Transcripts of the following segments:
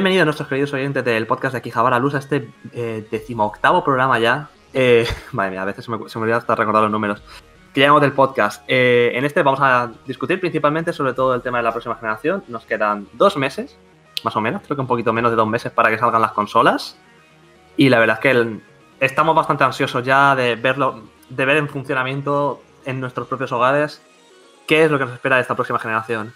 Bienvenidos nuestros queridos oyentes del podcast de aquí Luz a este eh, decimoctavo programa ya. Eh, madre mía, a veces se me, se olvida hasta recordar los números. Que llevamos del podcast. Eh, en este vamos a discutir principalmente sobre todo el tema de la próxima generación. Nos quedan dos meses, más o menos, creo que un poquito menos de dos meses para que salgan las consolas. Y la verdad es que estamos bastante ansiosos ya de verlo, de ver en funcionamiento en nuestros propios hogares qué es lo que nos espera de esta próxima generación.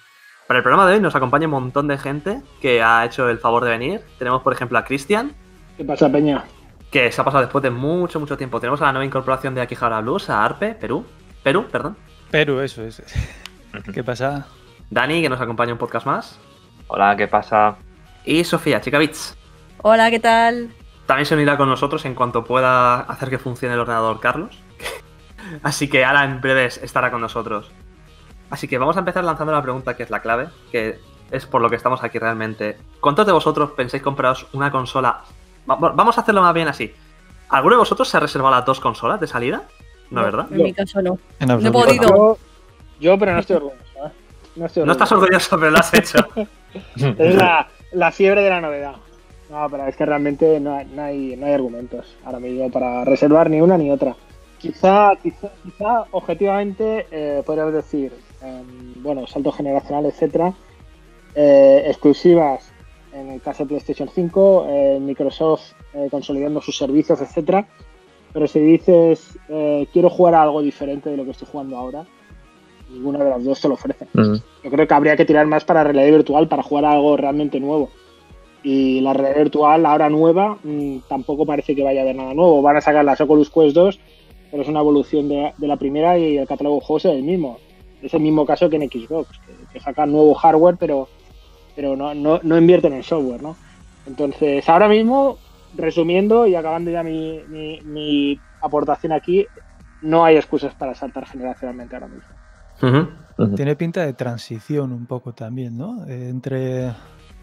Para el programa de hoy nos acompaña un montón de gente que ha hecho el favor de venir. Tenemos, por ejemplo, a Cristian. ¿Qué pasa, Peña? Que se ha pasado después de mucho, mucho tiempo. Tenemos a la nueva incorporación de Akihabara Blues, a Arpe, Perú. Perú, perdón. Perú, eso es. ¿Qué pasa? Dani, que nos acompaña un podcast más. Hola, ¿qué pasa? Y Sofía, chica Hola, ¿qué tal? También se unirá con nosotros en cuanto pueda hacer que funcione el ordenador Carlos. Así que ahora en breves estará con nosotros. Así que vamos a empezar lanzando la pregunta que es la clave, que es por lo que estamos aquí realmente. ¿Cuántos de vosotros pensáis compraros una consola? Vamos a hacerlo más bien así. ¿Alguno de vosotros se ha reservado las dos consolas de salida? No, ¿verdad? En mi caso no. No he podido. Yo, pero no estoy orgulloso. ¿eh? No, estás orgulloso, pero lo has hecho. es la, fiebre de la novedad. No, pero es que realmente no hay, argumentos ahora mismo para reservar ni una ni otra. Quizá, quizá, quizá objetivamente eh, decir, bueno, salto generacional, etcétera. Eh, exclusivas en el caso de PlayStation 5, eh, Microsoft eh, consolidando sus servicios, etcétera. Pero si dices quiero jugar a algo diferente de lo que estoy jugando ahora, ninguna de las dos te lo ofrece. Yo creo que habría que tirar más para realidad virtual para jugar a algo realmente nuevo. Y la realidad virtual, ahora nueva, mm, tampoco parece que vaya a haber nada nuevo. Van a sacar las Oculus Quest 2, pero es una evolución de, de la primera y el catálogo de juegos es el mismo es el mismo caso que en Xbox, que, sacan nuevo hardware, pero, pero no, no, no invierten en software, ¿no? Entonces, ahora mismo, resumiendo y acabando ya mi, mi, aportación aquí, no hay excusas para saltar generacionalmente ahora mismo. Tiene pinta de transición un poco también, ¿no? Eh, entre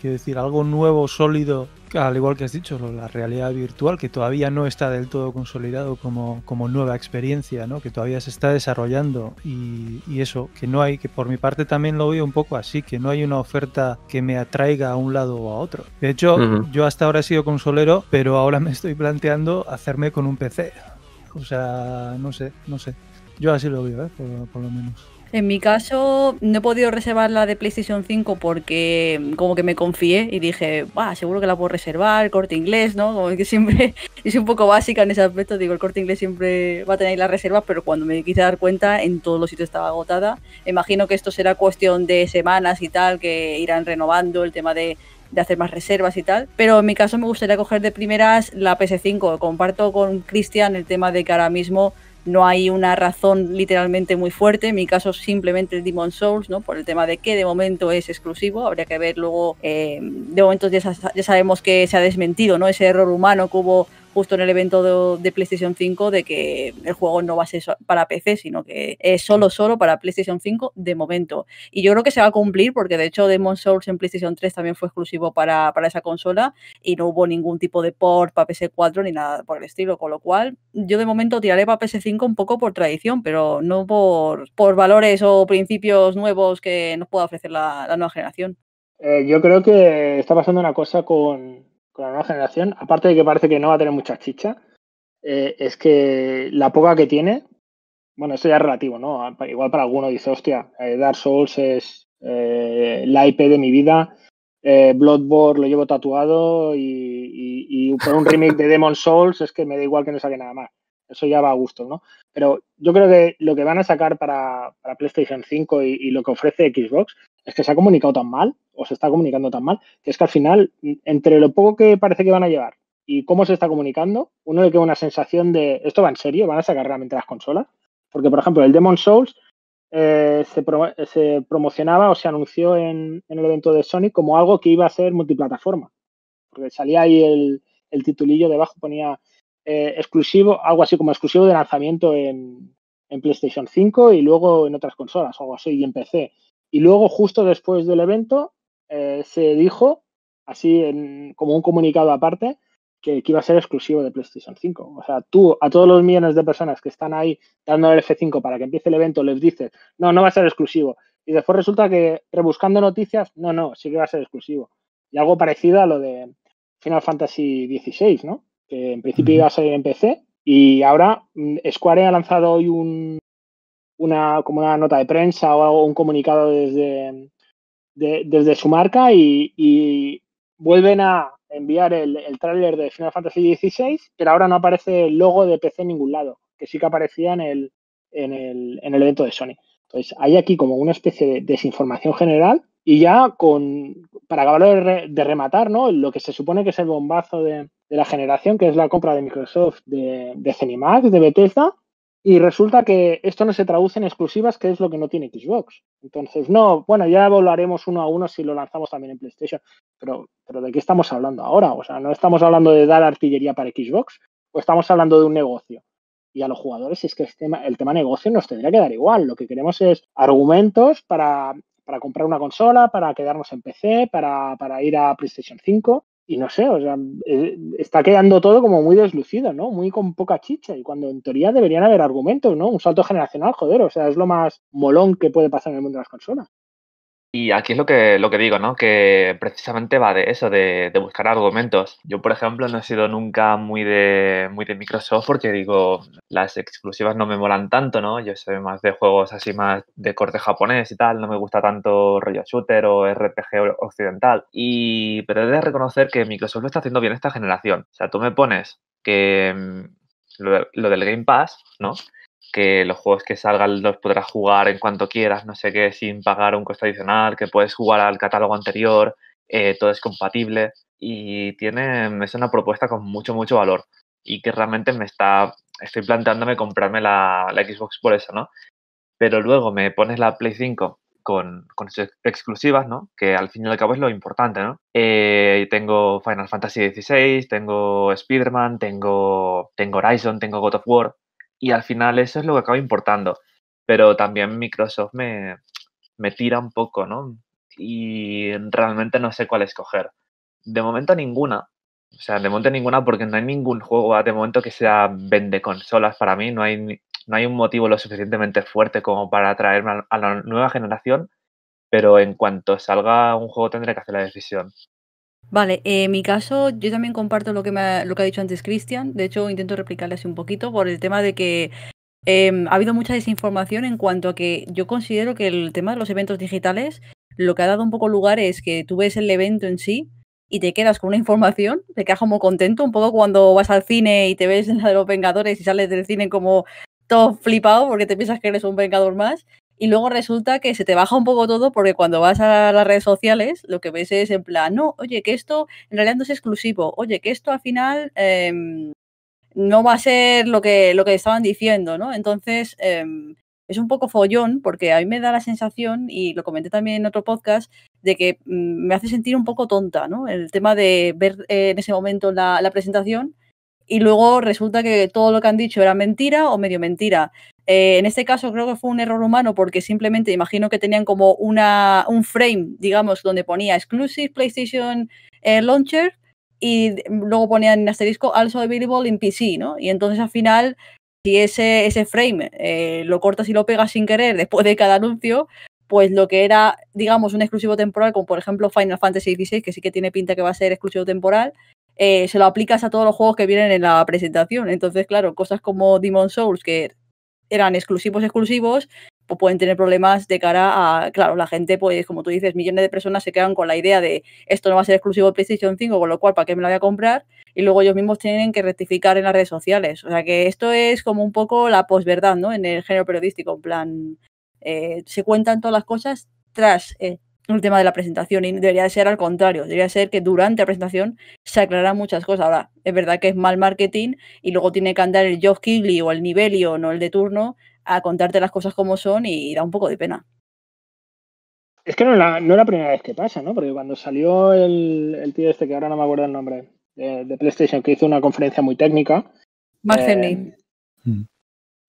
Quiero decir, algo nuevo, sólido, al igual que has dicho, la realidad virtual, que todavía no está del todo consolidado como, como nueva experiencia, ¿no? que todavía se está desarrollando y, eso, que no hay, que por mi parte también lo veo un poco así, que no hay una oferta que me atraiga a un lado o a otro. De hecho, yo hasta ahora he sido consolero, pero ahora me estoy planteando hacerme con un PC. O sea, no sé, no sé. Yo así lo veo, ¿eh? por lo menos. En mi caso, no he podido reservar la de PlayStation 5 porque como que me confié y dije, seguro que la puedo reservar, el corte inglés, ¿no? Como que siempre es un poco básica en ese aspecto, digo, el corte inglés siempre va a tener las reservas, pero cuando me quise dar cuenta, en todos los sitios estaba agotada. Imagino que esto será cuestión de semanas y tal, que irán renovando el tema de de hacer más reservas y tal. Pero en mi caso me gustaría coger de primeras la PS5. Comparto con Cristian el tema de que ahora mismo no hay una razón literalmente muy fuerte. En mi caso, simplemente Demon Souls, ¿no? Por el tema de que de momento es exclusivo. Habría que ver luego. Eh, de momento ya, sabemos que se ha desmentido, ¿no? Ese error humano que hubo justo en el evento de, PlayStation 5 de que el juego no va a ser para PC, sino que es solo, solo para PlayStation 5 de momento. Y yo creo que se va a cumplir porque de hecho Demon Souls en PlayStation 3 también fue exclusivo para, esa consola y no hubo ningún tipo de port para PS4 ni nada por el estilo, con lo cual yo de momento tiraré para PS5 un poco por tradición, pero no por, valores o principios nuevos que nos pueda ofrecer la, nueva generación. Eh, yo creo que está pasando una cosa con, con la nueva generación, aparte de que parece que no va a tener mucha chicha, eh, es que la poca que tiene, bueno, eso ya es relativo, ¿no? Ah, igual para alguno dice, hostia, eh, Dark Souls es eh, la IP de mi vida, Bloodborne lo llevo tatuado y, y por un remake de Demon Souls es que me da igual que no saque nada más eso ya va a gusto, ¿no? Pero yo creo que lo que van a sacar para, PlayStation 5 y, lo que ofrece Xbox es que se ha comunicado tan mal, o se está comunicando tan mal, que es que al final, entre lo poco que parece que van a llevar y cómo se está comunicando, uno le queda una sensación de, ¿esto va en serio? ¿Van a sacar realmente las consolas? Porque, por ejemplo, el Demon Souls eh, se, promocionaba o se anunció en, el evento de Sony como algo que iba a ser multiplataforma. Porque salía ahí el titulillo debajo ponía eh, exclusivo, algo así como exclusivo de lanzamiento en, PlayStation 5 y luego en otras consolas, algo así, y en PC. Y luego, justo después del evento, eh, se dijo, así como un comunicado aparte, que, que, iba a ser exclusivo de PlayStation 5. O sea, tú a todos los millones de personas que están ahí dando el F5 para que empiece el evento, les dices, no, no va a ser exclusivo. Y después resulta que rebuscando noticias, no, no, sí que va a ser exclusivo. Y algo parecido a lo de Final Fantasy XVI, ¿no? que en principio iba a salir en PC y ahora mm, Square ha lanzado hoy una, como una nota de prensa o un comunicado desde, desde su marca y, vuelven a enviar el, el tráiler de Final Fantasy XVI, pero ahora no aparece el logo de PC en ningún lado, que sí que aparecía en el, en el, en el evento de Sony. Entonces, hay aquí como una especie de desinformación general y ya con, para acabar de, rematar, ¿no? Lo que se supone que es el bombazo de, la generación, que es la compra de Microsoft de, de de Bethesda, y resulta que esto no se traduce en exclusivas, que es lo que no tiene Xbox. Entonces, no, bueno, ya volaremos uno a uno si lo lanzamos también en PlayStation, pero, pero ¿de qué estamos hablando ahora? O sea, no estamos hablando de dar artillería para Xbox, o estamos hablando de un negocio y a los jugadores es que el tema, el tema negocio nos tendría que dar igual. Lo que queremos es argumentos para para comprar una consola, para quedarnos en PC, para, ir a PlayStation 5. Y no sé, o sea, eh, está quedando todo como muy deslucido, ¿no? Muy con poca chicha. Y cuando en teoría deberían haber argumentos, ¿no? Un salto generacional, joder, o sea, es lo más molón que puede pasar en el mundo de las consolas. Y aquí es lo que, lo que digo, ¿no? Que precisamente va de eso, de, de, buscar argumentos. Yo, por ejemplo, no he sido nunca muy de, muy de Microsoft porque digo, las exclusivas no me molan tanto, ¿no? Yo soy más de juegos así más de corte japonés y tal, no me gusta tanto rollo shooter o RPG occidental. Y, pero he de reconocer que Microsoft lo está haciendo bien esta generación. O sea, tú me pones que mm, lo, lo del Game Pass, ¿no? que los juegos que salgan los podrás jugar en cuanto quieras, no sé qué, sin pagar un costo adicional, que puedes jugar al catálogo anterior, eh, todo es compatible y tiene, es una propuesta con mucho, mucho valor y que realmente me está, estoy planteándome comprarme la, Xbox por eso, ¿no? Pero luego me pones la Play 5 con, sus exclusivas, ¿no? Que al fin y al cabo es lo importante, ¿no? Eh, tengo Final Fantasy XVI, tengo Spider-Man, tengo, tengo Horizon, tengo God of War, y al final eso es lo que acaba importando. Pero también Microsoft me, me tira un poco, ¿no? Y realmente no sé cuál escoger. De momento ninguna. O sea, de momento ninguna porque no hay ningún juego ah, de momento que sea vende consolas para mí. No hay, no hay un motivo lo suficientemente fuerte como para atraerme a la nueva generación. Pero en cuanto salga un juego tendré que hacer la decisión. Vale, en eh, mi caso yo también comparto lo que, ha, lo que ha dicho antes Cristian, de hecho intento replicarle así un poquito por el tema de que em, ha habido mucha desinformación en cuanto a que yo considero que el tema de los eventos digitales lo que ha dado un poco lugar es que tú ves el evento en sí y te quedas con una información, te quedas como contento, un poco cuando vas al cine y te ves en la de los Vengadores y sales del cine como todo flipado porque te piensas que eres un Vengador más y luego resulta que se te baja un poco todo porque cuando vas a las redes sociales lo que ves es en plan, no, oye, que esto en realidad no es exclusivo, oye, que esto al final em, no va a ser lo que, lo que estaban diciendo, ¿no? Entonces, em, es un poco follón porque a mí me da la sensación, y lo comenté también en otro podcast, de que mm, me hace sentir un poco tonta, ¿no? El tema de ver eh, en ese momento la, la presentación y luego resulta que todo lo que han dicho era mentira o medio mentira. Eh, en este caso creo que fue un error humano porque simplemente imagino que tenían como una, un frame, digamos, donde ponía Exclusive PlayStation eh, Launcher y luego ponían en asterisco also available in PC, ¿no? Y entonces al final, si ese, ese frame eh, lo cortas y lo pegas sin querer después de cada anuncio, pues lo que era, digamos, un exclusivo temporal, como por ejemplo Final Fantasy XVI, que sí que tiene pinta que va a ser exclusivo temporal, se lo aplicas a todos los juegos que vienen en la presentación. Entonces, claro, cosas como Demon Souls, que eran exclusivos, exclusivos, pues pueden tener problemas de cara a, claro, la gente, pues como tú dices, millones de personas se quedan con la idea de esto no va a ser exclusivo de PlayStation 5, con lo cual, ¿para qué me lo voy a comprar? Y luego ellos mismos tienen que rectificar en las redes sociales. O sea que esto es como un poco la posverdad, ¿no? En el género periodístico, en plan, eh, se cuentan todas las cosas tras eh, el tema de la presentación y debería ser al contrario, debería ser que durante la presentación se aclararán muchas cosas. Ahora, es verdad que es mal marketing y luego tiene que andar el Josh Kigley o el Nivelio o el de turno a contarte las cosas como son y da un poco de pena. Es que no es la, no la primera vez que pasa, ¿no? Porque cuando salió el, tío este, que ahora no me acuerdo el nombre, eh, de, PlayStation, que hizo una conferencia muy técnica. Mark eh, mm.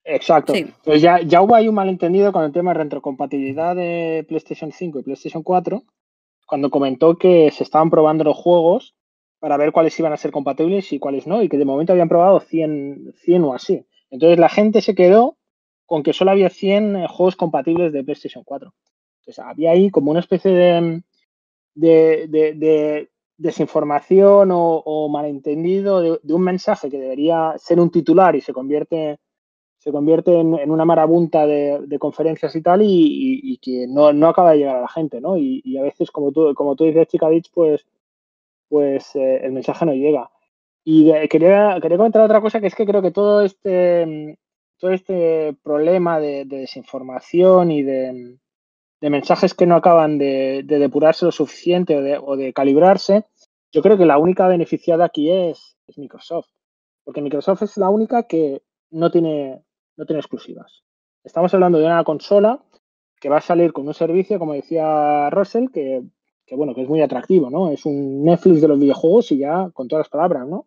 Exacto. Entonces Pues ya, hubo ahí un malentendido con el tema de retrocompatibilidad de PlayStation 5 y PlayStation 4, cuando comentó que se estaban probando los juegos para ver cuáles iban a ser compatibles y cuáles no, y que de momento habían probado 100, 100 o así. Entonces la gente se quedó con que solo había 100 eh, juegos compatibles de PlayStation 4. Entonces había ahí como una especie de, de, desinformación o, o malentendido de, un mensaje que debería ser un titular y se convierte se convierte en, una marabunta de, conferencias y tal y, que no, acaba de llegar a la gente, ¿no? Y, a veces, como tú, como tú dices, Chica pues, pues eh, el mensaje no llega. Y eh, quería, comentar otra cosa que es que creo que todo este, todo este problema de, desinformación y de, mensajes que no acaban de, depurarse lo suficiente o, de, calibrarse, yo creo que la única beneficiada aquí es, es Microsoft. Porque Microsoft es la única que no tiene no tiene exclusivas. Estamos hablando de una consola que va a salir con un servicio, como decía Russell, que, bueno, que es muy atractivo, ¿no? Es un Netflix de los videojuegos y ya con todas las palabras, ¿no?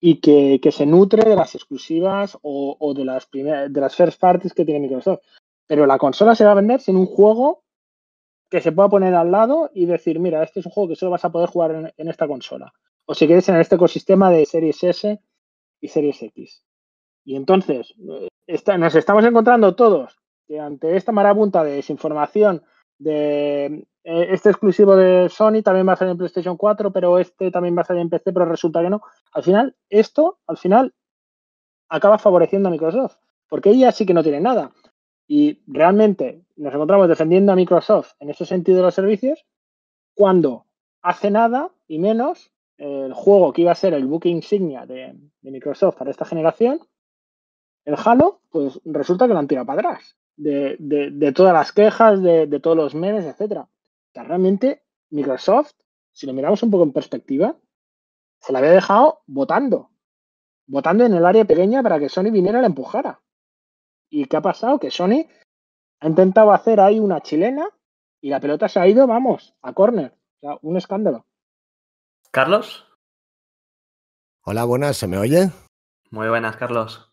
Y que, se nutre de las exclusivas o, de las primeras, de las first parties que tiene Microsoft. Pero la consola se va a vender sin un juego que se pueda poner al lado y decir, mira, este es un juego que solo vas a poder jugar en esta consola. O si quieres en este ecosistema de Series S y Series X. Y entonces, nos estamos encontrando todos que ante esta marabunta de desinformación de eh, este exclusivo de Sony también va a ser en PlayStation 4, pero este también va a salir en PC, pero resulta que no. Al final, esto, al final, acaba favoreciendo a Microsoft, porque ella sí que no tiene nada. Y realmente nos encontramos defendiendo a Microsoft en ese sentido de los servicios cuando hace nada y menos el juego que iba a ser el booking insignia de, de Microsoft para esta generación, el Halo, pues resulta que lo han tirado para atrás. De, todas las quejas, de, todos los memes, etc. O sea, realmente Microsoft, si lo miramos un poco en perspectiva, se la había dejado votando. Votando en el área pequeña para que Sony viniera a la empujara. ¿Y qué ha pasado? Que Sony ha intentado hacer ahí una chilena y la pelota se ha ido, vamos, a córner. O sea, un escándalo. Carlos. Hola, buenas, ¿se me oye? Muy buenas, Carlos.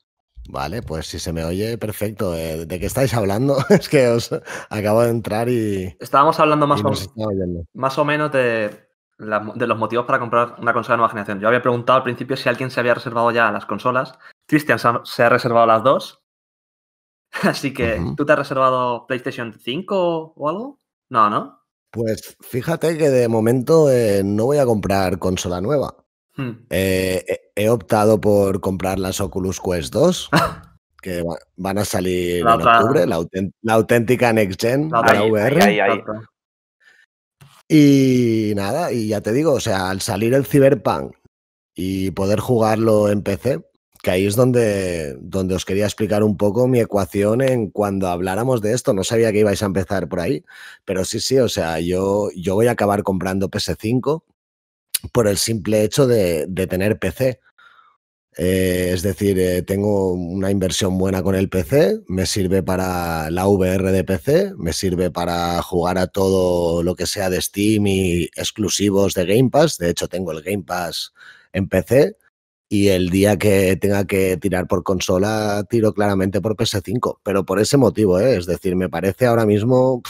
Vale, pues si se me oye, perfecto. Eh, ¿De, qué estáis hablando? es que os acabo de entrar y. Estábamos hablando más, o, más o menos de, los motivos para comprar una consola de nueva generación. Yo había preguntado al principio si alguien se había reservado ya las consolas. Cristian se, ha, reservado las dos. Así que, ¿tú te has reservado PlayStation 5 o, algo? No, ¿no? Pues fíjate que de momento eh, no voy a comprar consola nueva. Hmm. Eh, he, optado por comprar las Oculus Quest 2, que van a salir en octubre, la, auténtica Next Gen VR. y nada, y ya te digo, o sea, al salir el Cyberpunk y poder jugarlo en PC, que ahí es donde, donde os quería explicar un poco mi ecuación en cuando habláramos de esto. No sabía que ibais a empezar por ahí, pero sí, sí, o sea, yo, yo voy a acabar comprando PS5 por el simple hecho de, tener PC. Eh, es decir, eh, tengo una inversión buena con el PC, me sirve para la VR de PC, me sirve para jugar a todo lo que sea de Steam y exclusivos de Game Pass. De hecho, tengo el Game Pass en PC y el día que tenga que tirar por consola, tiro claramente por PS5, pero por ese motivo, ¿eh? es decir, me parece ahora mismo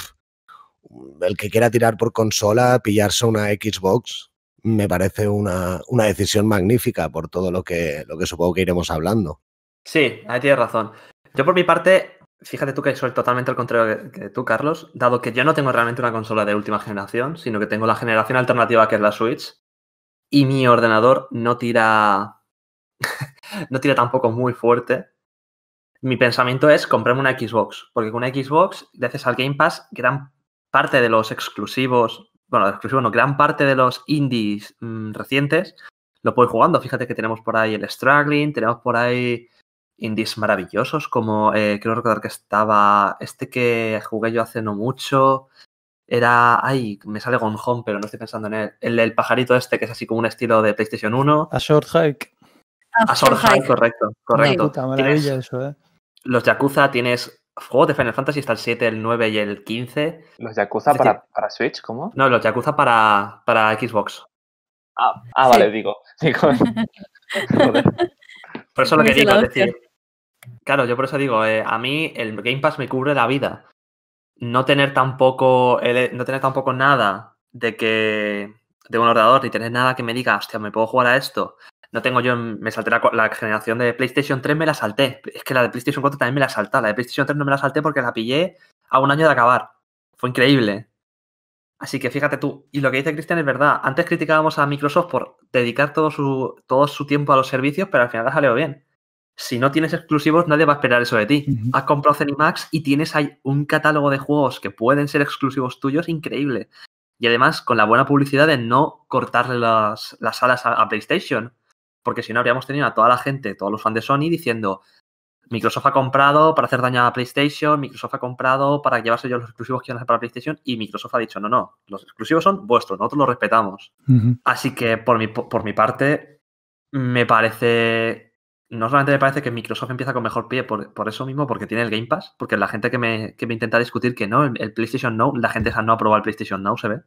el que quiera tirar por consola, pillarse una Xbox, me parece una, decisión magnífica por todo lo que, lo que supongo que iremos hablando. Sí, ahí tienes razón. Yo por mi parte, fíjate tú que soy totalmente al contrario que, tú, Carlos, dado que yo no tengo realmente una consola de última generación, sino que tengo la generación alternativa que es la Switch, y mi ordenador no tira, no tira tampoco muy fuerte. Mi pensamiento es comprarme una Xbox, porque con una Xbox, gracias al Game Pass, gran parte de los exclusivos bueno, exclusivo no, gran parte de los indies mm, recientes lo puedes jugando. Fíjate que tenemos por ahí el Struggling, tenemos por ahí indies maravillosos, como quiero eh, recordar que estaba este que jugué yo hace no mucho. Era, ay, me sale gonjón, pero no estoy pensando en él. El, pajarito este, que es así como un estilo de PlayStation 1. A Short Hike. A Short Hike, correcto, correcto. maravilla eh. Los Yakuza tienes juegos de Final Fantasy está el 7, el 9 y el 15. ¿Los Yakuza para, Switch? ¿Cómo? No, los Yakuza para, para Xbox. Ah, ah vale, digo. digo. Por eso lo que digo, es decir. Claro, yo por eso digo, eh, a mí el Game Pass me cubre la vida. No tener tampoco, no tener tampoco nada de que de un ordenador ni tener nada que me diga, hostia, me puedo jugar a esto no tengo yo, me salté la, generación de PlayStation 3, me la salté. Es que la de PlayStation 4 también me la salté. La de PlayStation 3 no me la salté porque la pillé a un año de acabar. Fue increíble. Así que fíjate tú, y lo que dice Cristian es verdad. Antes criticábamos a Microsoft por dedicar todo su, todo su tiempo a los servicios, pero al final ha salido bien. Si no tienes exclusivos, nadie va a esperar eso de ti. Has comprado Cenimax y tienes ahí un catálogo de juegos que pueden ser exclusivos tuyos increíble. Y además con la buena publicidad de no cortarle las, las a PlayStation porque si no habríamos tenido a toda la gente, todos los fans de Sony diciendo, Microsoft ha comprado para hacer daño a PlayStation, Microsoft ha comprado para llevarse yo los exclusivos que iban hacer para PlayStation y Microsoft ha dicho, no, no, los exclusivos son vuestros, nosotros los respetamos. Así que por mi, por mi parte, me parece, no solamente me parece que Microsoft empieza con mejor pie por, eso mismo, porque tiene el Game Pass, porque la gente que me, que me intenta discutir que no, el, PlayStation No, la gente esa no ha probado el PlayStation ¿no se ve.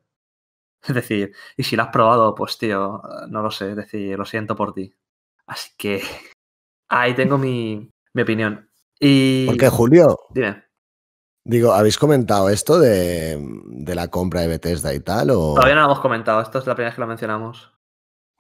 Es decir, y si la has probado, pues tío, eh, no lo sé, es decir, lo siento por ti. Así que ahí tengo mi, opinión. ¿Por qué, Julio, dime. Digo, ¿habéis comentado esto de, la compra de Bethesda y tal? O... Todavía no lo hemos comentado, esto es la primera vez que lo mencionamos.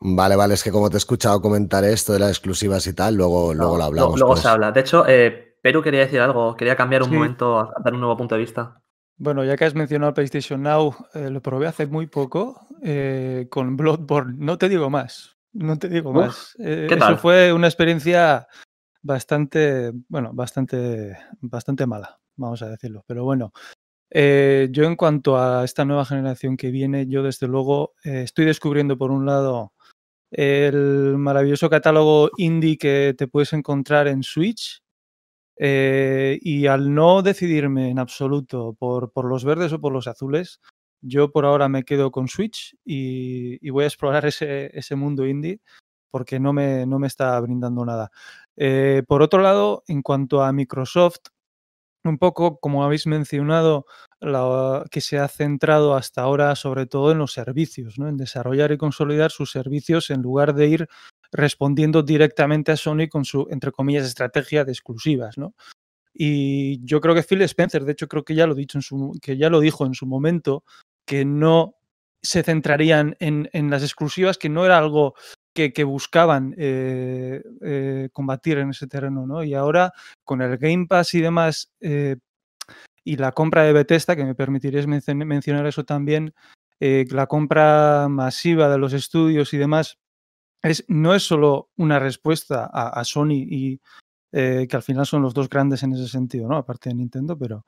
Vale, vale, es que como te he escuchado comentar esto de las exclusivas y tal, luego, luego lo hablamos. Luego, se pues. habla. De hecho, eh, Perú quería decir algo, quería cambiar un momento, dar un nuevo punto de vista. Bueno, ya que has mencionado PlayStation Now, eh, lo probé hace muy poco eh, con Bloodborne. No te digo más, no te digo más. Eh, eso fue una experiencia bastante, bueno, bastante, bastante mala, vamos a decirlo. Pero bueno, yo en cuanto a esta nueva generación que viene, yo desde luego estoy descubriendo por un lado el maravilloso catálogo indie que te puedes encontrar en Switch eh, y al no decidirme en absoluto por, por, los verdes o por los azules, yo por ahora me quedo con Switch y, voy a explorar ese, ese, mundo indie porque no me, no me está brindando nada. Eh, por otro lado, en cuanto a Microsoft, un poco como habéis mencionado, que se ha centrado hasta ahora sobre todo en los servicios, ¿no? en desarrollar y consolidar sus servicios en lugar de ir respondiendo directamente a Sony con su, entre comillas, estrategia de exclusivas, ¿no? Y yo creo que Phil Spencer, de hecho, creo que ya lo, dicho en su, que ya lo dijo en su momento, que no se centrarían en, las exclusivas, que no era algo que, buscaban eh, eh, combatir en ese terreno, ¿no? Y ahora, con el Game Pass y demás, eh, y la compra de Bethesda, que me permitiréis mencionar eso también, la compra masiva de los estudios y demás, es, no es solo una respuesta a, Sony y eh, que al final son los dos grandes en ese sentido, ¿no? Aparte de Nintendo, pero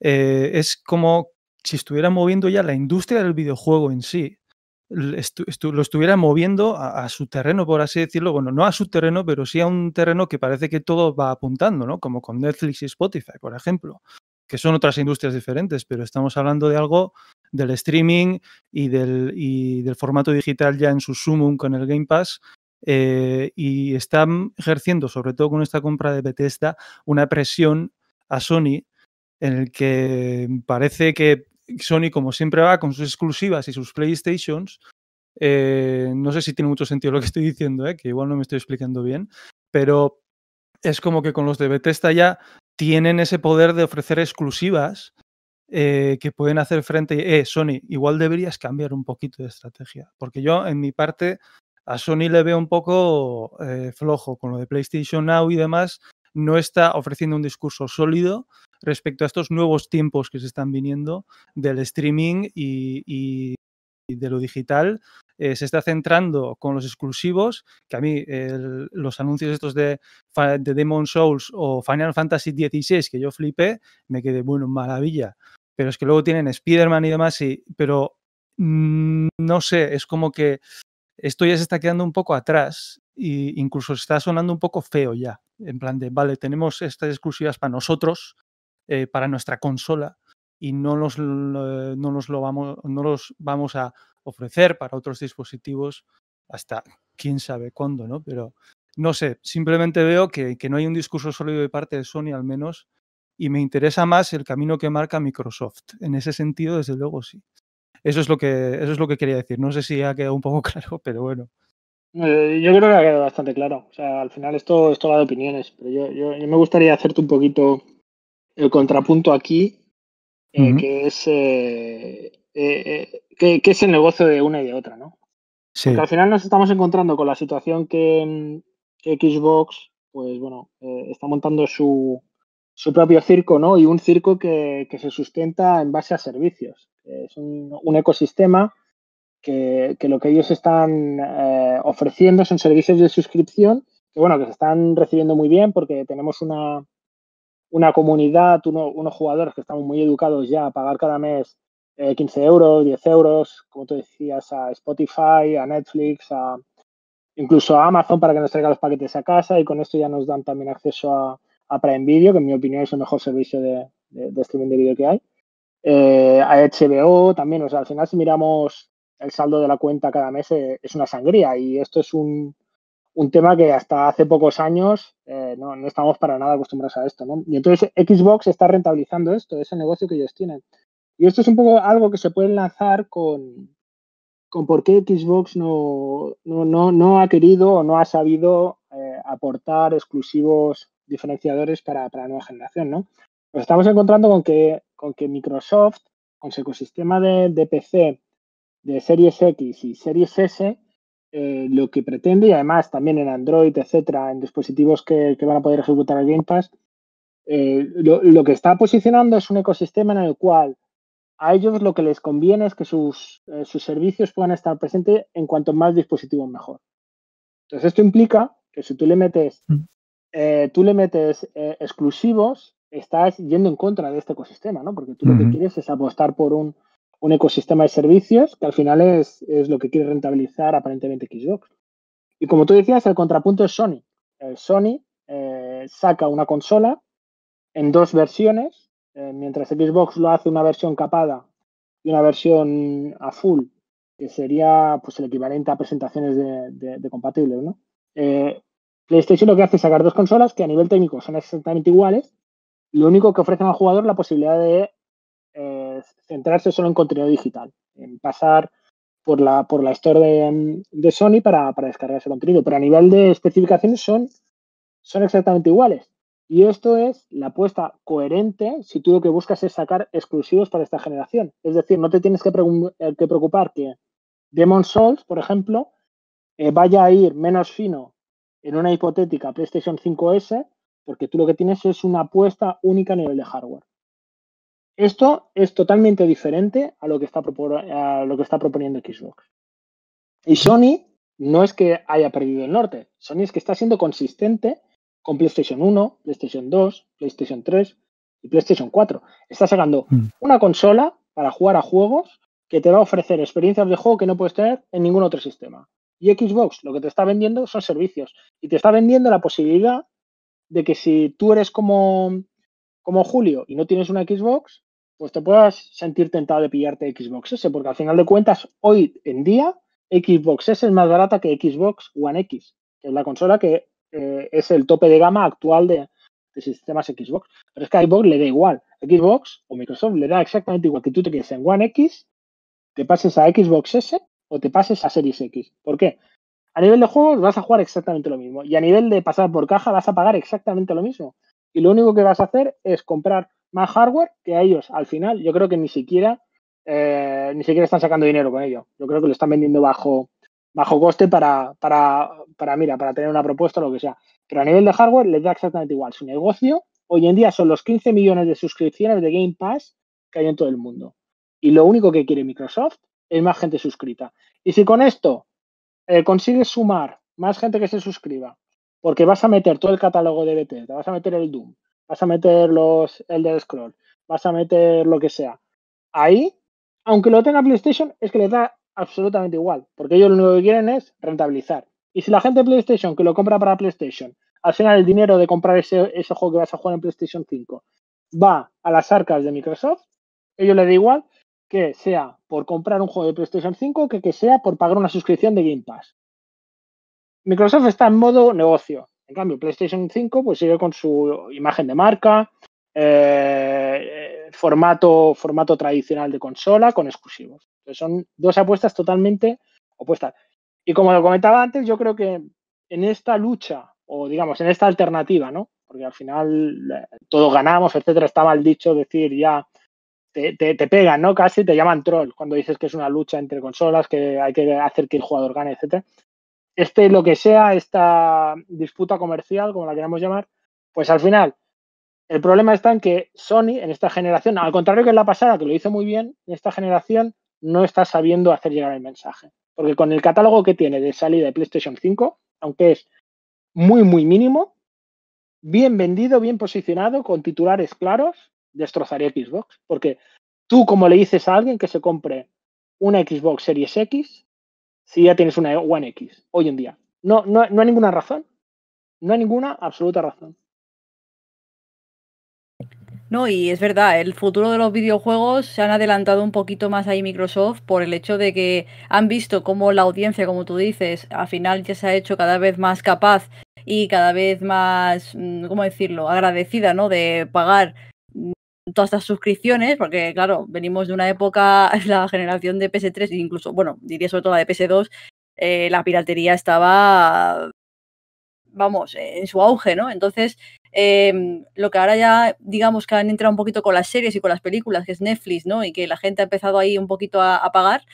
eh, es como si estuviera moviendo ya la industria del videojuego en sí. lo estuviera moviendo a, a, su terreno, por así decirlo. Bueno, no a su terreno, pero sí a un terreno que parece que todo va apuntando, ¿no? Como con Netflix y Spotify, por ejemplo, que son otras industrias diferentes, pero estamos hablando de algo del streaming y del, y del formato digital ya en su sumum con el Game Pass. Eh, y están ejerciendo, sobre todo con esta compra de Bethesda, una presión a Sony en el que parece que Sony, como siempre va con sus exclusivas y sus PlayStations, eh, no sé si tiene mucho sentido lo que estoy diciendo, eh, que igual no me estoy explicando bien, pero es como que con los de Bethesda ya tienen ese poder de ofrecer exclusivas eh, que pueden hacer frente, eh, Sony, igual deberías cambiar un poquito de estrategia, porque yo en mi parte a Sony le veo un poco eh, flojo con lo de PlayStation Now y demás, no está ofreciendo un discurso sólido respecto a estos nuevos tiempos que se están viniendo del streaming y, de lo digital. Eh, se está centrando con los exclusivos, que a mí los anuncios estos de, de Demon Souls o Final Fantasy XVI, que yo flipé, me quedé, bueno, maravilla pero es que luego tienen Spider-Man y demás, y, pero mm, no sé, es como que esto ya se está quedando un poco atrás e incluso está sonando un poco feo ya, en plan de, vale, tenemos estas exclusivas para nosotros, eh, para nuestra consola, y no los no lo vamos, no los vamos a ofrecer para otros dispositivos hasta quién sabe cuándo, ¿no? Pero no sé, simplemente veo que, que no hay un discurso sólido de parte de Sony al menos y me interesa más el camino que marca Microsoft. En ese sentido, desde luego, sí. Eso es lo que, eso es lo que quería decir. No sé si ha quedado un poco claro, pero bueno. Eh, yo creo que ha quedado bastante claro. O sea, al final esto, esto va de opiniones, pero yo, me gustaría hacerte un poquito el contrapunto aquí, eh, eh, que es el negocio de una y de otra, ¿no? Sí. Porque al final nos estamos encontrando con la situación que Xbox, pues bueno, está montando su, su propio circo, ¿no? Y un circo que, se sustenta en base a servicios. Es un, ecosistema que, lo que ellos están eh, ofreciendo son servicios de suscripción que, bueno, que se están recibiendo muy bien porque tenemos una, una comunidad, unos jugadores que estamos muy educados ya a pagar cada mes 15 eh, euros, 10 euros, como tú decías, a Spotify, a Netflix, a, incluso a Amazon para que nos traiga los paquetes a casa y con esto ya nos dan también acceso a a Prime Video, que en mi opinión es el mejor servicio de, streaming de vídeo que hay. Eh, a HBO también, o sea, al final si miramos el saldo de la cuenta cada mes eh, es una sangría y esto es un, tema que hasta hace pocos años eh, no, no estamos para nada acostumbrados a esto. ¿no? Y entonces Xbox está rentabilizando esto, ese negocio que ellos tienen. Y esto es un poco algo que se puede enlazar con, con por qué Xbox no, no, no ha querido o no ha sabido aportar exclusivos diferenciadores para, la nueva generación, ¿no? Nos estamos encontrando con que, con que Microsoft, con su ecosistema de, de PC de Series X y Series S, eh, lo que pretende, y además también en Android, etcétera, en dispositivos que, van a poder ejecutar el Game Pass, eh, lo, que está posicionando es un ecosistema en el cual a ellos lo que les conviene es que sus, eh, sus servicios puedan estar presentes en cuanto más dispositivos mejor. Entonces, esto implica que si tú le metes mm. Eh, tú le metes eh, exclusivos, estás yendo en contra de este ecosistema, ¿no? Porque tú lo que quieres es apostar por un, ecosistema de servicios que al final es, es lo que quiere rentabilizar aparentemente Xbox. Y como tú decías, el contrapunto es Sony. Eh, Sony saca una consola en dos versiones, mientras Xbox lo hace una versión capada y una versión a full, que sería pues el equivalente a presentaciones de, compatibles, ¿no? PlayStation lo que hace es sacar dos consolas que a nivel técnico son exactamente iguales. Lo único que ofrecen al jugador la posibilidad de eh, centrarse solo en contenido digital, en pasar por la, por la store de, Sony para, descargar ese contenido. Pero a nivel de especificaciones son, son exactamente iguales. Y esto es la apuesta coherente si tú lo que buscas es sacar exclusivos para esta generación. Es decir, no te tienes que, eh, preocupar que Demon Souls, por ejemplo, eh, vaya a ir menos fino en una hipotética PlayStation 5S, porque tú lo que tienes es una apuesta única a nivel de hardware. Esto es totalmente diferente a lo que está, proponiendo Xbox. Y Sony no es que haya perdido el norte, Sony es que está siendo consistente con PlayStation 1, PlayStation 2, PlayStation 3 y PlayStation 4. Está sacando mm. una consola para jugar a juegos que te va a ofrecer experiencias de juego que no puedes tener en ningún otro sistema. Y Xbox lo que te está vendiendo son servicios. Y te está vendiendo la posibilidad de que si tú eres como, como Julio y no tienes una Xbox, pues te puedas sentir tentado de pillarte Xbox S, porque al final de cuentas, hoy en día, Xbox S es más barata que Xbox One X, que es la consola que eh, es el tope de gama actual de, de sistemas Xbox. Pero es que a Xbox le da igual. Xbox o Microsoft le da exactamente igual que tú te quedes en One X, te pases a Xbox S o te pases a Series X. ¿Por qué? A nivel de juegos vas a jugar exactamente lo mismo y a nivel de pasar por caja vas a pagar exactamente lo mismo. Y lo único que vas a hacer es comprar más hardware que a ellos al final. Yo creo que ni siquiera eh, ni siquiera están sacando dinero con ello. Yo creo que lo están vendiendo bajo bajo coste para, para, para mira, para tener una propuesta o lo que sea. Pero a nivel de hardware les da exactamente igual. Su negocio hoy en día son los 15 millones de suscripciones de Game Pass que hay en todo el mundo. Y lo único que quiere Microsoft hay más gente suscrita. Y si con esto eh, consigues sumar más gente que se suscriba, porque vas a meter todo el catálogo de BT, vas a meter el Doom, vas a meter los Elder Scroll, vas a meter lo que sea. Ahí, aunque lo tenga PlayStation, es que le da absolutamente igual, porque ellos lo único que quieren es rentabilizar. Y si la gente de PlayStation que lo compra para PlayStation, al final el dinero de comprar ese, ese juego que vas a jugar en PlayStation 5 va a las arcas de Microsoft, ellos le da igual que sea por comprar un juego de PlayStation 5 que que sea por pagar una suscripción de Game Pass. Microsoft está en modo negocio. En cambio, PlayStation 5 pues sigue con su imagen de marca, eh, formato, formato tradicional de consola con exclusivos. son dos apuestas totalmente opuestas. Y como lo comentaba antes, yo creo que en esta lucha, o digamos, en esta alternativa, ¿no? Porque al final eh, todos ganamos, etcétera, está mal dicho decir ya te, te, pegan, ¿no? Casi te llaman troll cuando dices que es una lucha entre consolas, que hay que hacer que el jugador gane, etc. Este, lo que sea, esta disputa comercial, como la queramos llamar, pues al final, el problema está en que Sony, en esta generación, al contrario que en la pasada, que lo hizo muy bien, en esta generación no está sabiendo hacer llegar el mensaje. Porque con el catálogo que tiene de salida de PlayStation 5, aunque es muy, muy mínimo, bien vendido, bien posicionado, con titulares claros, destrozaría Xbox. Porque tú, como le dices a alguien que se compre una Xbox Series X, si ya tienes una One X hoy en día. No, no, no hay ninguna razón. No hay ninguna absoluta razón. No, y es verdad, el futuro de los videojuegos se han adelantado un poquito más ahí Microsoft por el hecho de que han visto cómo la audiencia, como tú dices, al final ya se ha hecho cada vez más capaz y cada vez más, mm, ¿cómo decirlo?, agradecida, ¿no?, de pagar todas estas suscripciones, porque claro, venimos de una época, la generación de PS3, incluso, bueno, diría sobre todo la de PS2, eh, la piratería estaba, vamos, en su auge, ¿no? Entonces, em, lo que ahora ya, digamos que han entrado un poquito con las series y con las películas, que es Netflix, ¿no? Y que la gente ha empezado ahí un poquito a, pagar,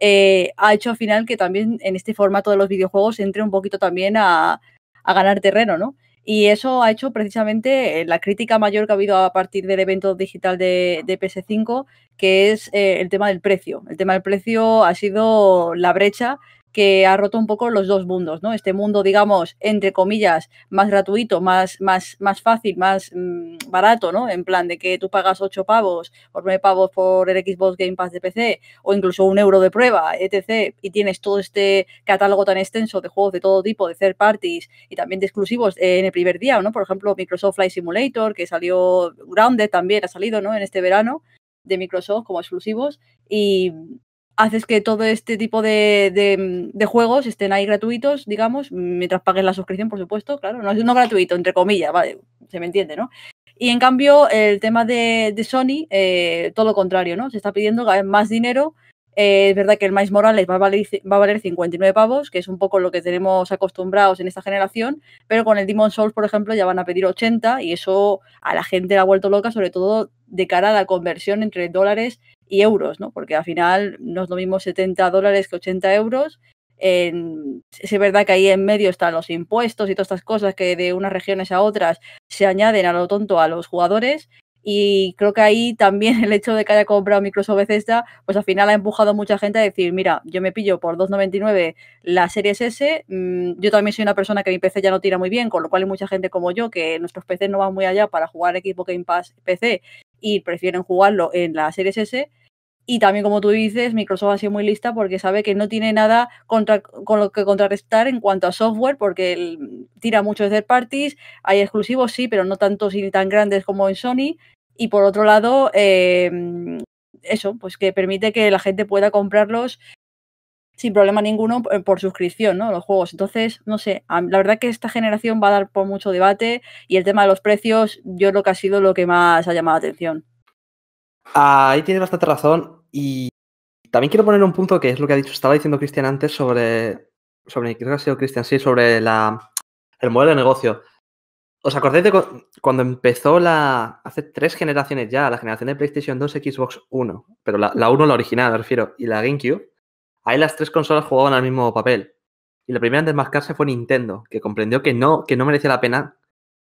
eh, ha hecho al final que también en este formato de los videojuegos entre un poquito también a ganar terreno, ¿no? Y eso ha hecho precisamente eh, la crítica mayor que ha habido a partir del evento digital de, PS5, que es eh, el tema del precio. El tema del precio ha sido la brecha que ha roto un poco los dos mundos, ¿no? Este mundo, digamos, entre comillas, más gratuito, más, más, más fácil, más mm, barato, ¿no? En plan de que tú pagas 8 pavos o 9 pavos por el Xbox Game Pass de PC o incluso un euro de prueba, etc. Y tienes todo este catálogo tan extenso de juegos de todo tipo, de third parties y también de exclusivos en el primer día, ¿no? Por ejemplo, Microsoft Flight Simulator, que salió, Grounded también ha salido, ¿no? En este verano de Microsoft como exclusivos y, haces que todo este tipo mm, de, juegos estén ahí gratuitos, digamos, mientras pagues la suscripción, por supuesto, claro, no es uno gratuito, entre comillas, vale, se me entiende, ¿no? Y en cambio, el tema de, Sony, eh, todo lo contrario, ¿no? Se está pidiendo más dinero eh, es verdad que el Miles Morales va a, valer, 59 pavos, que es un poco lo que tenemos acostumbrados en esta generación, pero con el Demon Souls, por ejemplo, ya van a pedir 80 y eso a la gente la ha vuelto loca, sobre todo de cara a la conversión entre dólares y euros, ¿no? Porque al final no es lo mismo 70 dólares que 80 euros. es verdad que ahí en medio están los impuestos y todas estas cosas que de unas regiones a otras se añaden a lo tonto a los jugadores y creo que ahí también el hecho de que haya comprado Microsoft Bethesda, pues al final ha empujado a mucha gente a decir, mira, yo me pillo por 2.99 la Series S, mm, yo también soy una persona que mi PC ya no tira muy bien, con lo cual hay mucha gente como yo que nuestros PCs no van muy allá para jugar equipo Game Pass PC y prefieren jugarlo en la Series S, y también, como tú dices, Microsoft ha sido muy lista porque sabe que no tiene nada con lo que contrarrestar en cuanto a software, porque él tira muchos third parties, hay exclusivos, sí, pero no tantos y tan grandes como en Sony. Y por otro lado, em, eso, pues que permite que la gente pueda comprarlos sin problema ninguno eh, por suscripción, ¿no? Los juegos. Entonces, no sé, la verdad que esta generación va a dar por mucho debate y el tema de los precios yo creo que ha sido lo que más ha llamado la atención. Ahí tiene bastante razón y también quiero poner un punto que es lo que ha dicho, estaba diciendo Cristian antes sobre, sobre creo que ha sido Cristian, sí, sobre el modelo de negocio. ¿Os acordáis de cuando empezó la. hace tres generaciones ya, la generación de PlayStation 2, Xbox 1, pero la, 1, la original, me refiero, y la GameCube? Ahí las tres consolas jugaban al mismo papel. Y la primera en desmascarse fue Nintendo, que comprendió que no, que no merecía la pena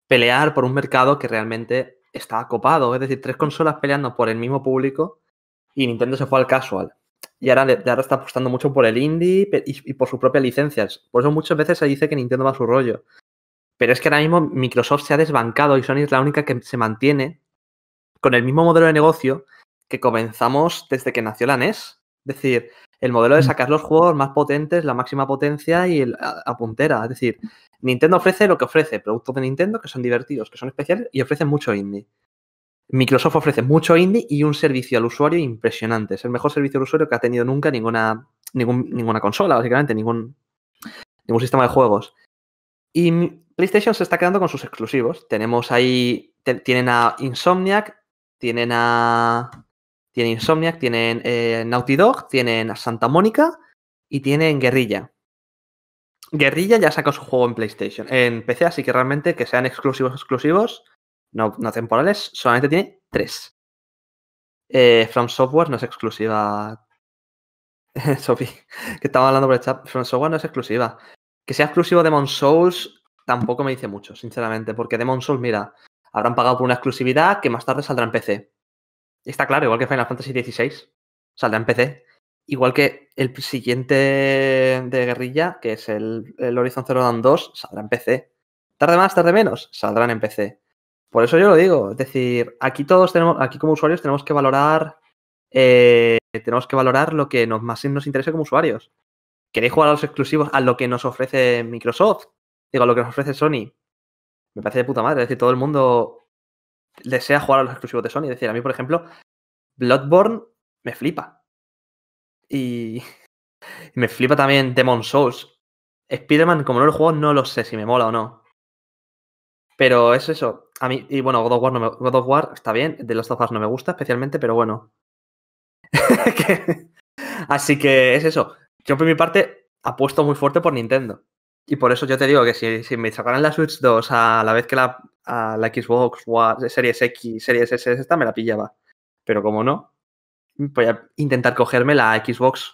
pelear por un mercado que realmente estaba copado, es decir, tres consolas peleando por el mismo público y Nintendo se fue al casual. Y ahora, ahora está apostando mucho por el indie y, por sus propias licencias. Por eso muchas veces se dice que Nintendo va a su rollo. Pero es que ahora mismo Microsoft se ha desbancado y Sony es la única que se mantiene con el mismo modelo de negocio que comenzamos desde que nació la NES. Es decir, el modelo de mm. sacar los juegos más potentes, la máxima potencia y a, puntera. Es decir, Nintendo ofrece lo que ofrece, productos de Nintendo que son divertidos, que son especiales y ofrecen mucho indie. Microsoft ofrece mucho indie y un servicio al usuario impresionante. Es el mejor servicio al usuario que ha tenido nunca ninguna, ninguna consola, básicamente, ningún, ningún sistema de juegos. Y PlayStation se está quedando con sus exclusivos. Tenemos ahí, tienen a Insomniac, tienen a... Tienen Insomniac, tienen eh, Naughty Dog, tienen a Santa Mónica y tienen Guerrilla. Guerrilla ya sacó su juego en PlayStation, en PC, así que realmente que sean exclusivos, exclusivos, no, no temporales, solamente tiene tres. Eh, From Software no es exclusiva. Sophie, que estaba hablando por el chat. From Software no es exclusiva. Que sea exclusivo Demon Souls tampoco me dice mucho, sinceramente, porque Demon Souls, mira, habrán pagado por una exclusividad que más tarde saldrá en PC. está claro, igual que Final Fantasy XVI, saldrá en PC. Igual que el siguiente de guerrilla, que es el, Horizon Zero Dawn 2, saldrá en PC. Tarde más, tarde menos, saldrán en PC. Por eso yo lo digo. Es decir, aquí todos tenemos, aquí como usuarios tenemos que valorar. Eh, tenemos que valorar lo que nos, más nos interesa como usuarios. ¿Queréis jugar a los exclusivos a lo que nos ofrece Microsoft? Digo, a lo que nos ofrece Sony. Me parece de puta madre. Es decir, todo el mundo desea jugar a los exclusivos de Sony. Es decir, a mí, por ejemplo, Bloodborne me flipa. Y me flipa también Demon Souls. Spider-Man, como no lo juego, no lo sé si me mola o no. Pero es eso. A mí, y bueno, God of War, God of War está bien, de los of no me gusta especialmente, pero bueno. Así que es eso. Yo por mi parte apuesto muy fuerte por Nintendo. Y por eso yo te digo que si, me sacaran la Switch 2 a la vez que la, la Xbox Series X, Series S, esta me la pillaba. Pero como no, voy a intentar cogerme la Xbox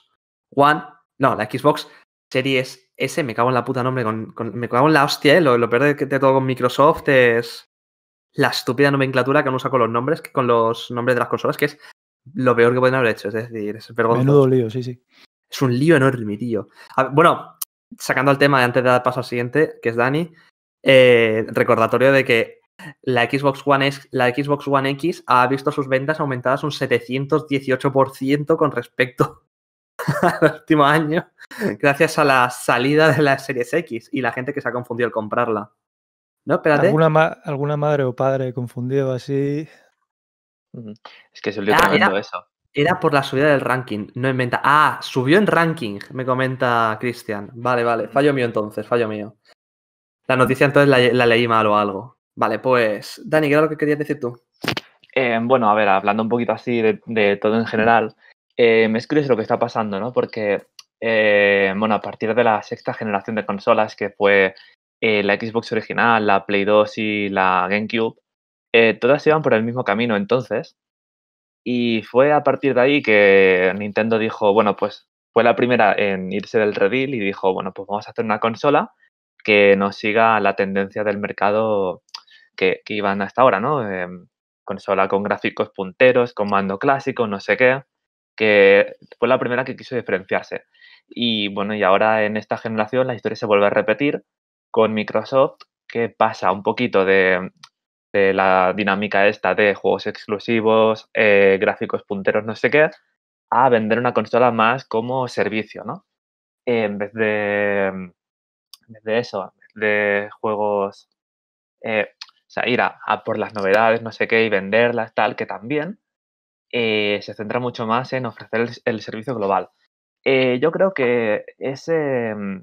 One, no, la Xbox Series S, me cago en la puta nombre, con, me cago en la hostia, ¿eh? lo, peor de, todo con Microsoft es la estúpida nomenclatura que han usado con los nombres, que con los nombres de las consolas, que es lo peor que pueden haber hecho, es decir, es vergonzoso. Menudo lío, sí, sí. Es un lío enorme, tío. bueno, sacando al tema antes de dar paso al siguiente, que es Dani, eh, recordatorio de que la Xbox One X, la Xbox One X ha visto sus ventas aumentadas un 718% con respecto al último año, gracias a la salida de la Series X y la gente que se ha confundido al comprarla. ¿No? Espérate. ¿Alguna, madre o padre confundido así? Es que se olvidó ah, era, eso. Era por la subida del ranking, no en venta. Ah, subió en ranking, me comenta Cristian. Vale, vale. Fallo mío entonces, fallo mío. La noticia entonces la leí mal o algo. Vale, pues Dani, ¿qué era lo que querías decir tú? Eh, bueno, a ver, hablando un poquito así de, todo en general, eh, me escribes lo que está pasando, ¿no? Porque, eh, bueno, a partir de la sexta generación de consolas, que fue la Xbox original, la Play 2 y la GameCube, todas iban por el mismo camino entonces. Y fue a partir de ahí que Nintendo dijo, bueno, pues fue la primera en irse del redil y dijo, bueno, pues vamos a hacer una consola que nos siga la tendencia del mercado que, iban hasta ahora, ¿no? Em, consola con gráficos punteros, con mando clásico, no sé qué, que fue la primera que quiso diferenciarse. Y bueno, y ahora en esta generación la historia se vuelve a repetir con Microsoft, que pasa un poquito de, la dinámica esta de juegos exclusivos, eh, gráficos punteros, no sé qué, a vender una consola más como servicio, ¿no? en vez de, de eso, de juegos eh, o sea, ir a, por las novedades, no sé qué, y venderlas, tal, que también eh, se centra mucho más en ofrecer el, servicio global. Eh, yo creo que ese, mm,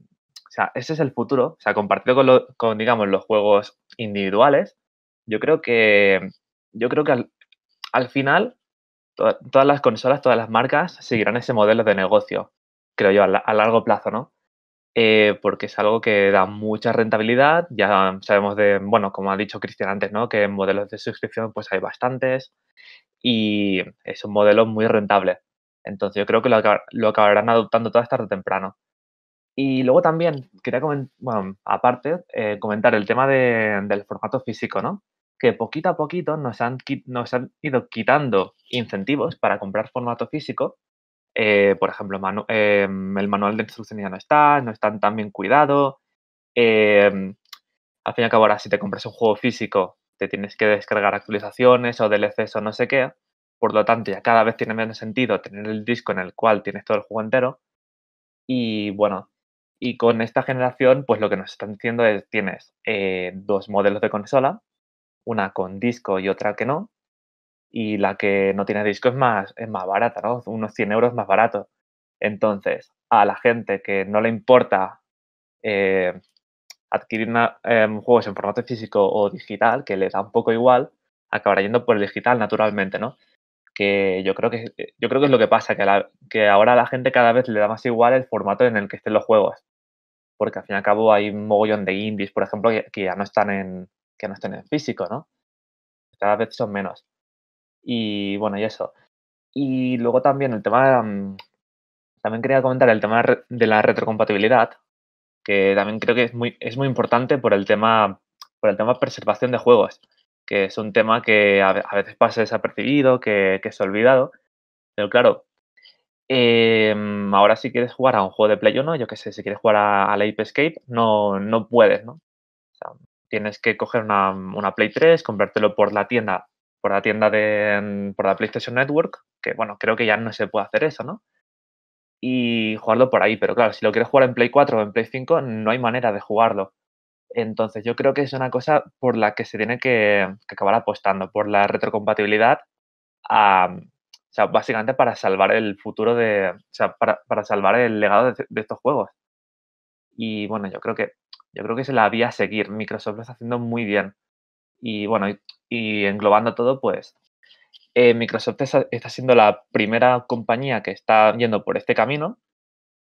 ese es el futuro, o sea, compartido con, digamos, los juegos individuales, yo creo que, yo creo que al, final todas las consolas, todas las marcas seguirán ese modelo de negocio, creo yo, a largo plazo, ¿no? Eh, porque es algo que da mucha rentabilidad. Ya sabemos de, bueno, como ha dicho Cristian antes, ¿no? Que en modelos de suscripción pues hay bastantes y es un modelo muy rentable. Entonces yo creo que lo, acabarán adoptando todas tarde o temprano. Y luego también quería comentar, bueno, aparte, eh, comentar el tema del formato físico, ¿no? Que poquito a poquito nos han, nos han ido quitando incentivos para comprar formato físico eh, por ejemplo, eh, el manual de instrucciones ya no está, no están tan bien cuidado. Eh, al fin y al cabo, ahora si te compras un juego físico, te tienes que descargar actualizaciones o DLCs o no sé qué. Por lo tanto, ya cada vez tiene menos sentido tener el disco en el cual tienes todo el juego entero. Y bueno, y con esta generación, pues lo que nos están diciendo es, tienes dos modelos de consola, una con disco y otra que no y la que no tiene disco es más, es más barata, ¿no? Unos 100 euros más barato. Entonces, a la gente que no le importa eh, adquirir eh, juegos en formato físico o digital, que le da un poco igual, acabará yendo por el digital naturalmente, ¿no? Que yo creo que, eh, yo creo que es lo que pasa, que, ahora a la gente cada vez le da más igual el formato en el que estén los juegos. Porque al fin y al cabo hay un mogollón de indies, por ejemplo, que, que ya no están en, que no están en físico, ¿no? Cada vez son menos. Y bueno, y eso. Y luego también el tema, mm, también quería comentar el tema de la retrocompatibilidad, que también creo que es muy, es muy importante por el tema, por el tema preservación de juegos, que es un tema que a, veces pasa desapercibido, que, que es olvidado. Pero claro, em, ahora si quieres jugar a un juego de Play 1, yo qué sé, si quieres jugar a, la Ape Escape, no, no puedes, ¿no? O sea, tienes que coger una, una Play 3, comprártelo por la tienda por la tienda de mm, por la PlayStation Network, que bueno, creo que ya no se puede hacer eso, ¿no? Y jugarlo por ahí, pero claro, si lo quieres jugar en Play 4 o en Play 5, no hay manera de jugarlo. Entonces yo creo que es una cosa por la que se tiene que, acabar apostando, por la retrocompatibilidad, a, o sea, básicamente para salvar el futuro de, o sea, para, salvar el legado de, estos juegos. Y bueno, yo creo que yo creo que es la vía a seguir. Microsoft lo está haciendo muy bien. Y bueno, y englobando todo, pues eh, Microsoft está, siendo la primera compañía que está yendo por este camino,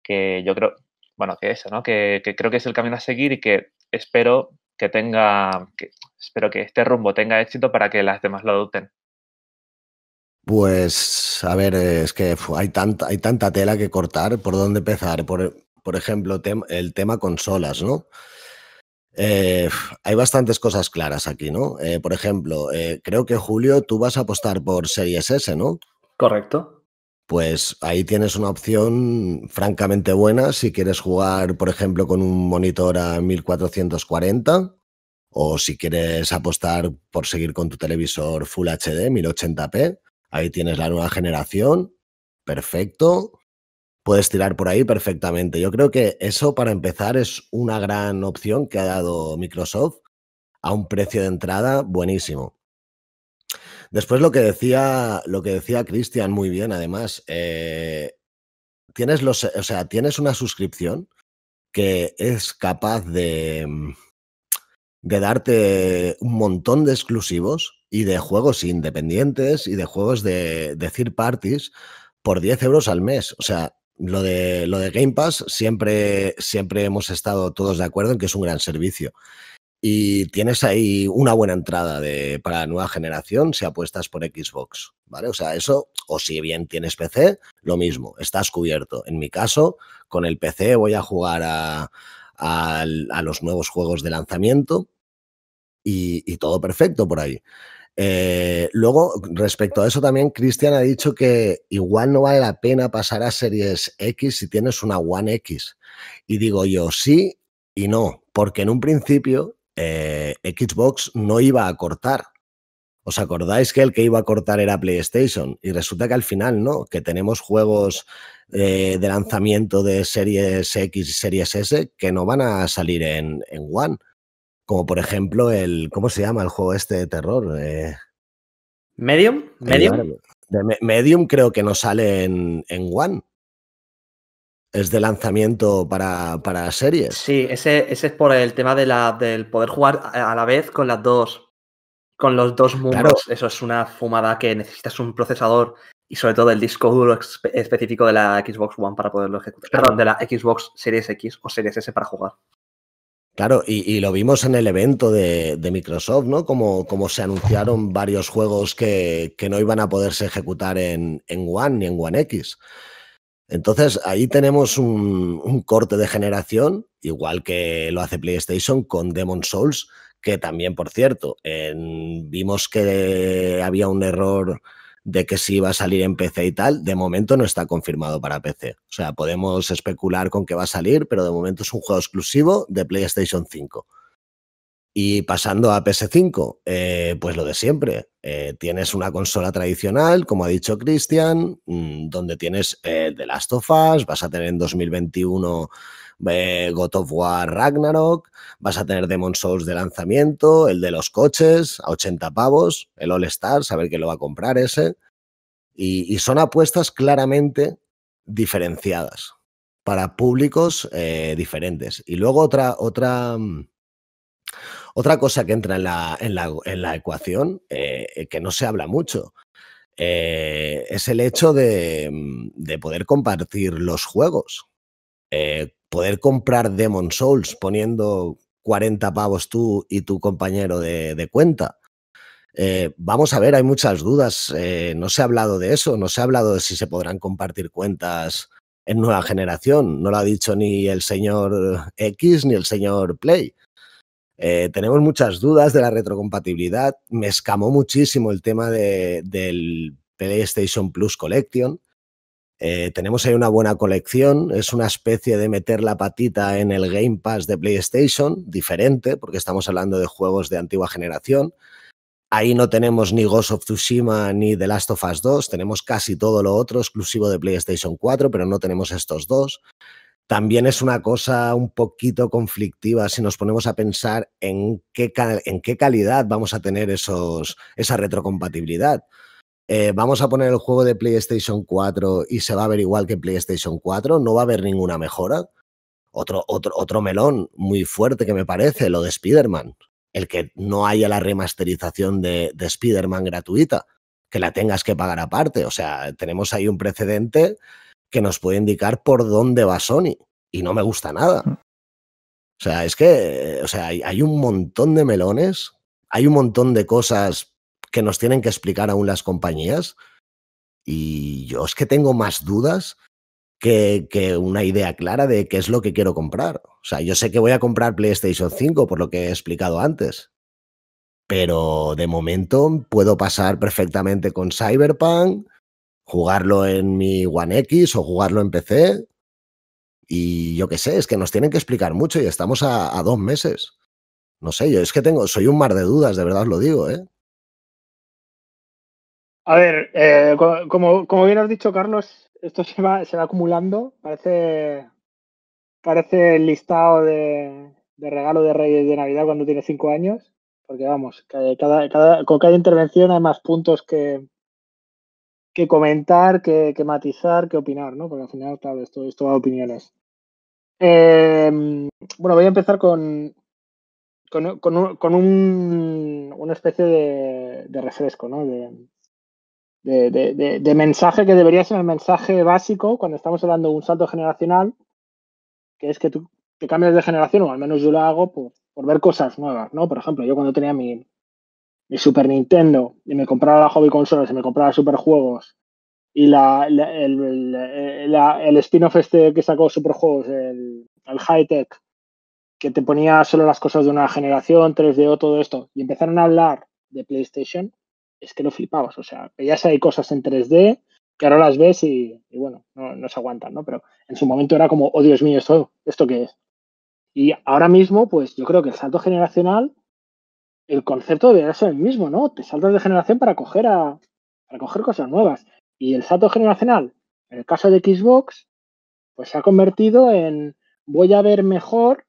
que yo creo, bueno, que eso, ¿no? Que, creo que es el camino a seguir y que espero que tenga, espero que este rumbo tenga éxito para que las demás lo adopten. Pues, a ver, es que hay tanta, hay tanta tela que cortar. ¿Por dónde empezar? Por, por ejemplo, el tema consolas, ¿no? Eh, hay bastantes cosas claras aquí, ¿no? Eh, por ejemplo, eh, creo que Julio, tú vas a apostar por Series S, ¿no? Correcto. Pues ahí tienes una opción francamente buena si quieres jugar, por ejemplo, con un monitor a 1440 o si quieres apostar por seguir con tu televisor Full HD 1080p. Ahí tienes la nueva generación, perfecto puedes tirar por ahí perfectamente. Yo creo que eso, para empezar, es una gran opción que ha dado Microsoft a un precio de entrada buenísimo. Después lo que decía, lo que decía Cristian muy bien, además, eh, tienes los, o sea, tienes una suscripción que es capaz de, mm, de darte un montón de exclusivos y de juegos independientes y de juegos de, third parties por 10 euros al mes. O sea, lo de, lo de Game Pass siempre, siempre hemos estado todos de acuerdo en que es un gran servicio. Y tienes ahí una buena entrada de, para la nueva generación si apuestas por Xbox, ¿vale? O sea, eso, o si bien tienes PC, lo mismo, estás cubierto. En mi caso, con el PC voy a jugar a, a, los nuevos juegos de lanzamiento y todo perfecto por ahí. Eh, luego, respecto a eso también, Cristian ha dicho que igual no vale la pena pasar a series X si tienes una One X. Y digo yo sí y no, porque en un principio eh, Xbox no iba a cortar. ¿Os acordáis que el que iba a cortar era PlayStation? Y resulta que al final no, que tenemos juegos eh, de lanzamiento de series X y series S que no van a salir en, en One. Como por ejemplo el. ¿Cómo se llama el juego este de terror? Eh, ¿Medium? ¿Medium? Medium creo que no sale en, One. Es de lanzamiento para, para series. Sí, ese, ese, es por el tema de la, del poder jugar a la vez con las dos. Con los dos mundos. Eso es una fumada que necesitas un procesador y sobre todo el disco duro específico de la Xbox One para poderlo ejecutar. Perdón, de la Xbox Series X o Series S para jugar. Claro, y, lo vimos en el evento de, Microsoft, ¿no? Como, como, se anunciaron varios juegos que, que, no iban a poderse ejecutar en, en One ni en One X. Entonces, ahí tenemos un, corte de generación, igual que lo hace PlayStation con Demon Souls, que también, por cierto, vimos que había un error de que si va a salir en PC y tal, de momento no está confirmado para PC. O sea, podemos especular con que va a salir, pero de momento es un juego exclusivo de PlayStation 5. Y pasando a PS5, eh, pues lo de siempre. Eh, tienes una consola tradicional, como ha dicho Cristian, mm, donde tienes eh, The Last of Us, vas a tener en 2021 God of War Ragnarok, vas a tener Demon Souls de lanzamiento, el de los coches a 80 pavos, el All Stars, a ver quién lo va a comprar ese. Y, son apuestas claramente diferenciadas para públicos eh, diferentes. Y luego otra, otra, mm, otra cosa que entra en la, en la, ecuación, eh, eh, que no se habla mucho, es el hecho de, mm, de, poder compartir los juegos. Eh, poder comprar Demon Souls poniendo 40 pavos tú y tu compañero de, cuenta. Eh, vamos a ver, hay muchas dudas. Eh, no se ha hablado de eso, no se ha hablado de si se podrán compartir cuentas en nueva generación. No lo ha dicho ni el señor X ni el señor Play. tenemos muchas dudas de la retrocompatibilidad. Me escamó muchísimo el tema del PlayStation Plus Collection, eh, tenemos ahí una buena colección, es una especie de meter la patita en el Game Pass de PlayStation, diferente, porque estamos hablando de juegos de antigua generación. Ahí no tenemos ni Ghost of Tsushima ni The Last of Us 2, tenemos casi todo lo otro exclusivo de PlayStation 4, pero no tenemos estos dos. También es una cosa un poquito conflictiva si nos ponemos a pensar en qué, en qué calidad vamos a tener esos, esa retrocompatibilidad eh, vamos a poner el juego de PlayStation 4 y se va a ver igual que PlayStation 4, no va a haber ninguna mejora. Otro, otro, otro melón muy fuerte que me parece, lo de Spider-Man. El que no haya la remasterización de, de Spider-Man gratuita, que la tengas que pagar aparte. O sea, tenemos ahí un precedente que nos puede indicar por dónde va Sony. Y no me gusta nada. Mm. O sea, es que o sea, hay un montón de melones, hay un montón de cosas que nos tienen que explicar aún las compañías. Y yo es que tengo más dudas que, una idea clara de qué es lo que quiero comprar. O sea, yo sé que voy a comprar PlayStation 5 por lo que he explicado antes. Pero de momento puedo pasar perfectamente con Cyberpunk, jugarlo en mi One X o jugarlo en PC. Y yo qué sé, es que nos tienen que explicar mucho y estamos a, dos meses. No sé, yo es que tengo, soy un mar de dudas, de verdad os lo digo, ¿eh? A ver, eh, como, como, bien has dicho, Carlos, esto se va, se va acumulando. Parece, parece el listado de, regalo de Reyes de Navidad cuando tiene cinco años. Porque vamos, con cada intervención hay más puntos que, que comentar, que, que matizar, que opinar, ¿no? Porque al final, claro, esto, esto va a opiniones. Em, bueno, voy a empezar con, con, una especie de, de refresco, ¿no? De, de, mensaje que debería ser el mensaje básico cuando estamos hablando de un salto generacional, que es que tú te cambias de generación, o al menos yo lo hago por, por ver cosas nuevas, ¿no? Por ejemplo, yo cuando tenía mi, mi Super Nintendo y me compraba la hobby consolas y me compraba superjuegos y la, el, el spin-off este que sacó superjuegos, el, el high tech, que te ponía solo las cosas de una generación, 3 d o todo esto, y empezaron a hablar de PlayStation, es que lo flipabas, o sea, ya sé hay cosas en 3D que ahora las ves y, bueno, no, se aguantan, ¿no? Pero en su momento era como, oh Dios mío, ¿esto, ¿esto qué es? Y ahora mismo, pues yo creo que el salto generacional, el concepto debería ser el mismo, ¿no? Te saltas de generación para coger, a, para coger cosas nuevas. Y el salto generacional, en el caso de Xbox, pues se ha convertido en voy a ver mejor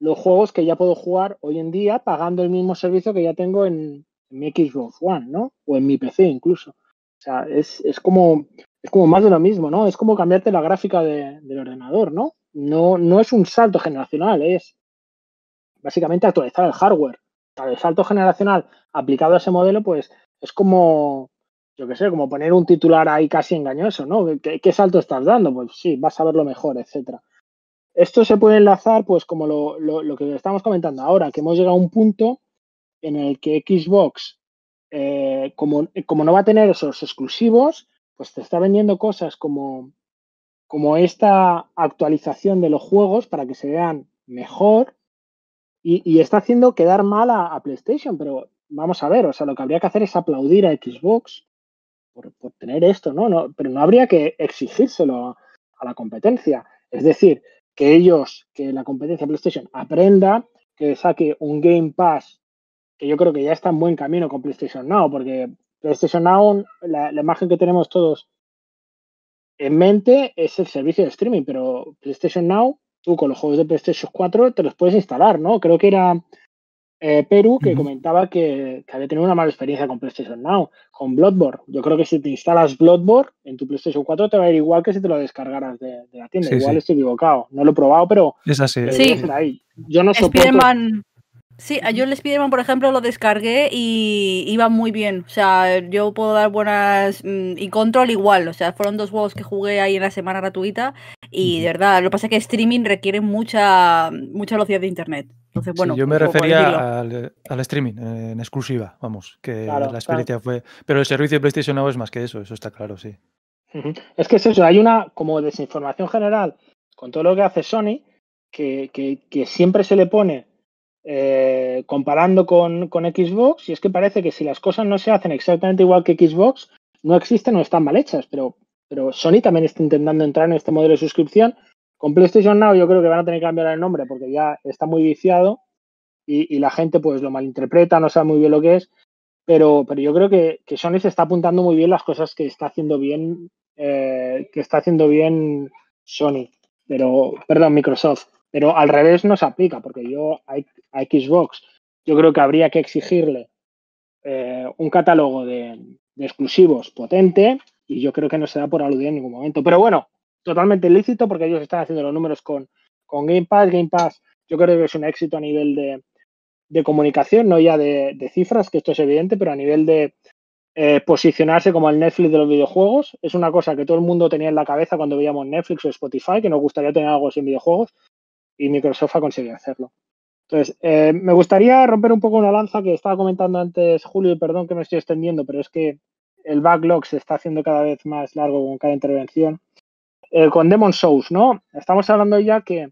los juegos que ya puedo jugar hoy en día pagando el mismo servicio que ya tengo en, en mi Xbox One, ¿no? O en mi PC incluso. O sea, es, como es como más de lo mismo, ¿no? Es como cambiarte la gráfica del ordenador, ¿no? No, no es un salto generacional, es básicamente actualizar el hardware. El salto generacional aplicado a ese modelo, pues es como, yo qué sé, como poner un titular ahí casi engañoso, ¿no? ¿Qué, salto estás dando? Pues sí, vas a verlo mejor, etcétera. Esto se puede enlazar, pues, como lo, lo que estamos comentando ahora, que hemos llegado a un punto en el que Xbox, eh, eh, como, no va a tener esos exclusivos, pues te está vendiendo cosas como, como esta actualización de los juegos para que se vean mejor y, está haciendo quedar mal a, PlayStation, pero vamos a ver, o sea, lo que habría que hacer es aplaudir a Xbox por, tener esto, ¿no? Pero no habría que exigírselo a, a la competencia. Es decir, que ellos, que la competencia PlayStation aprenda, que saque un Game Pass que yo creo que ya está en buen camino con PlayStation Now, porque PlayStation Now, la, imagen que tenemos todos en mente es el servicio de streaming, pero PlayStation Now, tú con los juegos de PlayStation 4 te los puedes instalar, ¿no? Creo que era eh, Perú que comentaba que, había tenido una mala experiencia con PlayStation Now, con Bloodborne. Yo creo que si te instalas Bloodborne en tu PlayStation 4 te va a ir igual que si te lo descargaras de, la tienda. igual estoy equivocado. No lo he probado, pero... Es así. Sí. Ahí. Yo no soporto... Sí, yo el spider por ejemplo, lo descargué y iba muy bien. O sea, yo puedo dar buenas. Mm, y Control igual. O sea, fueron dos juegos que jugué ahí en la semana gratuita. Y de verdad, lo que pasa es que streaming requiere mucha, mucha velocidad de internet. Entonces, bueno. yo me refería al, streaming en exclusiva, vamos. Que la experiencia fue. Pero el servicio de PlayStation Now es más que eso, eso está claro, sí. Es que es eso, hay una como desinformación general con todo lo que hace Sony que siempre se le pone eh, comparando con, Xbox, y es que parece que si las cosas no se hacen exactamente igual que Xbox, no existen o están mal hechas, pero, Sony también está intentando entrar en este modelo de suscripción. Con PlayStation Now yo creo que van a tener que cambiar el nombre porque ya está muy viciado y, la gente pues lo malinterpreta, no sabe muy bien lo que es, pero, pero yo creo que, Sony se está apuntando muy bien las cosas que está haciendo bien, eh, que está haciendo bien Sony, pero, perdón, Microsoft. Pero al revés no se aplica, porque yo a, Xbox yo creo que habría que exigirle eh, un catálogo de, exclusivos potente y yo creo que no se da por aludir en ningún momento. Pero bueno, totalmente ilícito porque ellos están haciendo los números con, con Game Pass. Game Pass yo creo que es un éxito a nivel de, comunicación, no ya de, cifras, que esto es evidente, pero a nivel de eh, posicionarse como el Netflix de los videojuegos. Es una cosa que todo el mundo tenía en la cabeza cuando veíamos Netflix o Spotify, que nos gustaría tener algo sin videojuegos y Microsoft ha conseguido hacerlo. Entonces, eh, me gustaría romper un poco una lanza que estaba comentando antes Julio, y perdón que me estoy extendiendo, pero es que el backlog se está haciendo cada vez más largo con cada intervención. Eh, con Demon Souls, ¿no? Estamos hablando ya que,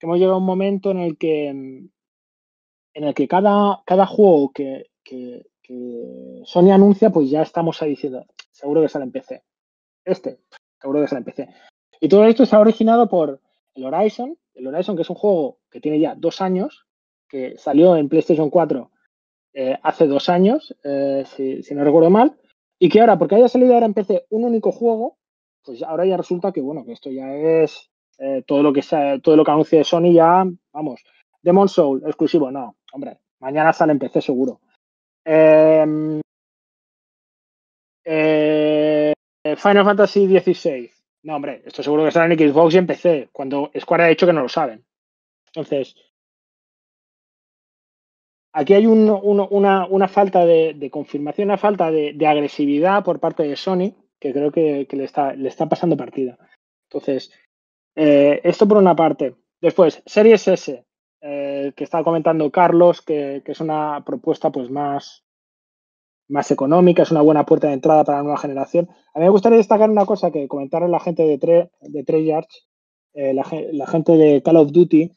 hemos llegado a un momento en el que, en el que cada, cada juego que, Sony anuncia, pues ya estamos ahí diciendo, seguro que sale en PC. Este, seguro que sale en PC. Y todo esto se ha originado por el Horizon, el Horizon, que es un juego que tiene ya dos años, que salió en PlayStation 4 eh, hace dos años, eh, si, no recuerdo mal, y que ahora, porque haya salido ahora en PC un único juego, pues ahora ya resulta que, bueno, que esto ya es eh, todo lo que sea, todo lo que anuncie Sony ya, vamos, Demon Soul, exclusivo, no, hombre, mañana sale en PC seguro. Em, Final Fantasy XVI, no, hombre, esto seguro que estará en Xbox y en PC, cuando Square ha dicho que no lo saben. Entonces, aquí hay una, falta de, confirmación, una falta de, agresividad por parte de Sony, que creo que, le, está, le está pasando partida. Entonces, eh, esto por una parte. Después, Series S, eh, que estaba comentando Carlos, que, que, es una propuesta pues más, más económica, es una buena puerta de entrada para la nueva generación. A mí me gustaría destacar una cosa que comentaron la gente de, de Treyarch, eh, la, gente de Call of Duty,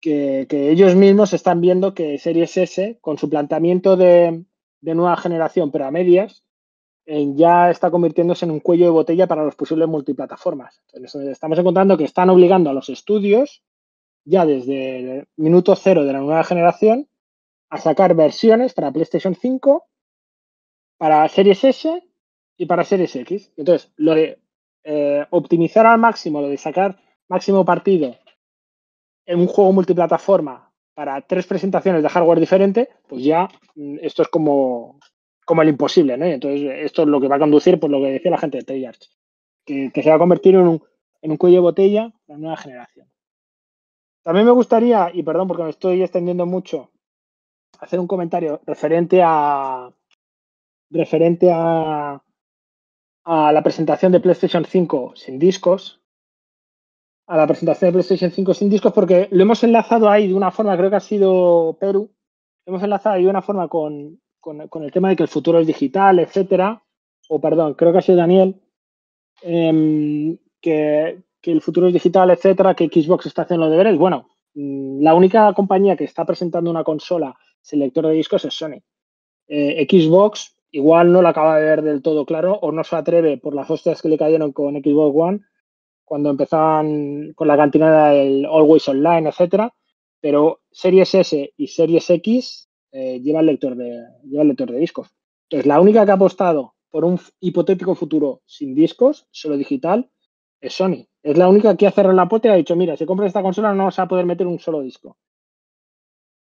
que, ellos mismos están viendo que Series S, con su planteamiento de, nueva generación, pero a medias, ya está convirtiéndose en un cuello de botella para los posibles multiplataformas. estamos encontrando que están obligando a los estudios, ya desde el minuto cero de la nueva generación, a sacar versiones para PlayStation 5, para Series S y para Series X. Entonces, lo de eh, optimizar al máximo, lo de sacar máximo partido en un juego multiplataforma para tres presentaciones de hardware diferente, pues ya mm, esto es como, como el imposible, Entonces, esto es lo que va a conducir, por pues, lo que decía la gente de Treyarch, que, se va a convertir en un, en un cuello de botella la nueva generación. También me gustaría, y perdón porque me estoy extendiendo mucho, hacer un comentario referente a referente a, a la presentación de PlayStation 5 sin discos. A la presentación de PlayStation 5 sin discos, porque lo hemos enlazado ahí de una forma, creo que ha sido Perú, hemos enlazado ahí de una forma con, el tema de que el futuro es digital, etcétera. O perdón, creo que ha sido Daniel, em, que, que, el futuro es digital, etcétera, que Xbox está haciendo los deberes. Bueno, mm, la única compañía que está presentando una consola el lector de discos es Sony. Eh, Xbox igual no lo acaba de ver del todo claro o no se atreve por las hostias que le cayeron con Xbox One cuando empezaban con la cantinada del Always Online, etc. Pero Series S y Series X eh, llevan lleva, lector de, lector de discos. Entonces, la única que ha apostado por un hipotético futuro sin discos, solo digital, es Sony. Es la única que ha cerrado la puerta y ha dicho, mira, si compras esta consola no vas a poder meter un solo disco.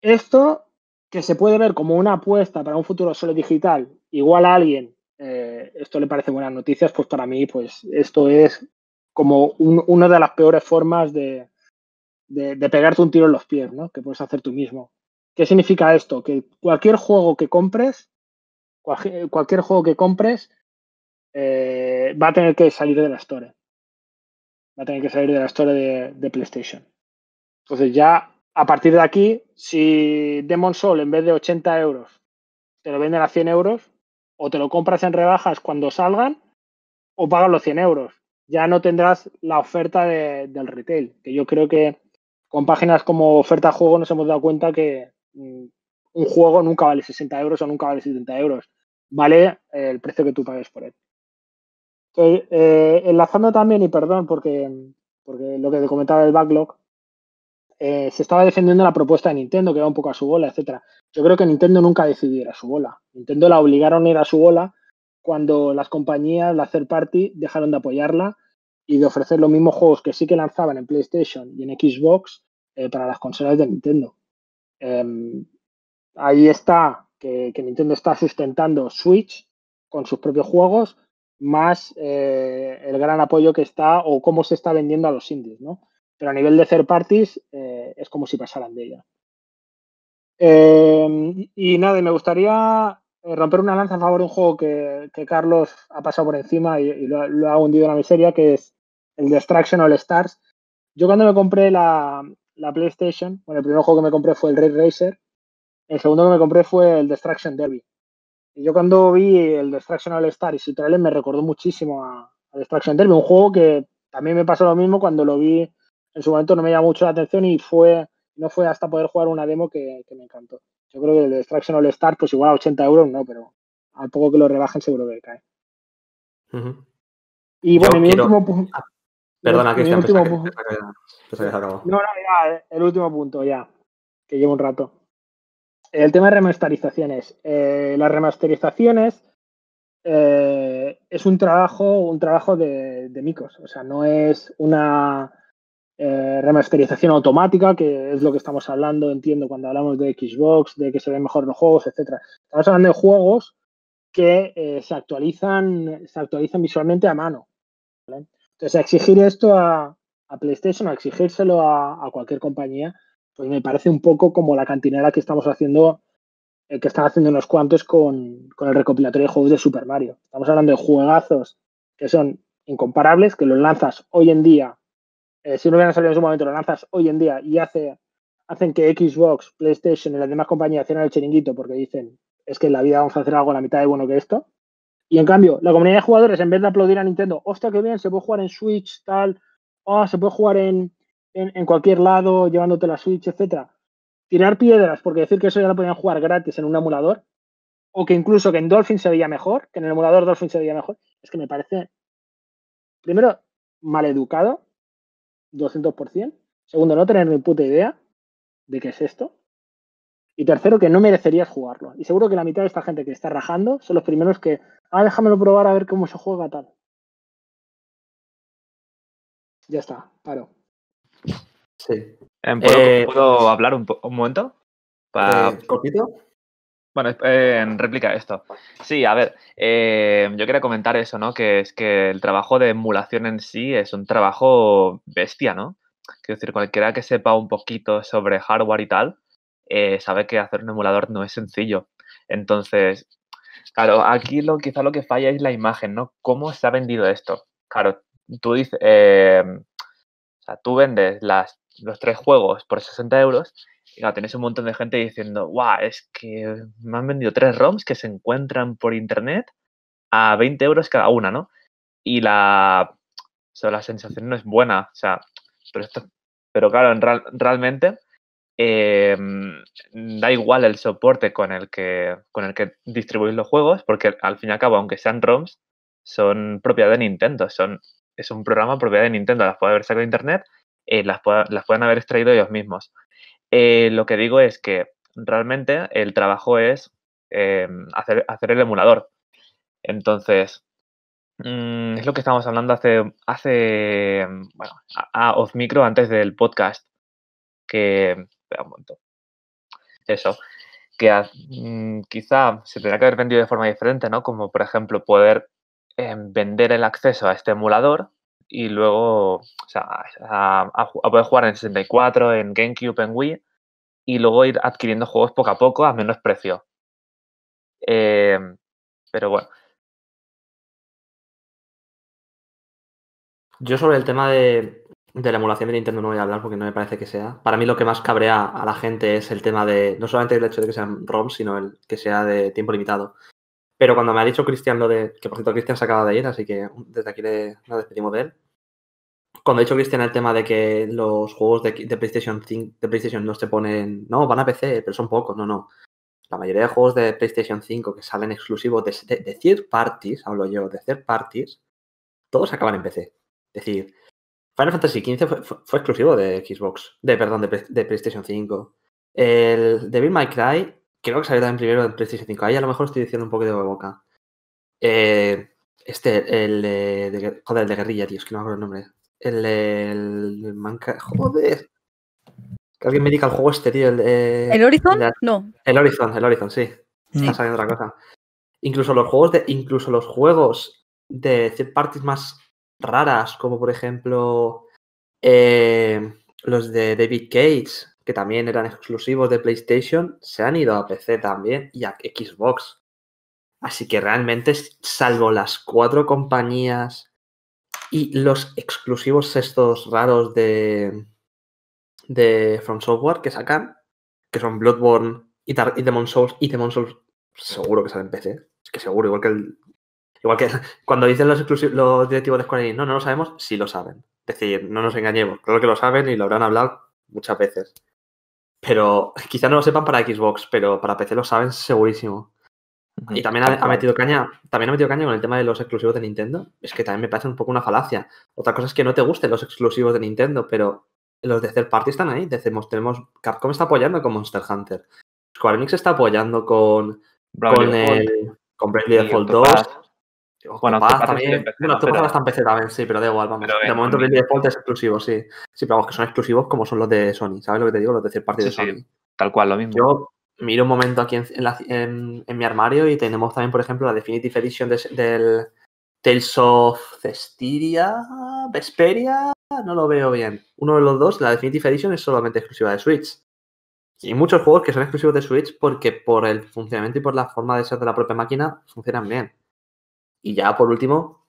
Esto que se puede ver como una apuesta para un futuro solo digital, igual a alguien eh, esto le parece buenas noticias, pues para mí pues esto es como una de las peores formas de, de, pegarte un tiro en los pies, ¿no? Que puedes hacer tú mismo. ¿Qué significa esto? Que cualquier juego que compres, cualquier, juego que compres, eh, va a tener que salir de la Store. Va a tener que salir de la Store de, de PlayStation. Entonces ya a partir de aquí, si Demon Soul en vez de 80 euros te lo venden a 100 euros, o te lo compras en rebajas cuando salgan, o pagas los 100 euros. Ya no tendrás la oferta del retail, que yo creo que con páginas como oferta juego nos hemos dado cuenta que mm, un juego nunca vale 60 euros o nunca vale 70 euros. Vale eh, el precio que tú pagues por él. Eh, enlazando también, y perdón porque, porque lo que te comentaba del backlog, eh, se estaba defendiendo la propuesta de Nintendo, que era un poco a su bola, etcétera. Yo creo que Nintendo nunca decidió ir a su bola. Nintendo la obligaron a ir a su bola cuando las compañías, la third party, dejaron de apoyarla y de ofrecer los mismos juegos que sí que lanzaban en PlayStation y en Xbox eh, para las consolas de Nintendo. Em, ahí está que, que, Nintendo está sustentando Switch con sus propios juegos, más eh, el gran apoyo que está o cómo se está vendiendo a los indies, ¿no? Pero a nivel de third parties eh, es como si pasaran de ella. Em, y nada, me gustaría eh, romper una lanza a favor de un juego que, que Carlos ha pasado por encima y, lo, ha, hundido en la miseria, que es el Destruction All Stars. Yo cuando me compré la, la PlayStation, bueno, el primer juego que me compré fue el Red Racer, el segundo que me compré fue el Destruction Derby. Y yo cuando vi el Destruction All Stars y su trailer me recordó muchísimo a, a, Destruction Derby, un juego que también me pasó lo mismo cuando lo vi en su momento no me llamó mucho la atención y fue no fue hasta poder jugar una demo que, me encantó. Yo creo que el de All Star, pues igual a 80 euros, no, pero al poco que lo rebajen seguro que cae. Y bueno, mi último punto. Perdona, no, no, ya, el último punto, ya, que llevo un rato. El tema de remasterizaciones. Eh, las remasterizaciones eh, es un trabajo, un trabajo de micos. O sea, no es una eh, remasterización automática, que es lo que estamos hablando, entiendo, cuando hablamos de Xbox, de que se ven mejor los juegos, etcétera. Estamos hablando de juegos que eh, se actualizan, se actualizan visualmente a mano. Entonces, exigir esto a, PlayStation, a exigírselo a, cualquier compañía, pues me parece un poco como la cantinera que estamos haciendo, eh, que están haciendo unos cuantos con el recopilatorio de juegos de Super Mario. Estamos hablando de juegazos que son incomparables, que los lanzas hoy en día eh, si no hubieran salido en su momento, lo lanzas hoy en día y hace, hacen que Xbox, PlayStation y las demás compañías hagan el chiringuito porque dicen, es que en la vida vamos a hacer algo a la mitad de bueno que esto. Y en cambio, la comunidad de jugadores, en vez de aplaudir a Nintendo, hostia, qué bien, se puede jugar en Switch, tal, o ah, se puede jugar en, cualquier lado, llevándote la Switch, etcétera. Tirar piedras porque decir que eso ya lo podían jugar gratis en un emulador, o que incluso que en Dolphin se veía mejor, que en el emulador Dolphin se veía mejor, es que me parece, primero, educado, 200%. Segundo, no tener ni puta idea de qué es esto. Y tercero, que no merecerías jugarlo. Y seguro que la mitad de esta gente que está rajando son los primeros que, ah, déjamelo probar a ver cómo se juega tal. Ya está, paro. Sí. Eh, ¿Puedo, hablar un, momento? ¿Para... Eh, bueno, eh, en réplica esto. Sí, a ver, eh, yo quería comentar eso, ¿no? Que es que el trabajo de emulación en sí es un trabajo bestia, ¿no? Quiero decir, cualquiera que sepa un poquito sobre hardware y tal, eh, sabe que hacer un emulador no es sencillo. Entonces, claro, aquí lo, quizá lo que falla es la imagen, ¿no? ¿Cómo se ha vendido esto? Claro, tú dices, o sea, tú vendes las, los tres juegos por 60 euros y tenés un montón de gente diciendo, guau, es que me han vendido tres ROMs que se encuentran por internet a 20 euros cada una, ¿no? Y la, sensación no es buena, o sea, pero, claro, en realmente em, da igual el soporte con el, que, con el que distribuís los juegos, porque al fin y al cabo, aunque sean ROMs, son propiedad de Nintendo, son, es un programa propiedad de Nintendo, las puede haber sacado de internet, y eh, las, las pueden haber extraído ellos mismos. Eh, lo que digo es que realmente el trabajo es eh, hacer, el emulador. Entonces, mm, es lo que estábamos hablando hace, hace mm, bueno, a, Ozmicro antes del podcast. Que, espera un momento. Eso, que mm, quizá se tendría que haber vendido de forma diferente, ¿no? Como por ejemplo poder em, vender el acceso a este emulador y luego o sea, a, poder jugar en 64, en GameCube, en Wii y luego ir adquiriendo juegos poco a poco a menos precio. Eh, pero bueno. Yo sobre el tema de, de la emulación de Nintendo no voy a hablar porque no me parece que sea. Para mí lo que más cabrea a la gente es el tema de, no solamente el hecho de que sean ROMs, sino el que sea de tiempo limitado. Pero cuando me ha dicho Cristian lo de. Que por cierto, Cristian se acaba de ir, así que desde aquí le, nos despedimos de él. Cuando ha dicho Cristian el tema de que los juegos de, PlayStation 5, de PlayStation no se ponen. No, van a PC, pero son pocos. No, no. La mayoría de juegos de PlayStation 5 que salen exclusivos de, de, third parties, hablo yo, de third parties, todos acaban en PC. Es decir, Final Fantasy XV fue, exclusivo de Xbox. De, perdón, de, de PlayStation 5. El Devil May Cry creo que salió también primero en PlayStation 5. Ahí a lo mejor estoy diciendo un poco de boca. Eh, este, el de, joder, el de guerrilla, tío, es que no me acuerdo el nombre. El, el manca, joder. Que alguien me diga el juego este, tío. ¿El, ¿El Horizon? no. El Horizon, el Horizon, sí. Mm. Está saliendo otra cosa. Incluso los juegos de, incluso los juegos de third parties más raras, como por ejemplo eh, los de David Cage, que también eran exclusivos de PlayStation, se han ido a PC también y a Xbox. Así que realmente, salvo las cuatro compañías y los exclusivos estos raros de, de From Software que sacan, que son Bloodborne y, y Demon Souls, y Demon Souls seguro que salen PC, es que seguro, igual que Igual que cuando dicen los, los directivos de Square Enix, no, no lo sabemos, sí lo saben. Es decir, no nos engañemos, creo que lo saben y lo habrán hablado muchas veces. Pero quizá no lo sepan para Xbox, pero para PC lo saben segurísimo. Y también ha, metido caña, también metido caña con el tema de los exclusivos de Nintendo. Es que también me parece un poco una falacia. Otra cosa es que no te gusten los exclusivos de Nintendo, pero los de third party están ahí. Decimos, tenemos, Capcom está apoyando con Monster Hunter. Square Enix está apoyando con, con, el, con Default 2. Bueno, también. Bueno, en PC también, sí, pero da igual, vamos. de momento, es exclusivo, sí. Sí, pero vamos, que son exclusivos como son los de Sony, ¿sabes lo que te digo? Los de third party de Sony. tal cual, lo mismo. Yo miro un momento aquí en, mi armario y tenemos también, por ejemplo, la Definitive Edition del Tales of Cestiria, Vesperia, no lo veo bien. Uno de los dos, la Definitive Edition es solamente exclusiva de Switch. Y muchos juegos que son exclusivos de Switch porque por el funcionamiento y por la forma de ser de la propia máquina funcionan bien. Y ya por último,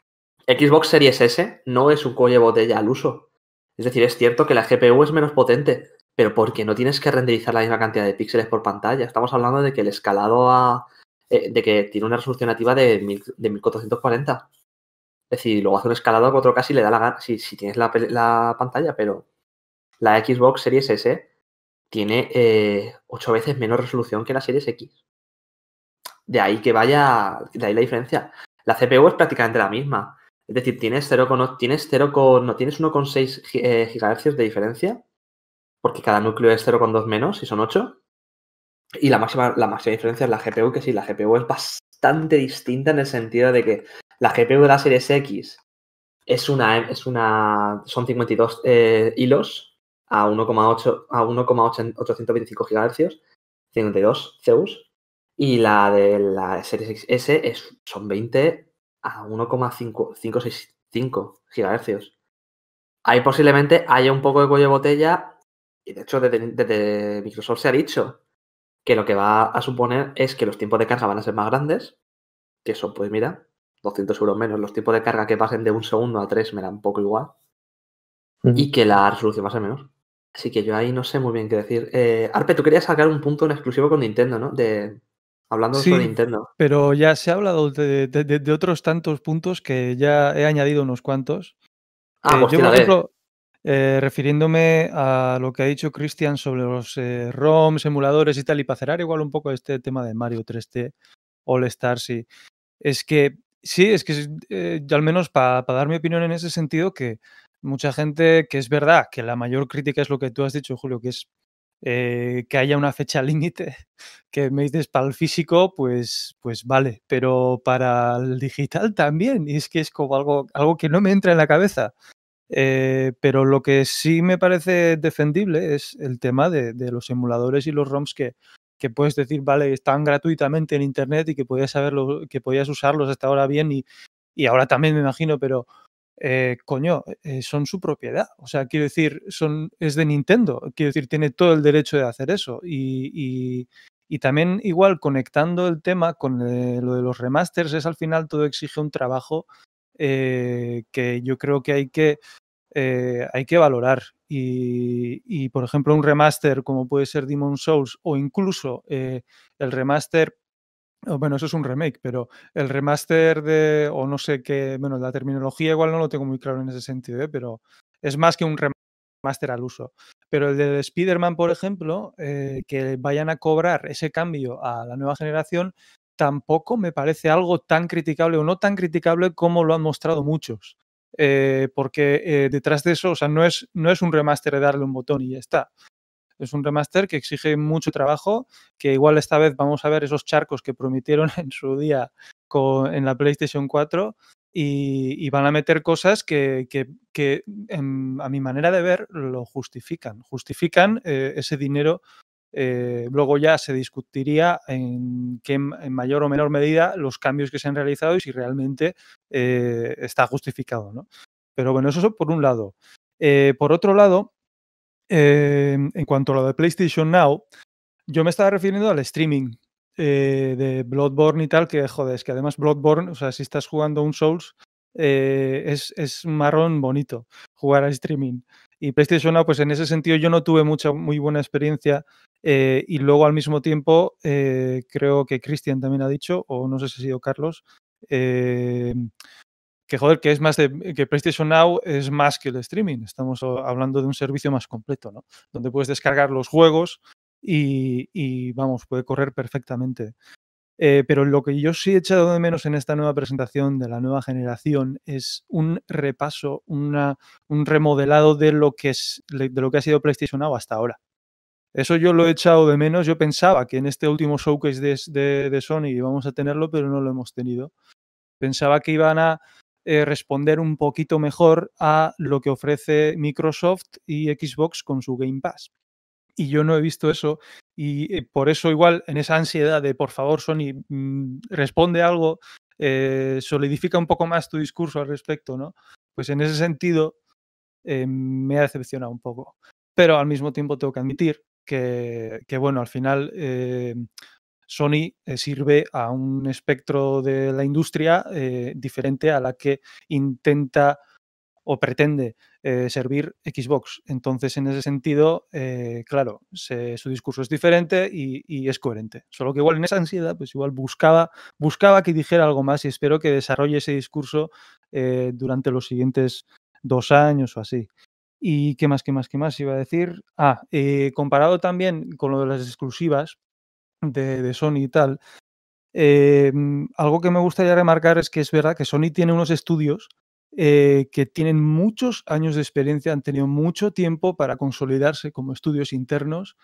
Xbox Series S no es un cuello botella al uso. Es decir, es cierto que la GPU es menos potente, pero porque no tienes que renderizar la misma cantidad de píxeles por pantalla. Estamos hablando de que el escalado a. Eh, de que tiene una resolución nativa de, 1440. Es decir, luego hace un escalado a 4 casi si le da la gana, si, tienes la, pantalla, pero la Xbox Series S tiene eh, ocho 8 veces menos resolución que la Series X. De ahí que vaya, de ahí la diferencia. La CPU es prácticamente la misma. Es decir, tienes 1,6 GHz eh, de diferencia, porque cada núcleo es 0,2 menos y son 8. Y la máxima, la diferencia es la GPU, que sí, la GPU es bastante distinta en el sentido de que la GPU de la serie X es una, es una son 52 eh, hilos a 1,825 GHz, 52 Zeus. Y la de la Series S es, son 20 a 1,565 gigahercios Ahí posiblemente haya un poco de cuello de botella. Y de hecho, desde, Microsoft se ha dicho que lo que va a suponer es que los tiempos de carga van a ser más grandes. Que eso, pues mira, 200 euros menos. Los tiempos de carga que pasen de un segundo a tres me dan un poco igual. Y que la resolución va a ser menos. Así que yo ahí no sé muy bien qué decir. Eh, Arpe, tú querías sacar un punto en exclusivo con Nintendo, ¿no? De, Hablando de Nintendo. Pero ya se ha hablado de, otros tantos puntos que ya he añadido unos cuantos. Ah, eh, pues por ejemplo, eh, refiriéndome a lo que ha dicho Cristian sobre los eh, ROMs, emuladores y tal, y para cerrar igual un poco este tema de Mario 3D, All Stars sí. Es que, sí, es que yo al menos para dar mi opinión en ese sentido, que mucha gente, que es verdad, que la mayor crítica es lo que tú has dicho, Julio, que es eh, que haya una fecha límite, que me dices para el físico, pues, pues vale, pero para el digital también, y es que es como algo, algo que no me entra en la cabeza. Eh, pero lo que sí me parece defendible es el tema de, los emuladores y los ROMs que, puedes decir, vale, están gratuitamente en Internet y que podías, que podías usarlos hasta ahora bien y, y ahora también me imagino, pero eh, coño, eh, son su propiedad. O sea, quiero decir, son, es de Nintendo. Quiero decir, tiene todo el derecho de hacer eso. Y, también igual conectando el tema con eh, lo de los remasters, es al final todo exige un trabajo que yo creo que hay que, hay que valorar. Y, y, por ejemplo, un remaster como puede ser Demon Souls o incluso el remaster bueno, eso es un remake, pero el remaster de, o no sé qué, bueno, la terminología igual no lo tengo muy claro en ese sentido, ¿eh? pero es más que un remaster al uso. Pero el de Spider-Man, por ejemplo, eh, que vayan a cobrar ese cambio a la nueva generación, tampoco me parece algo tan criticable o no tan criticable como lo han mostrado muchos. Eh, porque detrás de eso, o sea, no es, no es un remaster de darle un botón y ya está. Es un remaster que exige mucho trabajo, que igual esta vez vamos a ver esos charcos que prometieron en su día en la PlayStation 4 y, van a meter cosas que, em, a mi manera de ver lo justifican. Justifican eh, ese dinero eh, luego ya se discutiría en, qué, en mayor o menor medida los cambios que se han realizado y si realmente eh, está justificado. ¿no? Pero bueno, eso es por un lado. por otro lado, Em, en cuanto a lo de PlayStation Now, yo me estaba refiriendo al streaming eh, de Bloodborne y tal, que joder, es que además Bloodborne, o sea, si estás jugando un Souls, eh, es, es marrón bonito jugar al streaming. Y PlayStation Now, pues en ese sentido yo no tuve mucha, muy buena experiencia. Eh, y luego al mismo tiempo, creo que Cristian también ha dicho, o no sé si ha sido Carlos, que joder, que es más de, que PlayStation Now es más que el streaming. Estamos hablando de un servicio más completo, ¿no? Donde puedes descargar los juegos y, vamos, puede correr perfectamente. Eh, pero lo que yo sí he echado de menos en esta nueva presentación de la nueva generación es un repaso, una, un remodelado de lo, que es, de lo que ha sido PlayStation Now hasta ahora. Eso yo lo he echado de menos. Yo pensaba que en este último showcase de, de Sony íbamos a tenerlo, pero no lo hemos tenido. Pensaba que iban a eh, responder un poquito mejor a lo que ofrece Microsoft y Xbox con su Game Pass. Y yo no he visto eso y eh, por eso igual en esa ansiedad de por favor Sony mm, responde algo, eh, solidifica un poco más tu discurso al respecto, ¿no? Pues en ese sentido me ha decepcionado un poco. Pero al mismo tiempo tengo que admitir que, bueno, al final Sony eh, sirve a un espectro de la industria eh, diferente a la que intenta o pretende eh, servir Xbox. Entonces, en ese sentido, claro, su discurso es diferente y, es coherente. Solo que igual en esa ansiedad, pues igual buscaba, buscaba que dijera algo más y espero que desarrolle ese discurso durante los siguientes dos años o así. ¿Y qué más, qué más, qué más iba a decir? Ah, comparado también con lo de las exclusivas, de, Sony y tal. Eh, mm, algo que me gustaría remarcar es que es verdad que Sony tiene unos estudios eh, que tienen muchos años de experiencia, han tenido mucho tiempo para consolidarse como estudios internos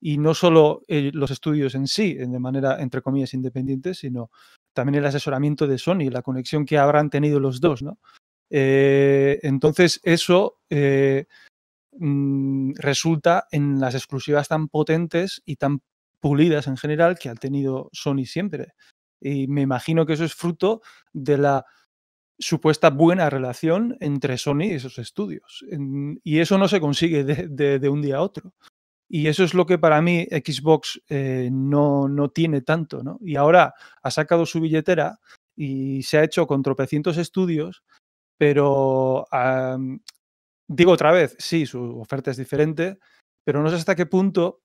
y no solo eh, los estudios en sí, de manera, entre comillas, independientes, sino también el asesoramiento de Sony, la conexión que habrán tenido los dos, ¿no? entonces, eso mm, resulta en las exclusivas tan potentes y tan pulidas en general que ha tenido Sony siempre. Y me imagino que eso es fruto de la supuesta buena relación entre Sony y esos estudios. Y eso no se consigue de, un día a otro. Y eso es lo que para mí Xbox eh, no, tiene tanto. Y ahora ha sacado su billetera y se ha hecho con tropecientos estudios, pero digo otra vez, sí, su oferta es diferente, pero no sé hasta qué punto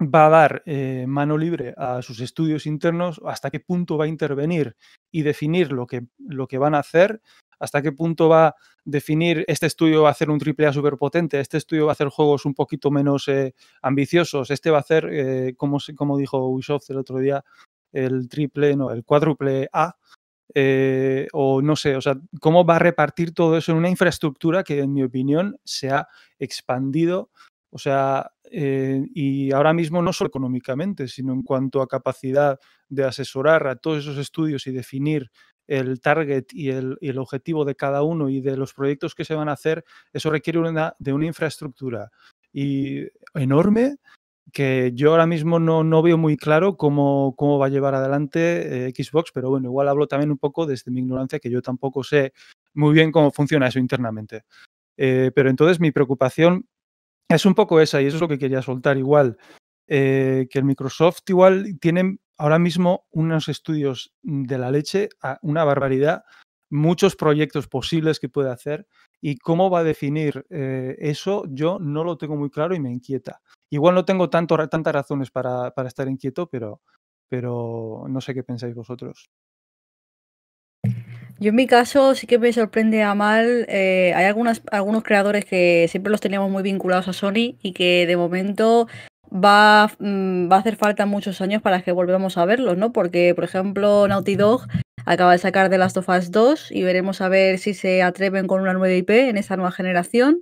va a dar eh, mano libre a sus estudios internos, hasta qué punto va a intervenir y definir lo que, lo que van a hacer, hasta qué punto va a definir este estudio va a hacer un triple A superpotente, este estudio va a hacer juegos un poquito menos eh, ambiciosos, este va a hacer, eh, como, como dijo Ubisoft el otro día, el triple, no, el cuádruple A, o no sé, o sea, cómo va a repartir todo eso en una infraestructura que, en mi opinión, se ha expandido o sea, eh, y ahora mismo no solo económicamente, sino en cuanto a capacidad de asesorar a todos esos estudios y definir el target y el, objetivo de cada uno y de los proyectos que se van a hacer, eso requiere una, de una infraestructura enorme que yo ahora mismo no, veo muy claro cómo, cómo, va a llevar adelante eh, Xbox, pero bueno, igual hablo también un poco desde mi ignorancia, que yo tampoco sé muy bien cómo funciona eso internamente. Eh, pero entonces mi preocupación es un poco esa y eso es lo que quería soltar igual. Eh, que el Microsoft igual tiene ahora mismo unos estudios de la leche, una barbaridad, muchos proyectos posibles que puede hacer y cómo va a definir eh, eso yo no lo tengo muy claro y me inquieta. Igual no tengo tanto, tantas razones para, para estar inquieto, pero, pero no sé qué pensáis vosotros. Yo en mi caso sí que me sorprende a mal. Eh, hay algunas, algunos creadores que siempre los teníamos muy vinculados a Sony y que de momento mm, va, a hacer falta muchos años para que volvamos a verlos, ¿no? Porque, por ejemplo, Naughty Dog acaba de sacar The Last of Us 2 y veremos a ver si se atreven con una nueva IP en esta nueva generación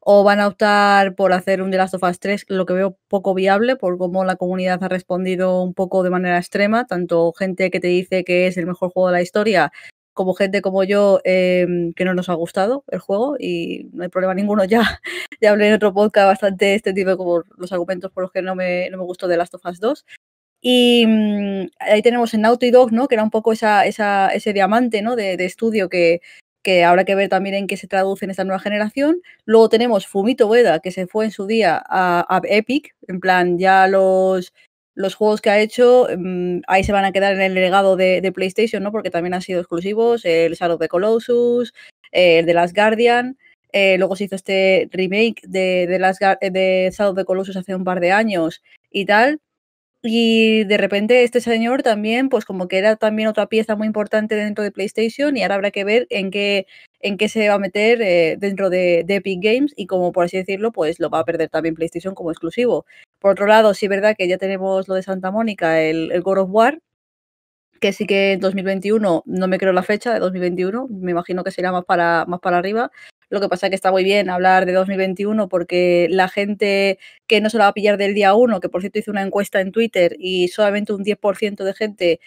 o van a optar por hacer un The Last of Us 3, lo que veo poco viable por cómo la comunidad ha respondido un poco de manera extrema, tanto gente que te dice que es el mejor juego de la historia como gente como yo, em, que no nos ha gustado el juego y no hay problema ninguno. Ya, ya hablé en otro podcast bastante este tipo, como los argumentos por los que no me, no me gustó de Last of Us 2. Y mm, ahí tenemos en Naughty Dog, ¿no? que era un poco esa, esa, ese diamante ¿no? de, estudio que, que habrá que ver también en qué se traduce en esta nueva generación. Luego tenemos Fumito Ueda, que se fue en su día a, a, Epic, en plan ya los los juegos que ha hecho, em, ahí se van a quedar en el legado de, PlayStation, ¿no? Porque también han sido exclusivos, el Shadow of the Colossus, el The Last Guardian, eh, luego se hizo este remake de, de Shadow of the Colossus hace un par de años y tal. Y de repente este señor también, pues como que era también otra pieza muy importante dentro de PlayStation y ahora habrá que ver en qué, en qué se va a meter eh, dentro de, Epic Games y como por así decirlo, pues lo va a perder también PlayStation como exclusivo. Por otro lado, sí es verdad que ya tenemos lo de Santa Mónica, el, God of War, que sí que en 2021, no me creo la fecha de 2021, me imagino que será más para, más para arriba. Lo que pasa es que está muy bien hablar de 2021 porque la gente que no se la va a pillar del día 1, que por cierto hice una encuesta en Twitter y solamente un 10% de gente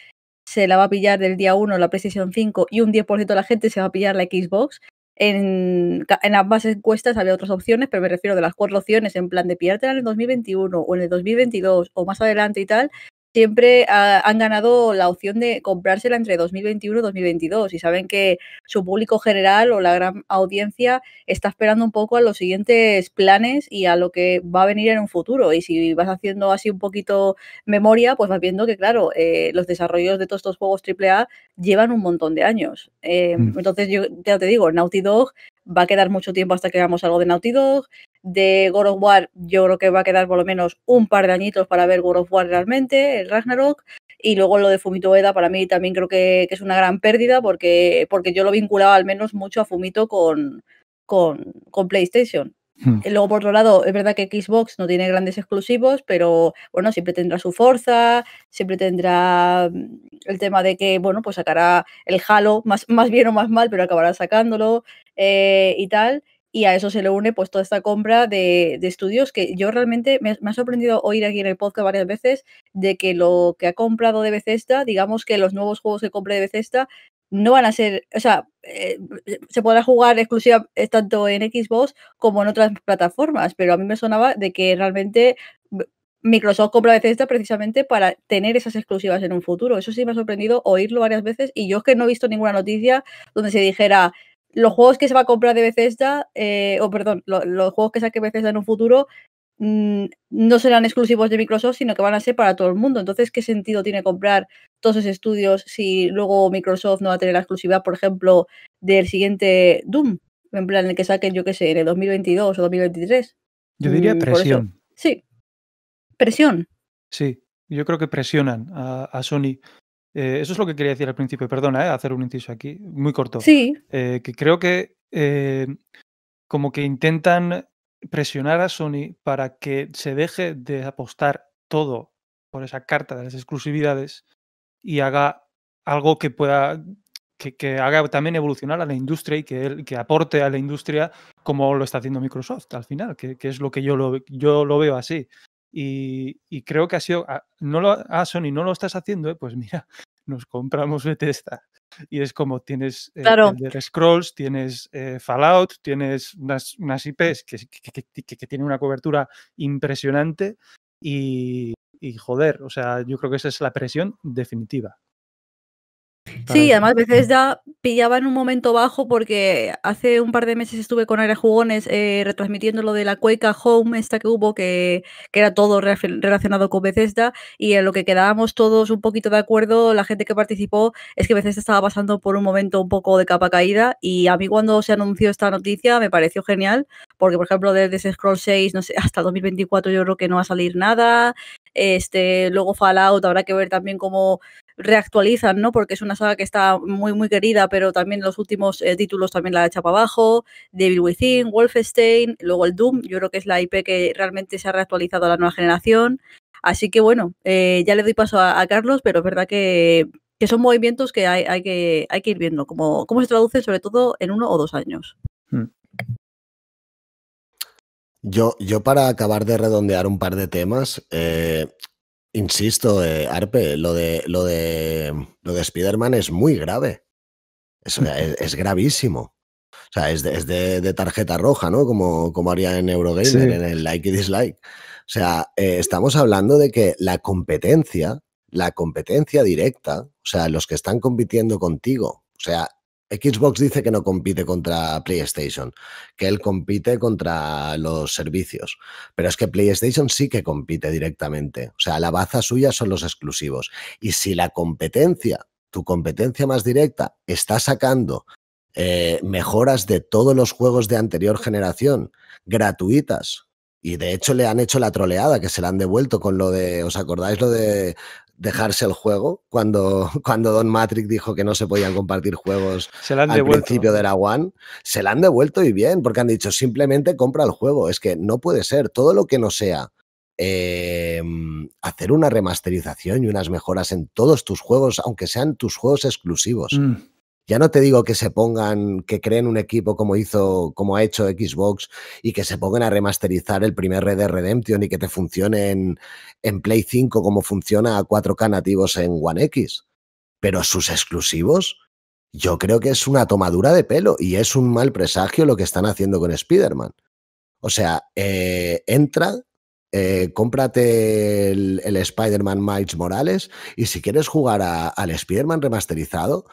se la va a pillar del día 1 la PlayStation 5 y un 10% de la gente se va a pillar la Xbox, en, ambas encuestas había otras opciones, pero me refiero de las cuatro opciones en plan de pillártela en el 2021 o en el 2022 o más adelante y tal, siempre han ganado la opción de comprársela entre 2021 y 2022 y saben que su público general o la gran audiencia está esperando un poco a los siguientes planes y a lo que va a venir en un futuro. Y si vas haciendo así un poquito memoria, pues vas viendo que, claro, eh, los desarrollos de todos estos juegos AAA llevan un montón de años. Eh, mm. Entonces, yo ya te digo, Naughty Dog va a quedar mucho tiempo hasta que hagamos algo de Naughty Dog. De God of War, yo creo que va a quedar por lo menos un par de añitos para ver God of War realmente, el Ragnarok. Y luego lo de Fumito Eda, para mí también creo que, es una gran pérdida porque, porque yo lo vinculaba al menos mucho a Fumito con, con, con PlayStation. Hmm. Luego, por otro lado, es verdad que Xbox no tiene grandes exclusivos, pero bueno, siempre tendrá su fuerza, siempre tendrá mm, el tema de que, bueno, pues sacará el Halo, más, más bien o más mal, pero acabará sacándolo eh, y tal. Y a eso se le une pues toda esta compra de, estudios que yo realmente me, ha sorprendido oír aquí en el podcast varias veces de que lo que ha comprado de Bethesda, digamos que los nuevos juegos que compre de Bethesda no van a ser, o sea, eh, se podrá jugar exclusiva eh, tanto en Xbox como en otras plataformas, pero a mí me sonaba de que realmente Microsoft compra Bethesda precisamente para tener esas exclusivas en un futuro. Eso sí me ha sorprendido oírlo varias veces y yo es que no he visto ninguna noticia donde se dijera los juegos que se va a comprar de Bethesda, eh, o perdón, los juegos que saque Bethesda en un futuro Mm, no serán exclusivos de Microsoft, sino que van a ser para todo el mundo. Entonces, ¿qué sentido tiene comprar todos esos estudios si luego Microsoft no va a tener la exclusividad, por ejemplo, del siguiente Doom? En plan, el que saquen, yo qué sé, en el 2022 o 2023. Yo diría mm, presión. Sí. Presión. Sí, yo creo que presionan a, Sony. Eh, eso es lo que quería decir al principio, perdona, eh, hacer un inciso aquí, muy corto. Sí. Eh, que creo que eh, como que intentan presionar a Sony para que se deje de apostar todo por esa carta de las exclusividades y haga algo que pueda que, haga también evolucionar a la industria y que, que aporte a la industria como lo está haciendo Microsoft al final, que, es lo que yo lo, yo lo veo así. Y, creo que ha sido, no lo, a Sony no lo estás haciendo, ¿eh? pues mira, nos compramos Bethesda. Y es como tienes eh, Scrolls, tienes eh, Fallout, tienes unas, IPs que, que, tienen una cobertura impresionante y, y, joder, o sea, yo creo que esa es la presión definitiva. Sí, además Bethesda veces ya pillaba en un momento bajo porque hace un par de meses estuve con Aire Jugones eh, retransmitiendo lo de la cueca home esta que hubo, que, que era todo relacionado con Bethesda y en lo que quedábamos todos un poquito de acuerdo, la gente que participó, es que Bethesda estaba pasando por un momento un poco de capa caída y a mí cuando se anunció esta noticia me pareció genial porque, por ejemplo, desde Scroll 6, no sé, hasta 2024 yo creo que no va a salir nada, este, luego Fallout, habrá que ver también cómo reactualizan, ¿no? Porque es una saga que está muy, muy querida, pero también los últimos eh, títulos también la echado para abajo, Devil Within, Wolfenstein, luego el Doom, yo creo que es la IP que realmente se ha reactualizado a la nueva generación. Así que bueno, eh, ya le doy paso a, Carlos, pero es verdad que, son movimientos que hay, que hay que ir viendo, cómo, cómo se traduce? sobre todo en uno o dos años. Hmm. Yo, yo, para acabar de redondear un par de temas, eh, Insisto, eh, Arpe, lo de, lo de, lo de Spider-Man es muy grave. Es, gravísimo. O sea, es de, de, tarjeta roja, ¿no? Como, como haría en Eurogamer, en el like y dislike. O sea, eh, estamos hablando de que la competencia, la competencia directa, o sea, los que están compitiendo contigo, o sea, Xbox dice que no compite contra PlayStation, que él compite contra los servicios, pero es que PlayStation sí que compite directamente. O sea, la baza suya son los exclusivos. Y si la competencia, tu competencia más directa, está sacando eh, mejoras de todos los juegos de anterior generación gratuitas, y de hecho le han hecho la troleada que se la han devuelto con lo de, ¿os acordáis lo de dejarse el juego cuando, cuando Don Matrix dijo que no se podían compartir juegos se al principio de la One. Se la han devuelto y bien, porque han dicho simplemente compra el juego. Es que no puede ser. Todo lo que no sea em, hacer una remasterización y unas mejoras en todos tus juegos, aunque sean tus juegos exclusivos. Mm. Ya no te digo que se pongan, que creen un equipo como hizo, como ha hecho Xbox y que se pongan a remasterizar el primer Red Dead Redemption y que te funcione en, Play 5 como funciona a 4K nativos en One X. Pero sus exclusivos, yo creo que es una tomadura de pelo y es un mal presagio lo que están haciendo con Spider-Man. O sea, eh, entra, eh, cómprate el, Spider-Man Miles Morales y si quieres jugar al Spider-Man remasterizado,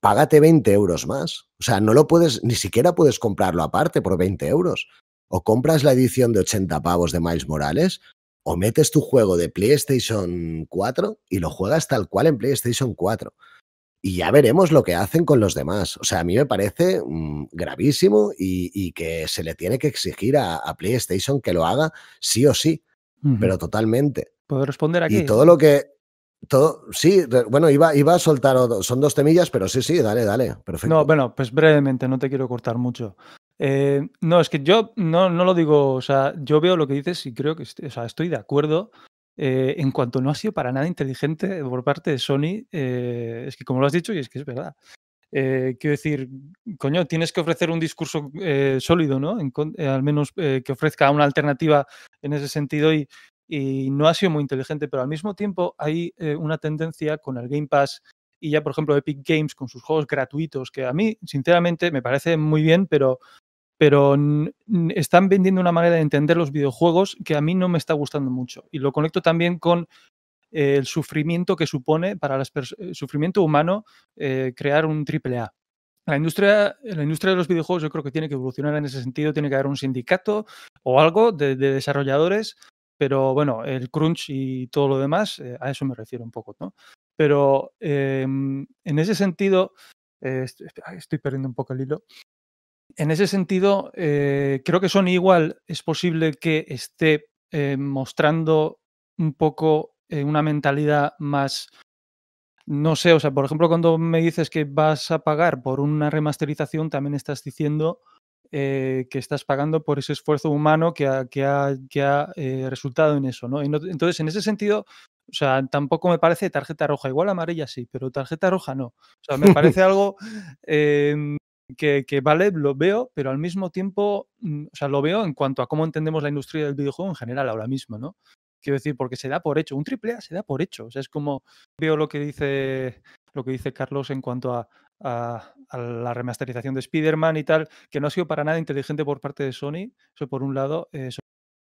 págate 20 euros más. O sea, no lo puedes, ni siquiera puedes comprarlo aparte por 20 euros. O compras la edición de 80 pavos de Miles Morales, o metes tu juego de PlayStation 4 y lo juegas tal cual en PlayStation 4. Y ya veremos lo que hacen con los demás. O sea, a mí me parece mm, gravísimo y, que se le tiene que exigir a, PlayStation que lo haga sí o sí, pero totalmente. ¿Puedo responder aquí? Y todo lo que, todo, sí, bueno, iba, iba a soltar, son dos temillas, pero sí, sí, dale, dale, perfecto. No, bueno, pues brevemente, no te quiero cortar mucho. Eh, no, es que yo no, no lo digo, o sea, yo veo lo que dices y creo que, o sea, estoy de acuerdo. Eh, en cuanto no ha sido para nada inteligente por parte de Sony, eh, es que como lo has dicho, y es que es verdad. quiero decir, coño, tienes que ofrecer un discurso sólido, ¿no? al menos que ofrezca una alternativa en ese sentido y, y no ha sido muy inteligente, pero al mismo tiempo hay eh, una tendencia con el Game Pass y ya, por ejemplo, Epic Games con sus juegos gratuitos, que a mí, sinceramente, me parece muy bien, pero, pero están vendiendo una manera de entender los videojuegos que a mí no me está gustando mucho. Y lo conecto también con eh, el sufrimiento que supone para las el eh, sufrimiento humano crear un AAA. La industria, la industria de los videojuegos yo creo que tiene que evolucionar en ese sentido, tiene que haber un sindicato o algo de desarrolladores pero bueno, el crunch y todo lo demás, eh, a eso me refiero un poco, ¿no? Pero em, en ese sentido, eh, estoy, perdiendo un poco el hilo. En ese sentido, eh, creo que son igual es posible que esté mostrando un poco una mentalidad más, no sé, o sea, por ejemplo, cuando me dices que vas a pagar por una remasterización, también estás diciendo eh, que estás pagando por ese esfuerzo humano que ha, eh, resultado en eso. entonces, en ese sentido, o sea, tampoco me parece tarjeta roja. Igual amarilla sí, pero tarjeta roja no. me parece algo em, que, vale, lo veo, pero al mismo tiempo, mm, sea, lo veo en cuanto a cómo entendemos la industria del videojuego en general ahora mismo, ¿no? Quiero decir, porque se da por hecho. Un triple A se da por hecho. O sea, es como veo lo que dice lo que dice Carlos en cuanto a, a, la remasterización de Spider-Man y tal, que no ha sido para nada inteligente por parte de Sony, eso por un lado, eh,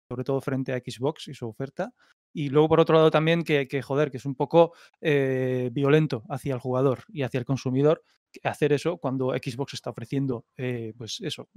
sobre todo frente a Xbox y su oferta. Y luego, por otro lado, también que, que joder, que es un poco eh, violento hacia el jugador y hacia el consumidor hacer eso cuando Xbox está ofreciendo, eh, pues eso,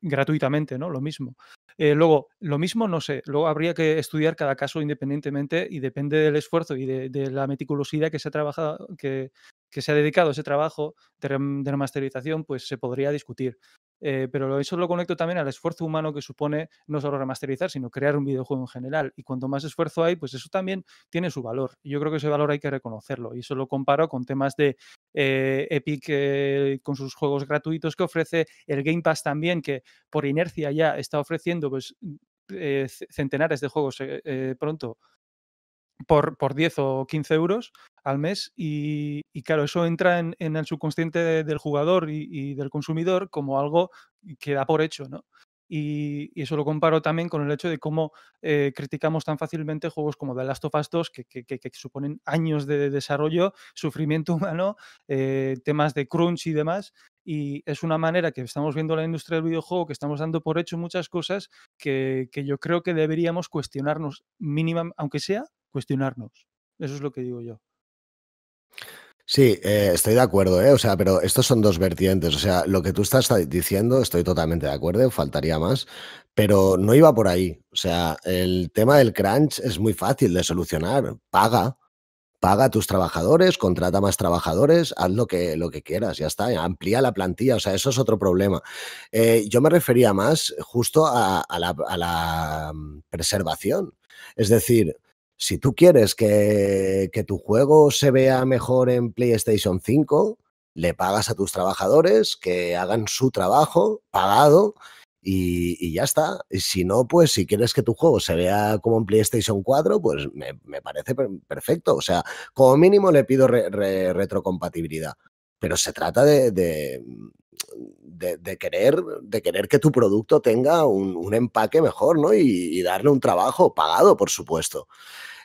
gratuitamente, ¿no? Lo mismo. luego, lo mismo, no sé, luego habría que estudiar cada caso independientemente y depende del esfuerzo y de, la meticulosidad que se ha trabajado, que, que se ha dedicado a ese trabajo de, remasterización, pues se podría discutir. Eh, pero eso lo conecto también al esfuerzo humano que supone no solo remasterizar, sino crear un videojuego en general. Y cuanto más esfuerzo hay, pues eso también tiene su valor. Yo creo que ese valor hay que reconocerlo. Y eso lo comparo con temas de eh, Epic eh, con sus juegos gratuitos que ofrece, el Game Pass también, que por inercia ya está ofreciendo pues, centenares de juegos pronto por, por 10 o 15 euros al mes y, claro, eso entra en, el subconsciente del jugador y, del consumidor como algo que da por hecho, ¿no? Y, eso lo comparo también con el hecho de cómo eh, criticamos tan fácilmente juegos como The Last of Us 2, que, que, suponen años de desarrollo, sufrimiento humano, eh, temas de crunch y demás, y es una manera que estamos viendo la industria del videojuego, que estamos dando por hecho muchas cosas que, que yo creo que deberíamos cuestionarnos mínima, aunque sea cuestionarnos. Eso es lo que digo yo. Sí, eh, estoy de acuerdo, ¿eh? O sea, pero estos son dos vertientes. O sea, lo que tú estás diciendo, estoy totalmente de acuerdo, faltaría más, pero no iba por ahí. O sea, el tema del crunch es muy fácil de solucionar. Paga, paga a tus trabajadores, contrata más trabajadores, haz lo que, lo que quieras, ya está, amplía la plantilla, o sea, eso es otro problema. Eh, yo me refería más justo a la mm, preservación. Es decir, si tú quieres que, tu juego se vea mejor en PlayStation 5, le pagas a tus trabajadores que hagan su trabajo pagado y, ya está. Y Si no, pues si quieres que tu juego se vea como en PlayStation 4, pues me, parece perfecto. O sea, como mínimo le pido retrocompatibilidad. Pero se trata de, querer, de querer que tu producto tenga un, empaque mejor, ¿no? y darle un trabajo pagado, por supuesto.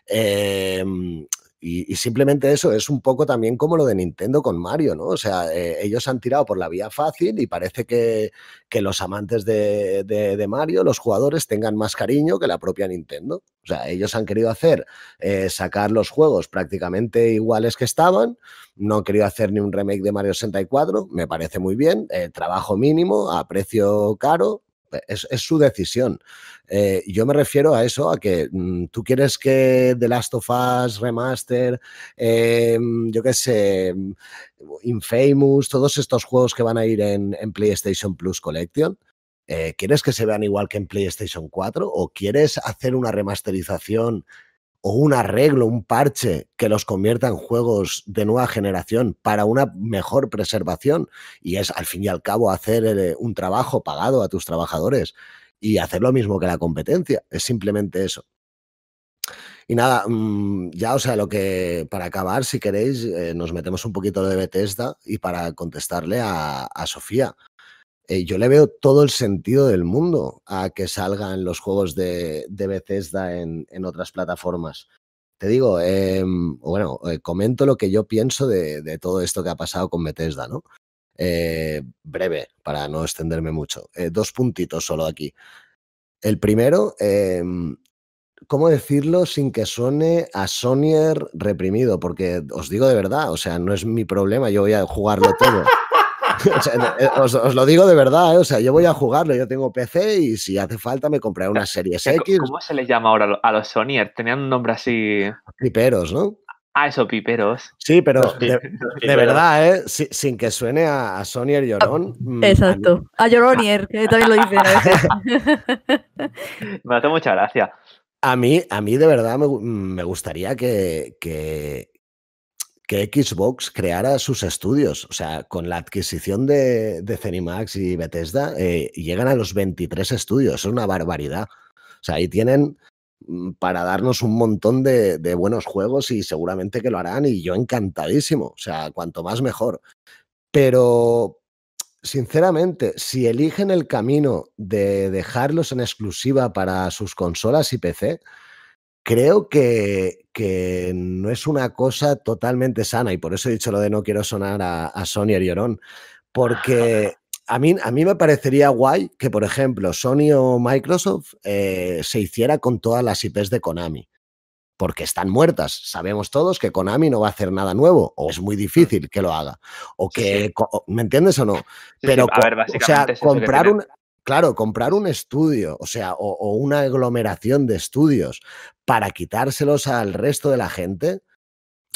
Em, y, simplemente eso es un poco también como lo de Nintendo con Mario, ¿no? O sea, eh, ellos han tirado por la vía fácil y parece que, que los amantes de, de, Mario, los jugadores, tengan más cariño que la propia Nintendo. O sea, ellos han querido hacer, eh, sacar los juegos prácticamente iguales que estaban, no han querido hacer ni un remake de Mario 64, me parece muy bien, eh, trabajo mínimo, a precio caro, es, su decisión. Eh, yo me refiero a eso, a que mm, tú quieres que The Last of Us, Remaster, em, yo qué sé, mm, Infamous, todos estos juegos que van a ir en, PlayStation Plus Collection, eh, ¿quieres que se vean igual que en PlayStation 4? ¿O quieres hacer una remasterización o un arreglo, un parche que los convierta en juegos de nueva generación para una mejor preservación. Y es, al fin y al cabo, hacer eh, un trabajo pagado a tus trabajadores y hacer lo mismo que la competencia. Es simplemente eso. Y nada, mm, ya, o sea, lo que para acabar, si queréis, eh, nos metemos un poquito de Bethesda y para contestarle a Sofía. Eh, yo le veo todo el sentido del mundo a que salgan los juegos de, Bethesda en, otras plataformas. Te digo, em, bueno, eh, comento lo que yo pienso de, todo esto que ha pasado con Bethesda, ¿no? Eh, breve, para no extenderme mucho. dos puntitos solo aquí. El primero, em, ¿cómo decirlo sin que suene a Sonier reprimido? Porque os digo de verdad, o sea, no es mi problema, yo voy a jugarlo todo. Eh, os, lo digo de verdad, eh, o sea, yo voy a jugarlo, yo tengo PC y si hace falta me compraré una serie eh, X. ¿Cómo se les llama ahora a los Sonyers? Tenían un nombre así... Piperos, ¿no? Ah, eso, piperos. Sí, pero de, verdad, ¿eh? Sin, que suene a, a Sonier ah, Llorón. Mm, exacto. A, que también lo dice. Me hace mucha gracia. A mí, a mí de verdad me, mm, me gustaría que, que Xbox creara sus estudios. O sea, con la adquisición de, de y Bethesda, eh, llegan a los 23 estudios. Es una barbaridad. O sea, ahí tienen mm, para darnos un montón de, de, buenos juegos y seguramente que lo harán y yo encantadísimo. O sea, cuanto más mejor. Pero, sinceramente, si eligen el camino de dejarlos en exclusiva para sus consolas y PC, creo que, no es una cosa totalmente sana y por eso he dicho lo de no quiero sonar a, a Sony Llorón, ah, porque a mí, a mí me parecería guay que, por ejemplo, Sony o Microsoft eh, se hiciera con todas las IPs de Konami. Porque están muertas. Sabemos todos que Konami no va a hacer nada nuevo, o es muy mm. difícil que lo haga, o que. ¿Me entiendes o no? Pero, comprar un, claro, comprar un estudio, o sea, o, una aglomeración de estudios para quitárselos al resto de la gente.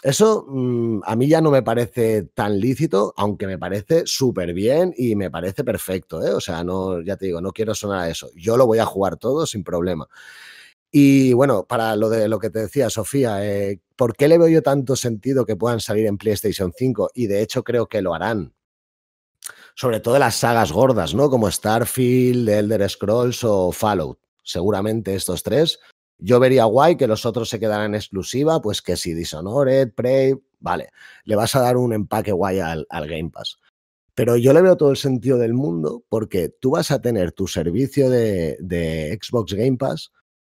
Eso mm, a mí ya no me parece tan lícito, aunque me parece súper bien y me parece perfecto. ¿eh? O sea, no, ya te digo, no quiero sonar a eso. Yo lo voy a jugar todo sin problema. Y bueno, para lo de lo que te decía, Sofía, eh, ¿por qué le veo yo tanto sentido que puedan salir en PlayStation 5? Y de hecho creo que lo harán. Sobre todo las sagas gordas, ¿no? Como Starfield, Elder Scrolls o Fallout. Seguramente estos tres yo vería guay que los otros se quedaran en exclusiva, pues que si Dishonored, Prey, vale, le vas a dar un empaque guay al, Game Pass. Pero yo le veo todo el sentido del mundo porque tú vas a tener tu servicio de, Xbox Game Pass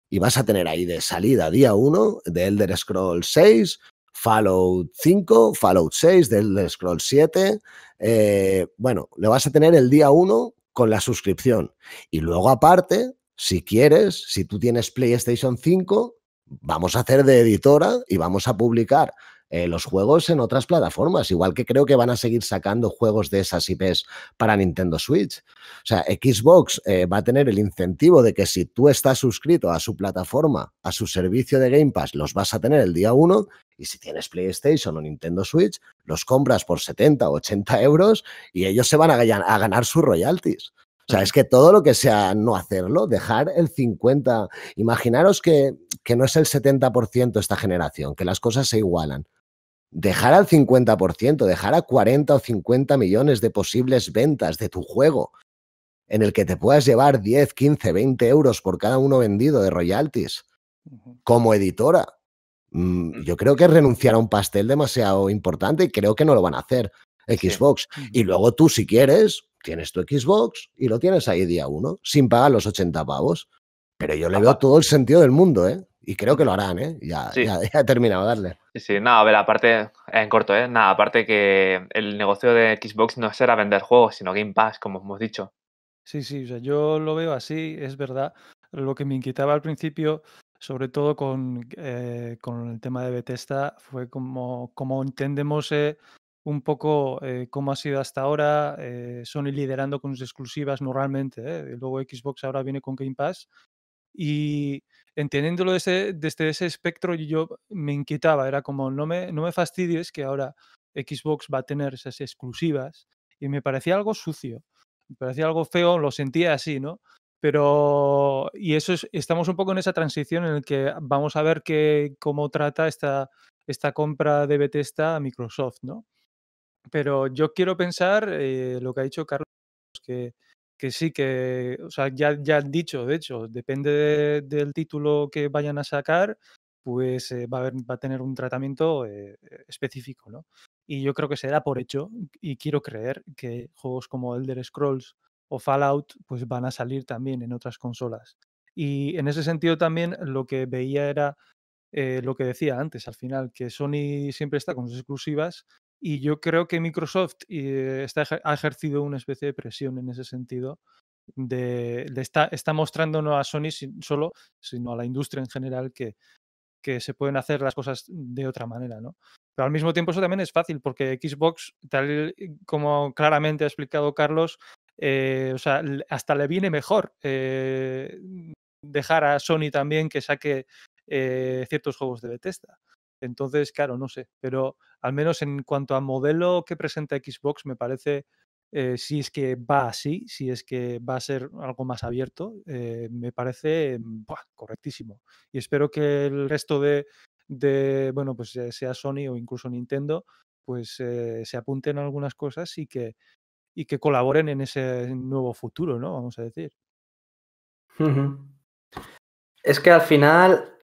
y vas a tener ahí de salida día 1 de Elder Scrolls 6, Fallout 5, Fallout 6, de Elder Scrolls 7. Eh, bueno, le vas a tener el día 1 con la suscripción. Y luego aparte si quieres, si tú tienes PlayStation 5, vamos a hacer de editora y vamos a publicar eh, los juegos en otras plataformas, igual que creo que van a seguir sacando juegos de esas IPs para Nintendo Switch. O sea, Xbox eh, va a tener el incentivo de que si tú estás suscrito a su plataforma, a su servicio de Game Pass, los vas a tener el día 1 y si tienes PlayStation o Nintendo Switch, los compras por 70 o 80 euros y ellos se van a ganar sus royalties. O sea, es que todo lo que sea no hacerlo, dejar el 50, imaginaros que, no es el 70% esta generación, que las cosas se igualan. Dejar al 50%, dejar a 40 o 50 millones de posibles ventas de tu juego, en el que te puedas llevar 10, 15, 20 euros por cada uno vendido de royalties, como editora. Mm, mm. Yo creo que es renunciar a un pastel demasiado importante y creo que no lo van a hacer. Xbox. Y luego tú, si quieres, tienes tu Xbox y lo tienes ahí día uno, sin pagar los 80 pavos. Pero yo le veo todo el sentido del mundo, ¿eh? Y creo que lo harán, ¿eh? Ya, he terminado de darle. Sí, nada, no, a ver, aparte, en corto, ¿eh? Nada, aparte que el negocio de Xbox no será vender juegos, sino Game Pass, como hemos dicho. Sí, sí, o sea, yo lo veo así, es verdad. Lo que me inquietaba al principio, sobre todo con, eh, con el tema de Bethesda, fue como, como entendemos eh, un poco eh, cómo ha sido hasta ahora, eh, Sony liderando con sus exclusivas normalmente, ¿eh? luego Xbox ahora viene con Game Pass. Y entendiéndolo desde, ese espectro, yo me inquietaba, era como, no me, no me fastidies que ahora Xbox va a tener esas exclusivas. Y me parecía algo sucio, me parecía algo feo, lo sentía así, ¿no? Pero, y eso es, estamos un poco en esa transición en el que vamos a ver que, cómo trata esta, esta compra de Bethesda a Microsoft, ¿no? Pero yo quiero pensar eh, lo que ha dicho Carlos, que, que sí, que, o sea, ya, ya han dicho, de hecho, depende del título que vayan a sacar, pues eh, va, a haber, va a tener un tratamiento eh, específico, ¿no? Y yo creo que se por hecho, y quiero creer que juegos como Elder Scrolls o Fallout, pues van a salir también en otras consolas. Y en ese sentido también lo que veía era lo que decía antes, al final, que Sony siempre está con sus exclusivas, y yo creo que Microsoft eh, ha ejercido una especie de presión en ese sentido. De, está, está, mostrando no a Sony solo, sino a la industria en general que, se pueden hacer las cosas de otra manera, ¿no? Pero al mismo tiempo eso también es fácil, porque Xbox, tal como claramente ha explicado Carlos, eh, hasta le viene mejor eh, dejar a Sony también que saque ciertos juegos de Bethesda. Entonces, claro, no sé, pero al menos en cuanto a modelo que presenta Xbox, me parece, eh, si es que va así, si es que va a ser algo más abierto, eh, me parece mm, correctísimo. Y espero que el resto de, de, bueno, pues eh, sea Sony o incluso Nintendo, pues se apunten a algunas cosas y que, y que colaboren en ese nuevo futuro, ¿no? Vamos a decir. Es que al final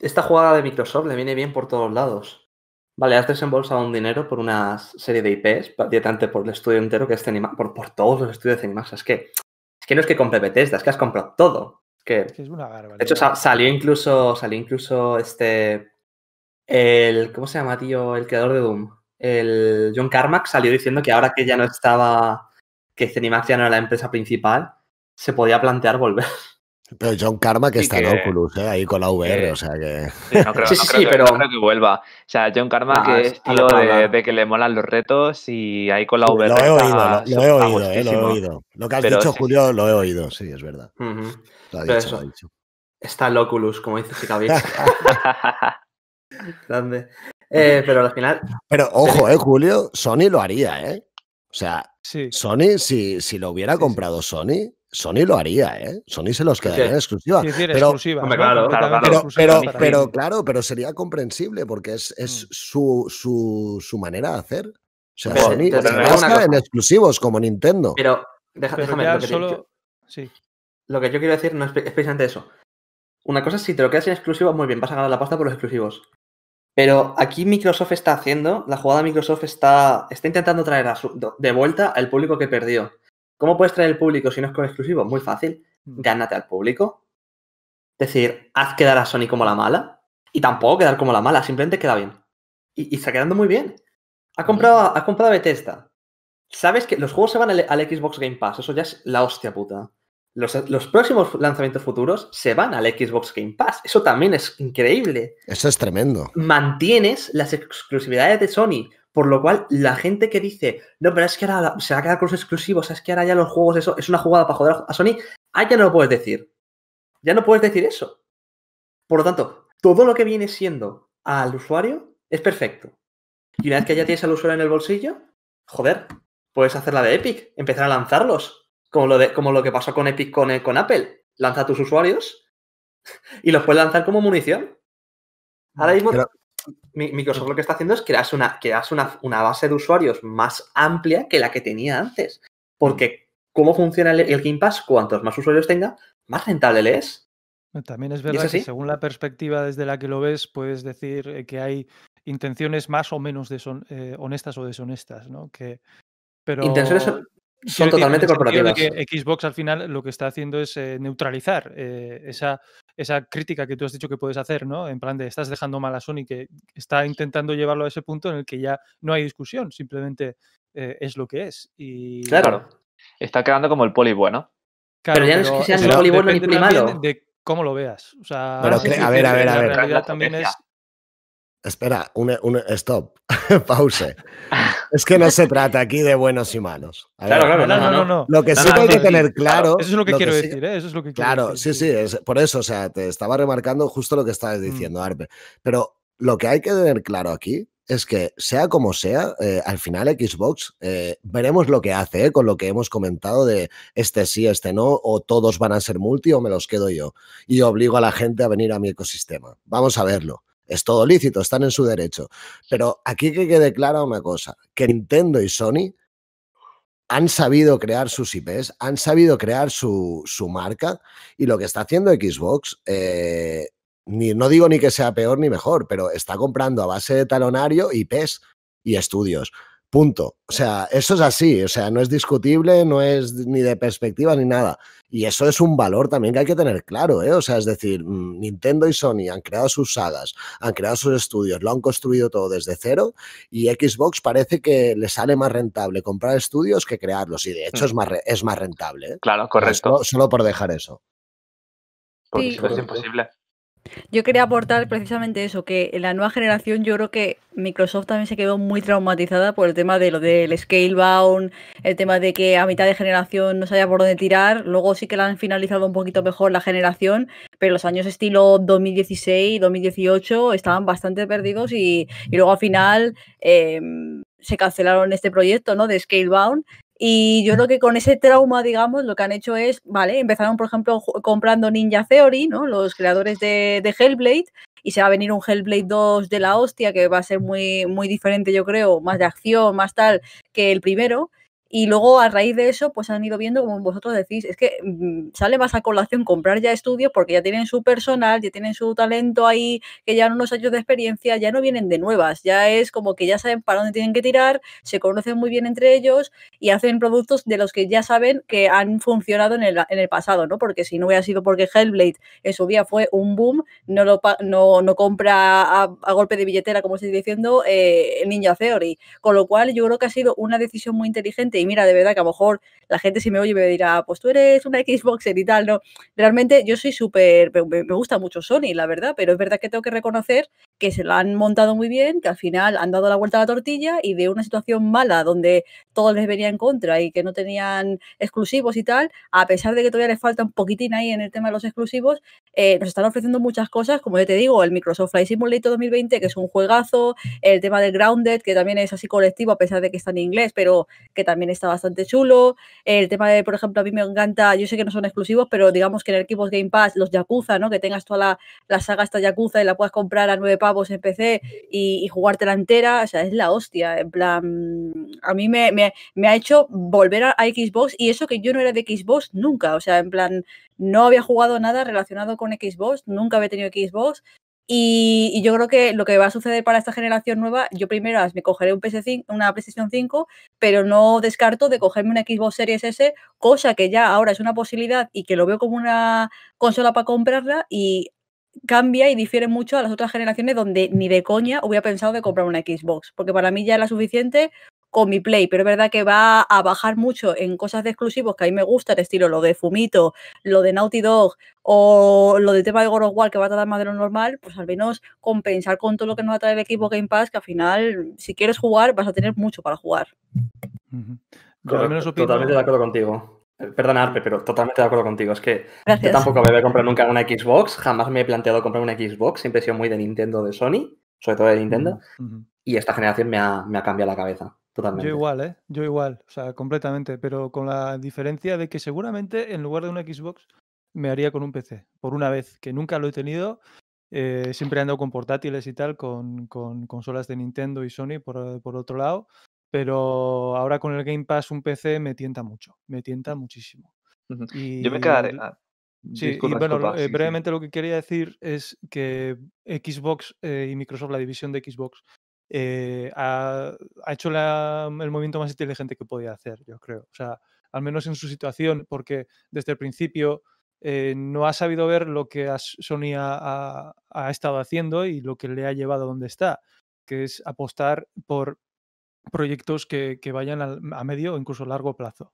esta jugada de Microsoft le viene bien por todos lados. Vale, has desembolsado un dinero por una serie de IPs, directamente por el estudio entero que es Cenimax. por, todos los estudios de Cinemax. Es que, es que no es que compre Bethesda, es que has comprado todo. Es que, es, una De hecho, salió incluso, salió incluso este, el, ¿cómo se llama, tío? El creador de Doom. El John Carmack salió diciendo que ahora que ya no estaba, que Cinemax ya no era la empresa principal, se podía plantear volver. Pero John Karma que está en Oculus, ¿eh? ahí con la VR, o sea que. Sí, sí, sí, pero. No creo que vuelva. O sea, John Karma ah, que es tío de, que le molan los retos y ahí con la VR. Lo he oído, lo, he oído, eh, lo he oído. Lo que has dicho, Julio, lo he oído, sí, es verdad. Lo ha dicho, lo ha dicho. Está en Oculus, como dice Chicavich. Grande. Eh, pero al final. Pero ojo, eh, Julio, Sony lo haría, ¿eh? O sea, Sony, si, si lo hubiera comprado Sony, Sony lo haría, ¿eh? Sony se los quedaría en exclusiva. pero, claro, pero, sería comprensible porque es, mm. su, manera de hacer. O sea, Sony en exclusivos como Nintendo. Pero, déjame lo que, solo... lo que yo quiero decir no es, precisamente eso. Una cosa es si te lo quedas en exclusivo, muy bien, vas a ganar la pasta por los exclusivos. Pero aquí Microsoft está haciendo, la jugada Microsoft está, está intentando traer de vuelta al público que perdió. ¿Cómo puedes traer el público si no es con exclusivo? Muy fácil. Mm. Gánate al público. Es decir, haz quedar a Sony como la mala. Y tampoco quedar como la mala, simplemente queda bien. Y, está quedando muy bien. Ha comprado, ha comprado Bethesda. Sabes que los juegos se van al, Xbox Game Pass. Eso ya es la hostia puta. Los, los, próximos lanzamientos futuros se van al Xbox Game Pass. Eso también es increíble. Eso es tremendo. Mantienes las exclusividades de Sony. Por lo cual, la gente que dice, no, pero es que ahora se va a quedar con los exclusivos, es que ahora ya los juegos, eso es una jugada para joder a Sony, ahí ya no lo puedes decir. Ya no puedes decir eso. Por lo tanto, todo lo que viene siendo al usuario es perfecto. Y una vez que ya tienes al usuario en el bolsillo, joder, puedes hacer la de Epic, empezar a lanzarlos, como lo, de, como lo que pasó con Epic con, eh, con Apple. Lanza a tus usuarios y los puedes lanzar como munición. Ahora mismo, Microsoft lo que está haciendo es crear una, una, una, base de usuarios más amplia que la que tenía antes. Porque cómo funciona el, Game Pass, cuantos más usuarios tenga, más rentable le es. Eh, también es verdad que según la perspectiva desde la que lo ves, puedes decir eh, que hay intenciones más o menos eh, honestas o deshonestas, ¿no? Que, pero, intenciones son, totalmente corporativas. Que Xbox al final lo que está haciendo es neutralizar esa esa crítica que tú has dicho que puedes hacer, ¿no? En plan de estás dejando mal a Sony, que está intentando llevarlo a ese punto en el que ya no hay discusión, simplemente eh, es lo que es. Y... Claro, está quedando como el poli bueno. Claro, pero ya no es que sea el poli bueno ni poli De cómo lo veas. O sea, a ver, a ver, a ver. También es Espera, un, stop, pause. Es que no se trata aquí de buenos y malos. claro, claro, no, no, no, Lo que sí hay que tener claro. Eso es lo que quiero decir, ¿eh? Eso es lo que quiero Claro, sí, sí. por eso, o sea, te estaba remarcando justo lo que estabas mm. diciendo, Arpe. Pero lo que hay que tener claro aquí es que, sea como sea, eh, al final Xbox eh, veremos lo que hace eh, con lo que hemos comentado de este sí, este no, o todos van a ser multi o me los quedo yo. Y obligo a la gente a venir a mi ecosistema. Vamos a verlo. Es todo lícito, están en su derecho. Pero aquí que quede clara una cosa, que Nintendo y Sony han sabido crear sus IPs, han sabido crear su, marca y lo que está haciendo Xbox, eh, ni, no digo ni que sea peor ni mejor, pero está comprando a base de talonario IPs y estudios. Punto. O sea, eso es así, o sea, no es discutible, no es ni de perspectiva ni nada. Y eso es un valor también que hay que tener claro, ¿eh? O sea, es decir, mm, Nintendo y Sony han creado sus sagas, han creado sus estudios, lo han construido todo desde cero y Xbox parece que le sale más rentable comprar estudios que crearlos y de hecho es mm. más, es más rentable. ¿eh? Claro, correcto. solo por dejar eso. Porque es imposible. Yo quería aportar precisamente eso, que en la nueva generación yo creo que Microsoft también se quedó muy traumatizada por el tema de lo del scalebound, el tema de que a mitad de generación no sabía por dónde tirar, luego sí que la han finalizado un poquito mejor la generación, pero los años estilo 2016, 2018 estaban bastante perdidos y, luego al final eh, se cancelaron este proyecto ¿no? de scalebound y yo creo que con ese trauma, digamos, lo que han hecho es, vale, empezaron, por ejemplo, comprando Ninja Theory, ¿no? Los creadores de, de, Hellblade, y se va a venir un Hellblade 2 de la hostia, que va a ser muy, muy diferente, yo creo, más de acción, más tal, que el primero. Y luego a raíz de eso, pues han ido viendo, como vosotros decís, es que mm, sale más a colación comprar ya estudios porque ya tienen su personal, ya tienen su talento ahí, que ya unos años de experiencia, ya no vienen de nuevas, ya es como que ya saben para dónde tienen que tirar, se conocen muy bien entre ellos y hacen productos de los que ya saben que han funcionado en el, en el pasado, ¿no? Porque si no hubiera sido porque Hellblade en su día fue un boom, no, lo, no, no compra a, golpe de billetera, como estoy diciendo, eh, Ninja Theory. Con lo cual yo creo que ha sido una decisión muy inteligente y mira, de verdad que a lo mejor la gente si me oye me dirá, pues tú eres una Xboxer y tal, ¿no? Realmente yo soy súper, me gusta mucho Sony, la verdad, pero es verdad que tengo que reconocer que se la han montado muy bien, que al final han dado la vuelta a la tortilla y de una situación mala donde todo les venía en contra y que no tenían exclusivos y tal, a pesar de que todavía les falta un poquitín ahí en el tema de los exclusivos, eh, nos están ofreciendo muchas cosas, como yo te digo, el Microsoft Flight Simulator 2020, que es un juegazo, el tema de Grounded, que también es así colectivo, a pesar de que está en inglés, pero que también está bastante chulo, el tema de, por ejemplo, a mí me encanta, yo sé que no son exclusivos, pero digamos que en el equipo Game Pass, los Yakuza, ¿no? Que tengas toda la, saga esta Yakuza y la puedas comprar a nueve. pasos, pavos en PC y, jugar jugártela entera, o sea, es la hostia. En plan, a mí me, ha hecho volver a, Xbox y eso que yo no era de Xbox nunca, o sea, en plan, no había jugado nada relacionado con Xbox, nunca había tenido Xbox. Y, yo creo que lo que va a suceder para esta generación nueva, yo primero me cogeré un PS5, una PlayStation 5, pero no descarto de cogerme una Xbox Series S, cosa que ya ahora es una posibilidad y que lo veo como una consola para comprarla y cambia y difiere mucho a las otras generaciones donde ni de coña hubiera pensado de comprar una Xbox, porque para mí ya era suficiente con mi Play, pero es verdad que va a bajar mucho en cosas de exclusivos que a mí me el estilo lo de Fumito, lo de Naughty Dog o lo de tema de God que va a tratar más de lo normal, pues al menos compensar con todo lo que nos va a traer el equipo Game Pass, que al final, si quieres jugar, vas a tener mucho para jugar. Totalmente de acuerdo contigo. Perdona, Arpe, pero totalmente de acuerdo contigo. Es que yo tampoco me voy a comprar nunca una Xbox. Jamás me he planteado comprar una Xbox. Siempre he sido muy de Nintendo, de Sony, sobre todo de Nintendo. Y esta generación me ha, cambiado la cabeza. Totalmente. Yo igual, ¿eh? Yo igual, o sea, completamente, pero con la diferencia de que seguramente en lugar de una Xbox me haría con un PC, por una vez, que nunca lo he tenido. Eh, siempre he andado con portátiles y tal, con, consolas de Nintendo y Sony por otro lado, pero ahora con el Game Pass un PC me tienta mucho, me tienta mm. muchísimo. Yo me quedaré. Ah, sí, bueno, eh, brevemente lo que quería decir es que Xbox eh, y Microsoft, la división de Xbox, eh, ha, hecho mm, el movimiento más inteligente que podía hacer, yo creo. O sea, al menos en su situación, porque desde el principio no ha sabido ver lo que Sony ha, ha estado haciendo y lo que le ha llevado a donde está, que es apostar por proyectos que, vayan a, medio o incluso largo plazo.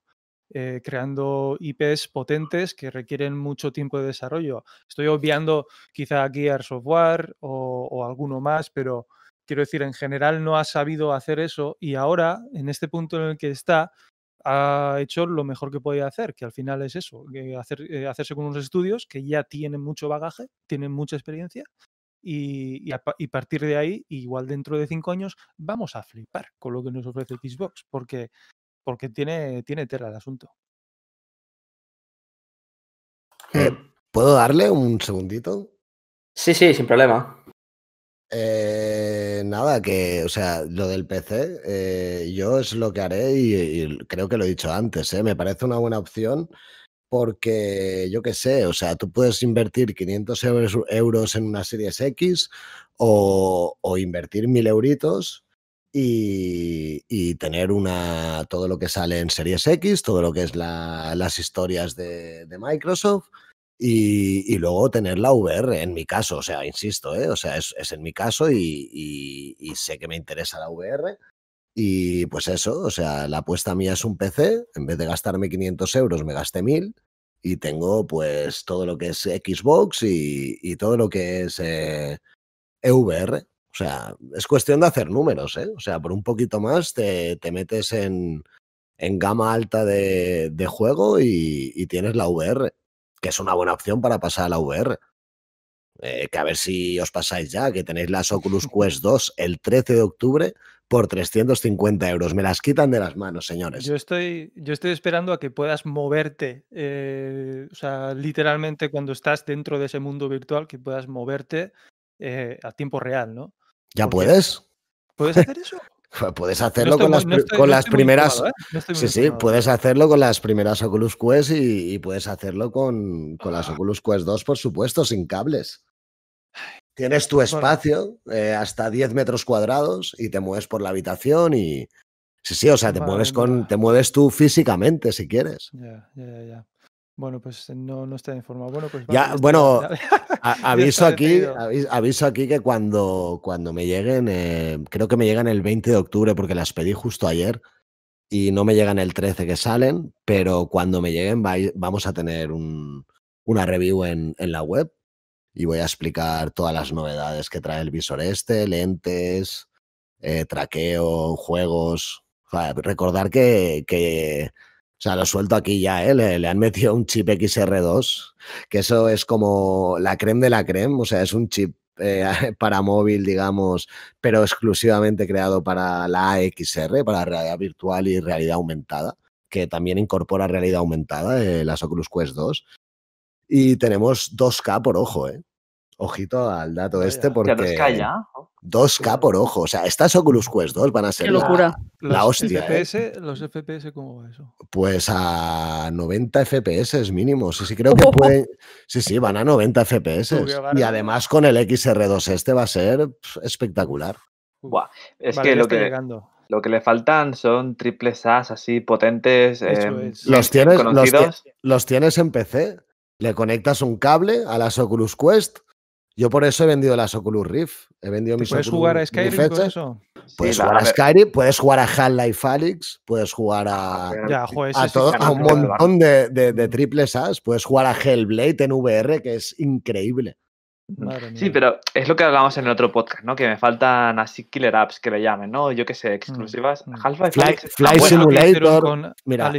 Eh, creando IPs potentes que requieren mucho tiempo de desarrollo. Estoy obviando quizá aquí Software o, alguno más, pero quiero decir, en general no ha sabido hacer eso y ahora, en este punto en el que está, ha hecho lo mejor que podía hacer, que al final es eso, eh, eh, hacerse con unos estudios que ya tienen mucho bagaje, tienen mucha experiencia y, a, partir de ahí, igual dentro de cinco años, vamos a flipar con lo que nos ofrece Xbox, porque, porque tiene, tiene tela el asunto. Eh, mm. ¿Puedo darle un segundito? Sí, sí, sin problema. Eh, nada, que, o sea, lo del PC, eh, yo es lo que haré y, creo que lo he dicho antes, me parece una buena opción porque yo qué sé, o sea, tú puedes invertir 500 euros en una Series X o, invertir 1000 euritos y, tener una, todo lo que sale en Series X, todo lo que es las historias de, Microsoft. Y, luego tener la VR en mi caso, o sea, insisto, ¿eh? o sea, es, en mi caso y, y, sé que me interesa la VR. Y pues eso, o sea, la apuesta mía es un PC, en vez de gastarme 500 euros me gasté 1000 y tengo pues todo lo que es Xbox y, todo lo que es EVR. Eh, e o sea, es cuestión de hacer números, ¿eh? O sea, por un poquito más te, metes en, gama alta de, juego y, tienes la e VR, que es una buena opción para pasar a la e VR. Eh, que a ver si os pasáis ya, que tenéis las Oculus Quest 2 el 13 de octubre por 350 euros. Me las quitan de las manos, señores. Yo estoy, yo estoy esperando a que puedas moverte, eh, o sea, literalmente cuando estás dentro de ese mundo virtual, que puedas moverte eh, a tiempo real, ¿no? ¿Ya puedes? ¿Puedes hacer eso? Pues puedes hacerlo con las, primeras. ¿eh? Sí, sí, puedes hacerlo con las primeras Oculus Quest y, puedes hacerlo con, las ah. Oculus Quest 2, por supuesto, sin cables. Tienes tu espacio eh, hasta 10 metros cuadrados y te mueves por la habitación y... Sí, sí, o sea, te, mueves, con, te mueves tú físicamente si quieres. Ya, ya, ya. Bueno, pues eh, no, no estoy informado. Bueno, pues ya, bueno, aviso aquí, aviso, aquí que cuando, cuando me lleguen, eh, creo que me llegan el 20 de octubre porque las pedí justo ayer y no me llegan el 13 que salen, pero cuando me lleguen vamos a tener una review en la web y voy a explicar todas las novedades que trae el visor este, lentes, eh, traqueo, juegos. recordar que, o sea, lo suelto aquí ya, ¿eh? le, han metido un chip XR2, que eso es como la creme de la creme, o sea, es un chip eh, para móvil, digamos, pero exclusivamente creado para la XR, para realidad virtual y realidad aumentada que también incorpora realidad aumentada, de eh, las Oculus Quest 2, y tenemos 2K por ojo, ¿eh? Ojito al dato este porque... 2K ya. 2K por ojo. O sea, estas Oculus Quest 2 van a ser Qué locura. La, los hostia. ¿eh? FPS, ¿Los FPS cómo va eso? Pues a 90 FPS mínimo. Sí, sí, creo que pueden. Sí, sí, van a 90 FPS. Y además con el XR2 este va a ser espectacular. Buah. Es que lo que. Lo que le faltan son triples As así potentes. los, tienes, los, tienes en PC le conectas un cable a las Oculus Quest. Yo por eso he vendido las Oculus Rift. He vendido ¿Puedes jugar a Skyrim con eso? Puedes jugar a Skyrim, puedes jugar a Half-Life Alyx, puedes jugar a, a, un montón de, de, triples As, puedes jugar a Hellblade en VR, que es increíble. sí, pero es lo que hablábamos en el otro podcast, ¿no? Que me faltan así killer apps que le llamen, ¿no? Yo que sé, mm, exclusivas. Mm. Half-Life Fly, Simulator. Mira,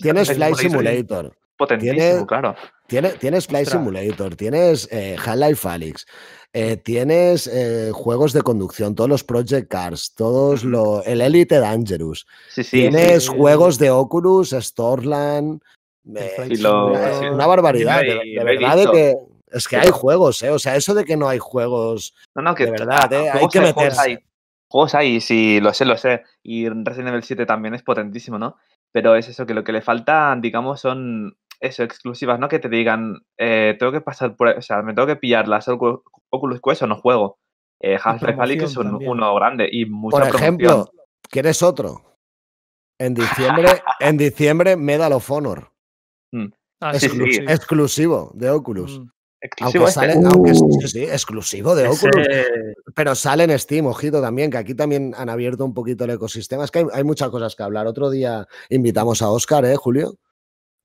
tienes Fly Simulator potentísimo, claro. Tienes, tienes Simulator, tienes eh, Half-Life Alyx, eh, tienes eh, juegos de conducción, todos los Project Cars, todos lo, el Elite Dangerous. Sí, sí, tienes juegos de Oculus, Storland. Eh, una, barbaridad, de, verdad de que es que hay juegos, ¿eh? O sea, eso de que no hay juegos. No, no, que de verdad, hay que meterse. juegos hay, sí, lo sé, lo sé. Y Resident Evil 7 también es potentísimo, ¿no? Pero es eso, que lo que le falta, digamos, son eso, exclusivas, ¿no? Que te digan, eh, tengo que pasar por, o sea, me tengo que pillar las Oculus Quest o no juego. Eh, Half-Life es uno grande y mucha Por ejemplo, ¿quieres otro? En diciembre, en diciembre Medal of Honor. Mm. Ah, exclusivo de Oculus. Mm. Exclusivo aunque, este. uh. exclusivo de Oculus. Pero sale en Steam, ojito también, que aquí también han abierto un poquito el ecosistema. Es que hay, hay muchas cosas que hablar. Otro día invitamos a Oscar, ¿eh, Julio?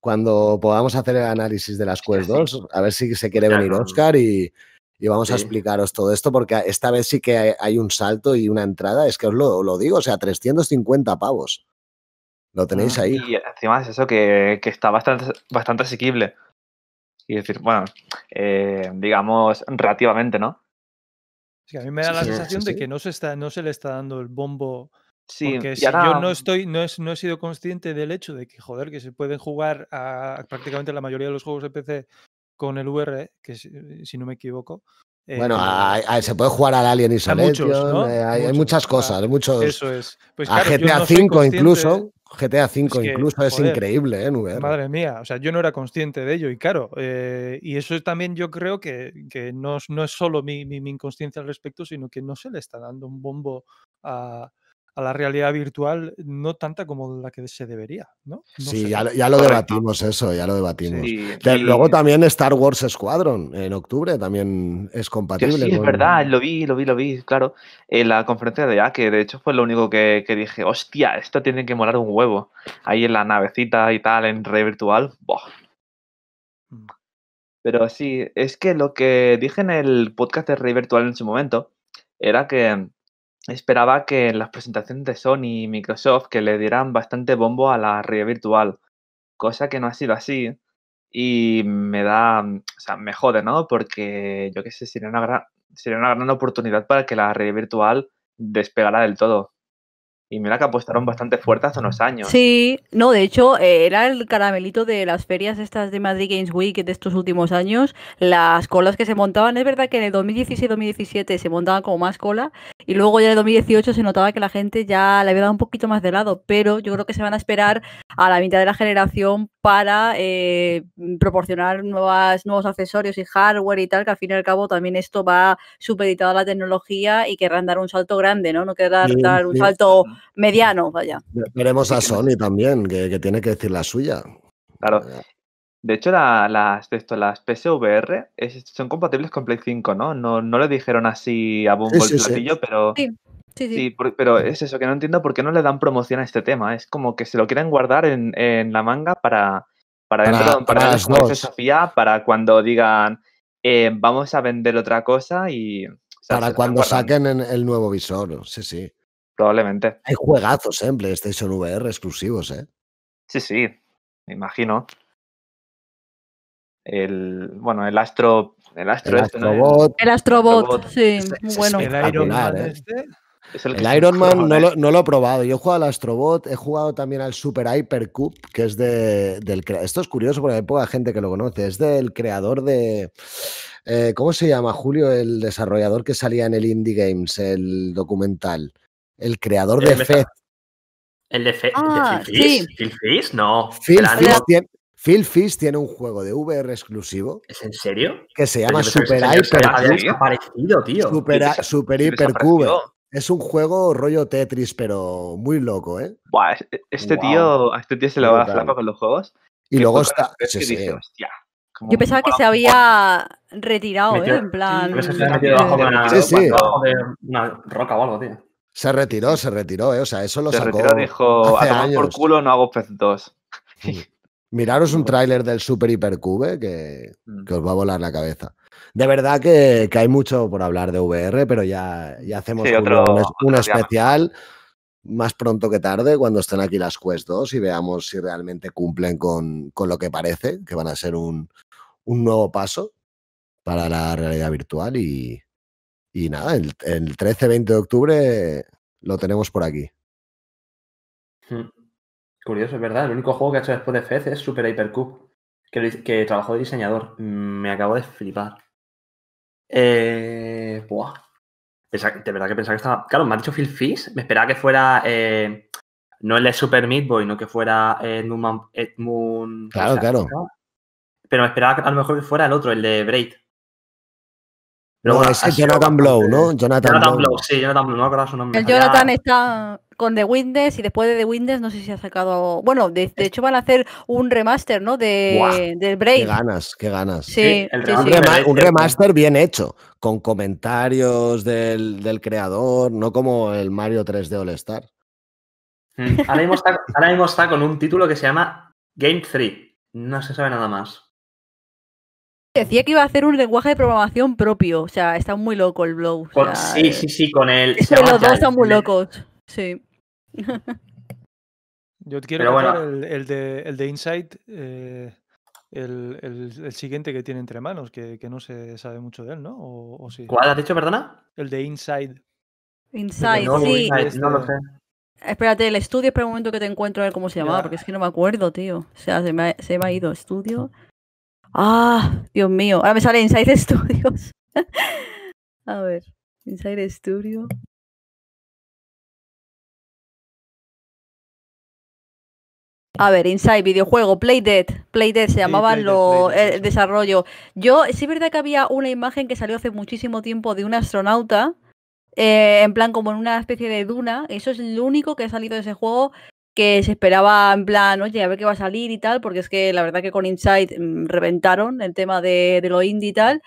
cuando podamos hacer el análisis de las Quest 2, a ver si se quiere venir Oscar y, vamos a explicaros todo esto, porque esta vez sí que hay, un salto y una entrada, es que os lo, digo, o sea, 350 pavos. Lo ah, tenéis ahí. Y encima es eso que, está bastante, bastante asequible. Y decir, bueno, eh, digamos, relativamente, ¿no? Sí, a mí me da la sensación de que no se, está, no se le está dando el bombo yo no estoy, no, es, no he sido consciente del hecho de que, joder, que se puede jugar a prácticamente la mayoría de los juegos de PC con el VR, que eh, si, no me equivoco. Eh, bueno, se puede jugar al Alien Isolation, eh, hay, muchas cosas, muchos. Eso es. Pues a GTA V incluso. GTA V incluso es increíble, Madre mía, o sea, yo no era consciente de ello y claro, y eso también yo creo que, no, es solo mi, inconsciencia al respecto, sino que no se le está dando un bombo a, a la realidad virtual no tanta como la que se debería, ¿no? sí, ya, lo debatimos eso, ya lo debatimos. Luego también Star Wars Squadron en octubre también es compatible. Sí, es verdad, lo vi, lo vi, lo vi, claro. En la conferencia de ya que de hecho fue lo único que, dije, hostia, esto tiene que molar un huevo. Ahí en la navecita y tal, en Rey virtual, mm. Pero sí, es que lo que dije en el podcast de Rey Virtual en su momento era que esperaba que en las presentaciones de Sony y Microsoft que le dieran bastante bombo a la realidad virtual, cosa que no ha sido así y me da, mm, o sea, me jode, ¿no? Porque yo qué sé, sería una gran, sería una gran oportunidad para que la realidad virtual despegara del todo. Y mira que apostaron bastante fuerte hace unos años. Sí, no, de hecho, eh, era el caramelito de las ferias estas de Madrid Games Week de estos últimos años. Las colas que se montaban, es verdad que en el 2016-2017 se montaban como más cola. Y luego ya en el 2018 se notaba que la gente ya le había dado un poquito más de lado. Pero yo creo que se van a esperar a la mitad de la generación para eh, proporcionar nuevas, nuevos accesorios y hardware y tal, que al fin y al cabo también esto va supeditado a la tecnología y querrán dar un salto grande, ¿no? No querrán dar un salto mediano, vaya. Veremos a Sony también, que, tiene que decir la suya. Claro. De hecho, las, las PSVR son compatibles con Play 5, ¿no? No, no le dijeron así a Bumble el sí, pero... pero es eso, que no entiendo por qué no le dan promoción a este tema. Es como que se lo quieren guardar en, la manga para, para, para, para, para cuando digan eh, vamos a vender otra cosa y. para cuando saquen el nuevo visor, sí, sí probablemente. Hay juegazos ¿eh? en PlayStation VR exclusivos, ¿eh? Sí, sí, me imagino. El, bueno, el Astro... El, Astro el este, Astrobot. El Astrobot, sí, muy bueno. el Iron Man ¿eh? este? el, no lo, no he probado. Yo he jugado al Astrobot, he jugado también al Super Hyper Cup, que es de, del. Esto es curioso porque hay poca gente que lo conoce. Es del creador de. Eh, ¿Cómo se llama, Julio? El desarrollador que salía en el Indie Games, el documental el creador de FED. ¿El de, FED? Ah, Fish? No. Phil Fish, tiene, un juego de VR exclusivo. ¿Es en serio? Que se llama Super Hyper Super, Super Hyper Cube. Es un juego rollo Tetris, pero muy loco, ¿eh? Buah, e, este, tío, este tío se lo va a flapa con los juegos. Y luego está. Yo pensaba que se había retirado, ¿eh? En plan. Sí, una roca o algo, tío. Se retiró, se retiró, ¿eh? O sea, eso lo sacó. Se retiró, dijo, a tomar por culo no hago PES 2. Mm. Miraros un tráiler del Super Hypercube que, mm. que os va a volar la cabeza. De verdad que, hay mucho por hablar de VR, pero ya, ya hacemos una especial más pronto que tarde cuando estén aquí las Quest 2 y veamos si realmente cumplen con, con lo que parece, que van a ser un, un nuevo paso para la realidad virtual y, y nada, el, 13-20 de octubre lo tenemos por aquí. Hmm. Curioso, es verdad. El único juego que ha hecho después de Fez es Super Hypercube, que, que trabajó de diseñador. Mm, me acabo de flipar. Eh, buah. de verdad que pensaba que estaba. Claro, me ha dicho Phil Fish. Me esperaba que fuera. Eh, no el de Super Meat Boy, no que fuera eh, Edmund. claro, claro. Este Pero me esperaba que a lo mejor fuera el otro, el de Braid no, es Jonathan Blow, ¿no? Jonathan, Blow. sí, Jonathan Blow, no me su nombre. El Jonathan está con The Windows y después de The Windows no sé si ha sacado. Bueno, de, hecho van a hacer un remaster, ¿no? De, del Brave. Qué ganas, qué ganas. Sí, un, remaster bien hecho, con comentarios del, creador, no como el Mario 3D All Star. Mm, ahora, ahora mismo está con un título que se llama Game 3. No se sabe nada más. Decía que iba a hacer un lenguaje de programación propio. O sea, está muy loco el blog. sí, sí, sí, con él. los dos están muy locos. Sí. Yo quiero el, de, el Insight, eh, el, siguiente que tiene entre manos, que, no se sabe mucho de él, ¿no? ¿Cuál has dicho, perdona? El de Inside. Inside, sí. no lo este- sé. Espérate, el estudio, espera un momento que te encuentro a ver cómo se llamaba, porque es que no me acuerdo, tío. O sea, se me ha ido estudio. Ah, Dios mío. Ahora me sale Inside Studios. a ver, Inside Studio. A ver, Inside, videojuego, Playdead. Playdead se llamaban Play lo, el, el, desarrollo. Yo, sí es verdad que había una imagen que salió hace muchísimo tiempo de un astronauta, eh, en plan como en una especie de duna. Eso es lo único que ha salido de ese juego que se esperaba en plan, oye, a ver qué va a salir y tal, porque es que la verdad que con Inside mm, reventaron el tema de, lo indie y tal.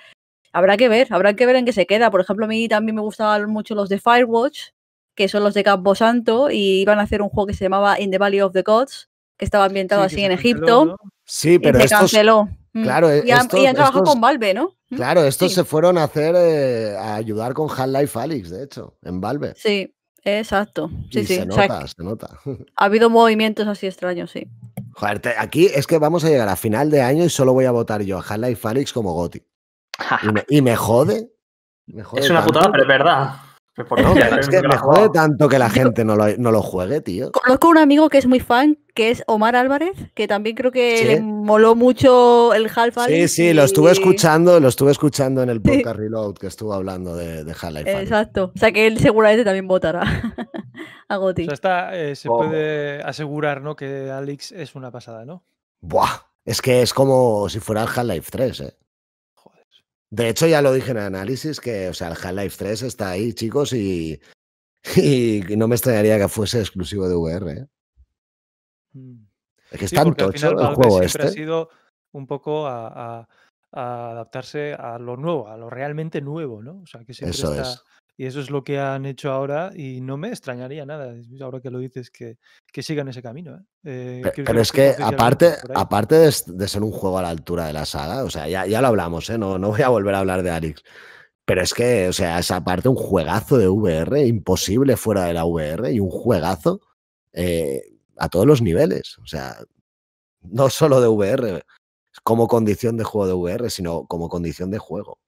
Habrá que ver, habrá que ver en qué se queda. Por ejemplo, a mí también me gustaban mucho los de Firewatch, que son los de Santo y iban a hacer un juego que se llamaba In the Valley of the Gods, que estaba ambientado así en Egipto. Sí, pero y se canceló. Mm. claro, eh, y han, trabajado con Valve, ¿no? Mm. Claro, estos se fueron a hacer eh, a ayudar con Half-Life Alyx, de hecho, en Valve. Sí, Exacto. Sí, Se nota, se nota. Ha habido movimientos así extraños, sí. Joder, aquí es que vamos a llegar a final de año y solo voy a votar yo a Half-Life como Goti. y, me, jode. es una putada, pero es verdad es pues que me jode tanto que la gente no lo, juegue, tío. Conozco un amigo que es muy fan, que es Omar Álvarez, que también creo que le moló mucho el Half-Life. Sí, sí, lo estuve escuchando, lo estuve escuchando en el podcast Reload que estuvo hablando de, Half-Life. Exacto. O sea que él seguramente también votará a Goti. Eh, se puede asegurar, ¿no? Que Alex es una pasada, ¿no? Buah. Es que es como si fuera el Half-Life 3, ¿eh? De hecho, ya lo dije en el análisis, que o sea, el Half-Life 3 está ahí, chicos, y, y, no me extrañaría que fuese exclusivo de VR. ¿eh? Mm. Es que es el juego este. Ha sido un poco a, adaptarse a lo nuevo, a lo realmente nuevo, ¿no? O sea, que Eso Es y eso es lo que han hecho ahora y no me extrañaría nada, ahora que lo dices, que, sigan ese camino. ¿eh? Eh, pero, es que, aparte, aparte de, ser un juego a la altura de la saga, o sea, ya, lo hablamos, ¿eh? no, no voy a volver a hablar de Alex. Pero es que, o sea, esa parte, un juegazo de VR, imposible fuera de la VR, y un juegazo a todos los niveles. O sea, no solo de VR, como condición de juego de VR, sino como condición de juego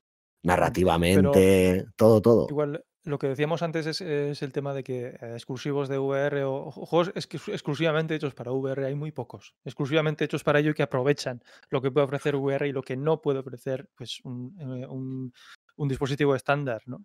narrativamente, todo, todo. Igual, lo que decíamos antes es, el tema de que eh, exclusivos de VR o juegos exclusivamente hechos para VR hay muy pocos. Exclusivamente hechos para ello y que aprovechan lo que puede ofrecer VR y lo que no puede ofrecer pues, un, eh, dispositivo estándar, ¿no?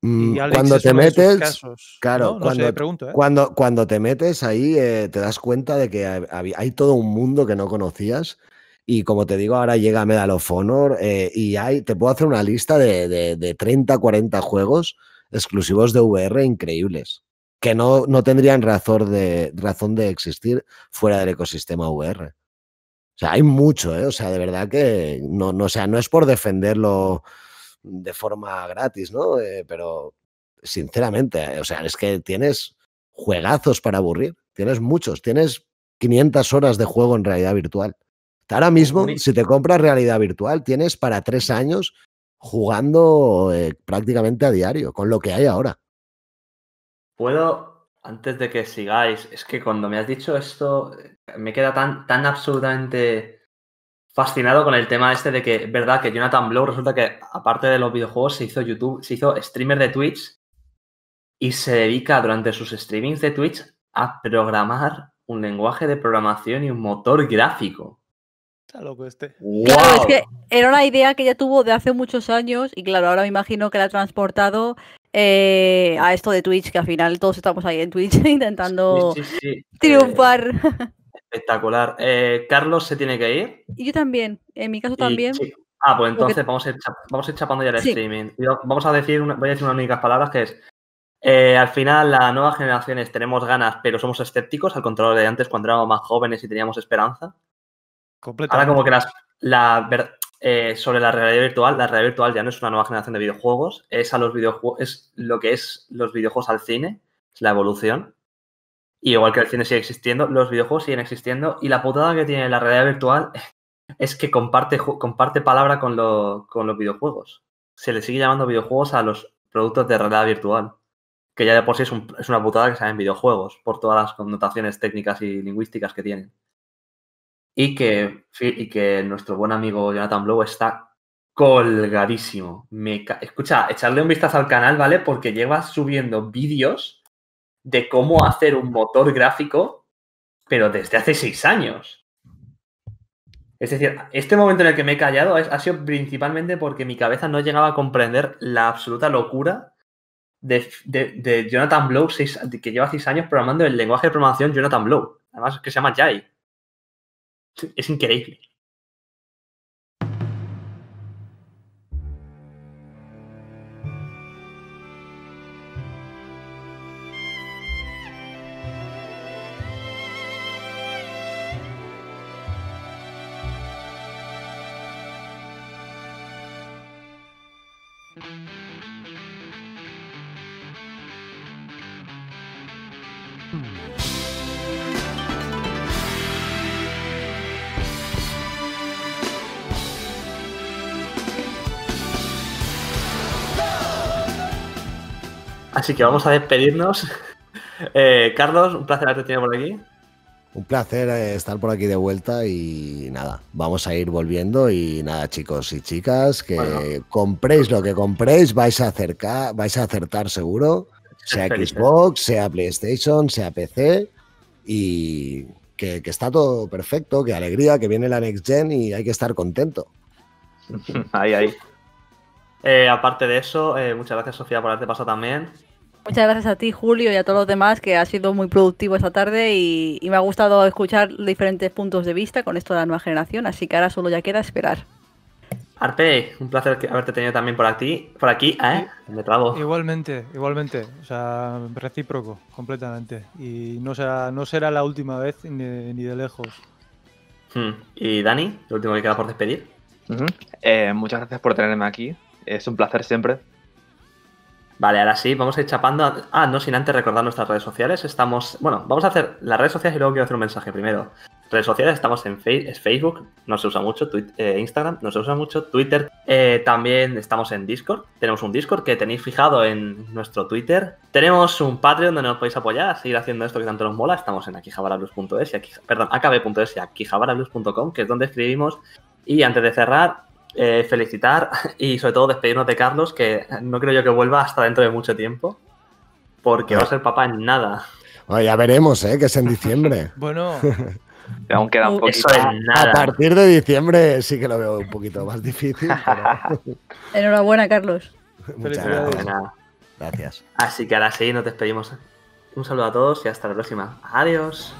Y mm, cuando te metes, claro, cuando, pregunto, ¿eh? cuando, te metes ahí te das cuenta de que hay, todo un mundo que no conocías y como te digo, ahora llega Medal of Honor eh, y hay, te puedo hacer una lista de, 30, 40 juegos exclusivos de VR increíbles, que no, no tendrían razón de, razón de existir fuera del ecosistema VR. O sea, hay mucho, ¿eh? O sea, de verdad que no, no, o sea, no es por defenderlo de forma gratis, ¿no? Eh, pero sinceramente, eh, o sea, es que tienes juegazos para aburrir, tienes muchos, tienes 500 horas de juego en realidad virtual. Ahora mismo, si te compras realidad virtual, tienes para tres años jugando eh, prácticamente a diario, con lo que hay ahora. Puedo, antes de que sigáis, es que cuando me has dicho esto, eh, me queda tan, tan absolutamente fascinado con el tema este de que, verdad, que Jonathan Blow resulta que, aparte de los videojuegos, se hizo YouTube, se hizo streamer de Twitch y se dedica durante sus streamings de Twitch a programar un lenguaje de programación y un motor gráfico. Este. es que era una idea que ya tuvo de hace muchos años y claro, ahora me imagino que la ha transportado eh, a esto de Twitch, que al final todos estamos ahí en Twitch intentando triunfar. Eh, espectacular. Eh, Carlos se tiene que ir. Y yo también, en mi caso también. Ah, pues entonces vamos, a ir, chapando ya el streaming. vamos a decir, voy a decir unas únicas palabras que es al final, las nuevas generaciones tenemos ganas, pero somos escépticos, al contrario de antes, cuando éramos más jóvenes y teníamos esperanza. Ahora como que eh, sobre la realidad virtual, la realidad virtual ya no es una nueva generación de videojuegos, es a los videojuegos, lo que es los videojuegos al cine, es la evolución. Y igual que el cine sigue existiendo, los videojuegos siguen existiendo. Y la putada que tiene la realidad virtual es que comparte, comparte palabra con, los videojuegos. Se le sigue llamando videojuegos a los productos de realidad virtual, que ya de por sí es, una putada que se salen videojuegos, por todas las connotaciones técnicas y lingüísticas que tienen y que, y que nuestro buen amigo Jonathan Blow está colgadísimo. Me Escucha, echarle un vistazo al canal, ¿vale? Porque lleva subiendo vídeos de cómo hacer un motor gráfico, pero desde hace seis años. Es decir, este momento en el que me he callado ha sido principalmente porque mi cabeza no llegaba a comprender la absoluta locura de, Jonathan Blow, que lleva seis años programando el lenguaje de programación Jonathan Blow. Además, que se llama Jai es increíble. Así que vamos a despedirnos. Eh, Carlos, un placer haberte tenido por aquí. Un placer eh, estar por aquí de vuelta y nada, vamos a ir volviendo y nada, chicos y chicas, que compréis lo que compréis, vais a acercar, vais a acertar seguro, sea Xbox, sea PlayStation, sea PC y que, está todo perfecto, que alegría, que viene la Next Gen y hay que estar contento. ahí, ahí. Eh, aparte de eso, muchas gracias Sofía por haberte pasado también. Muchas gracias a ti, Julio, y a todos los demás, que ha sido muy productivo esta tarde y, me ha gustado escuchar diferentes puntos de vista con esto de la nueva generación, así que ahora solo ya queda esperar. Arte, un placer haberte tenido también por aquí, por aquí, ¿eh? Me Igualmente, igualmente, o sea, recíproco, completamente. Y no será, no será la última vez ni, de lejos. Hmm. Y Dani, lo último que queda por despedir. Eh, muchas gracias por tenerme aquí. Es un placer siempre Vale, ahora sí, vamos a ir chapando. Ah, no sin antes recordar nuestras redes sociales. Estamos, bueno, vamos a hacer las redes sociales y luego quiero hacer un mensaje primero. Redes sociales, estamos en Facebook, no se usa mucho, eh, Instagram, no se usa mucho, Twitter. Eh, también estamos en Discord, tenemos un Discord que tenéis fijado en nuestro Twitter. Tenemos un Patreon donde nos podéis apoyar, A seguir haciendo esto que tanto nos mola. Estamos en akijabarablus.es y aquí, perdón, akb.es y akijabarablus.com que es donde escribimos. Y antes de cerrar, eh, felicitar y sobre todo despedirnos de Carlos, que no creo yo que vuelva hasta dentro de mucho tiempo, porque va a ser papá en nada. ya veremos, ¿eh? que es en diciembre. bueno, aún queda un poquito. A partir de diciembre sí que lo veo un poquito más difícil. Enhorabuena, Carlos. Muchas gracias. Así que ahora sí, nos despedimos. Un saludo a todos y hasta la próxima. Adiós.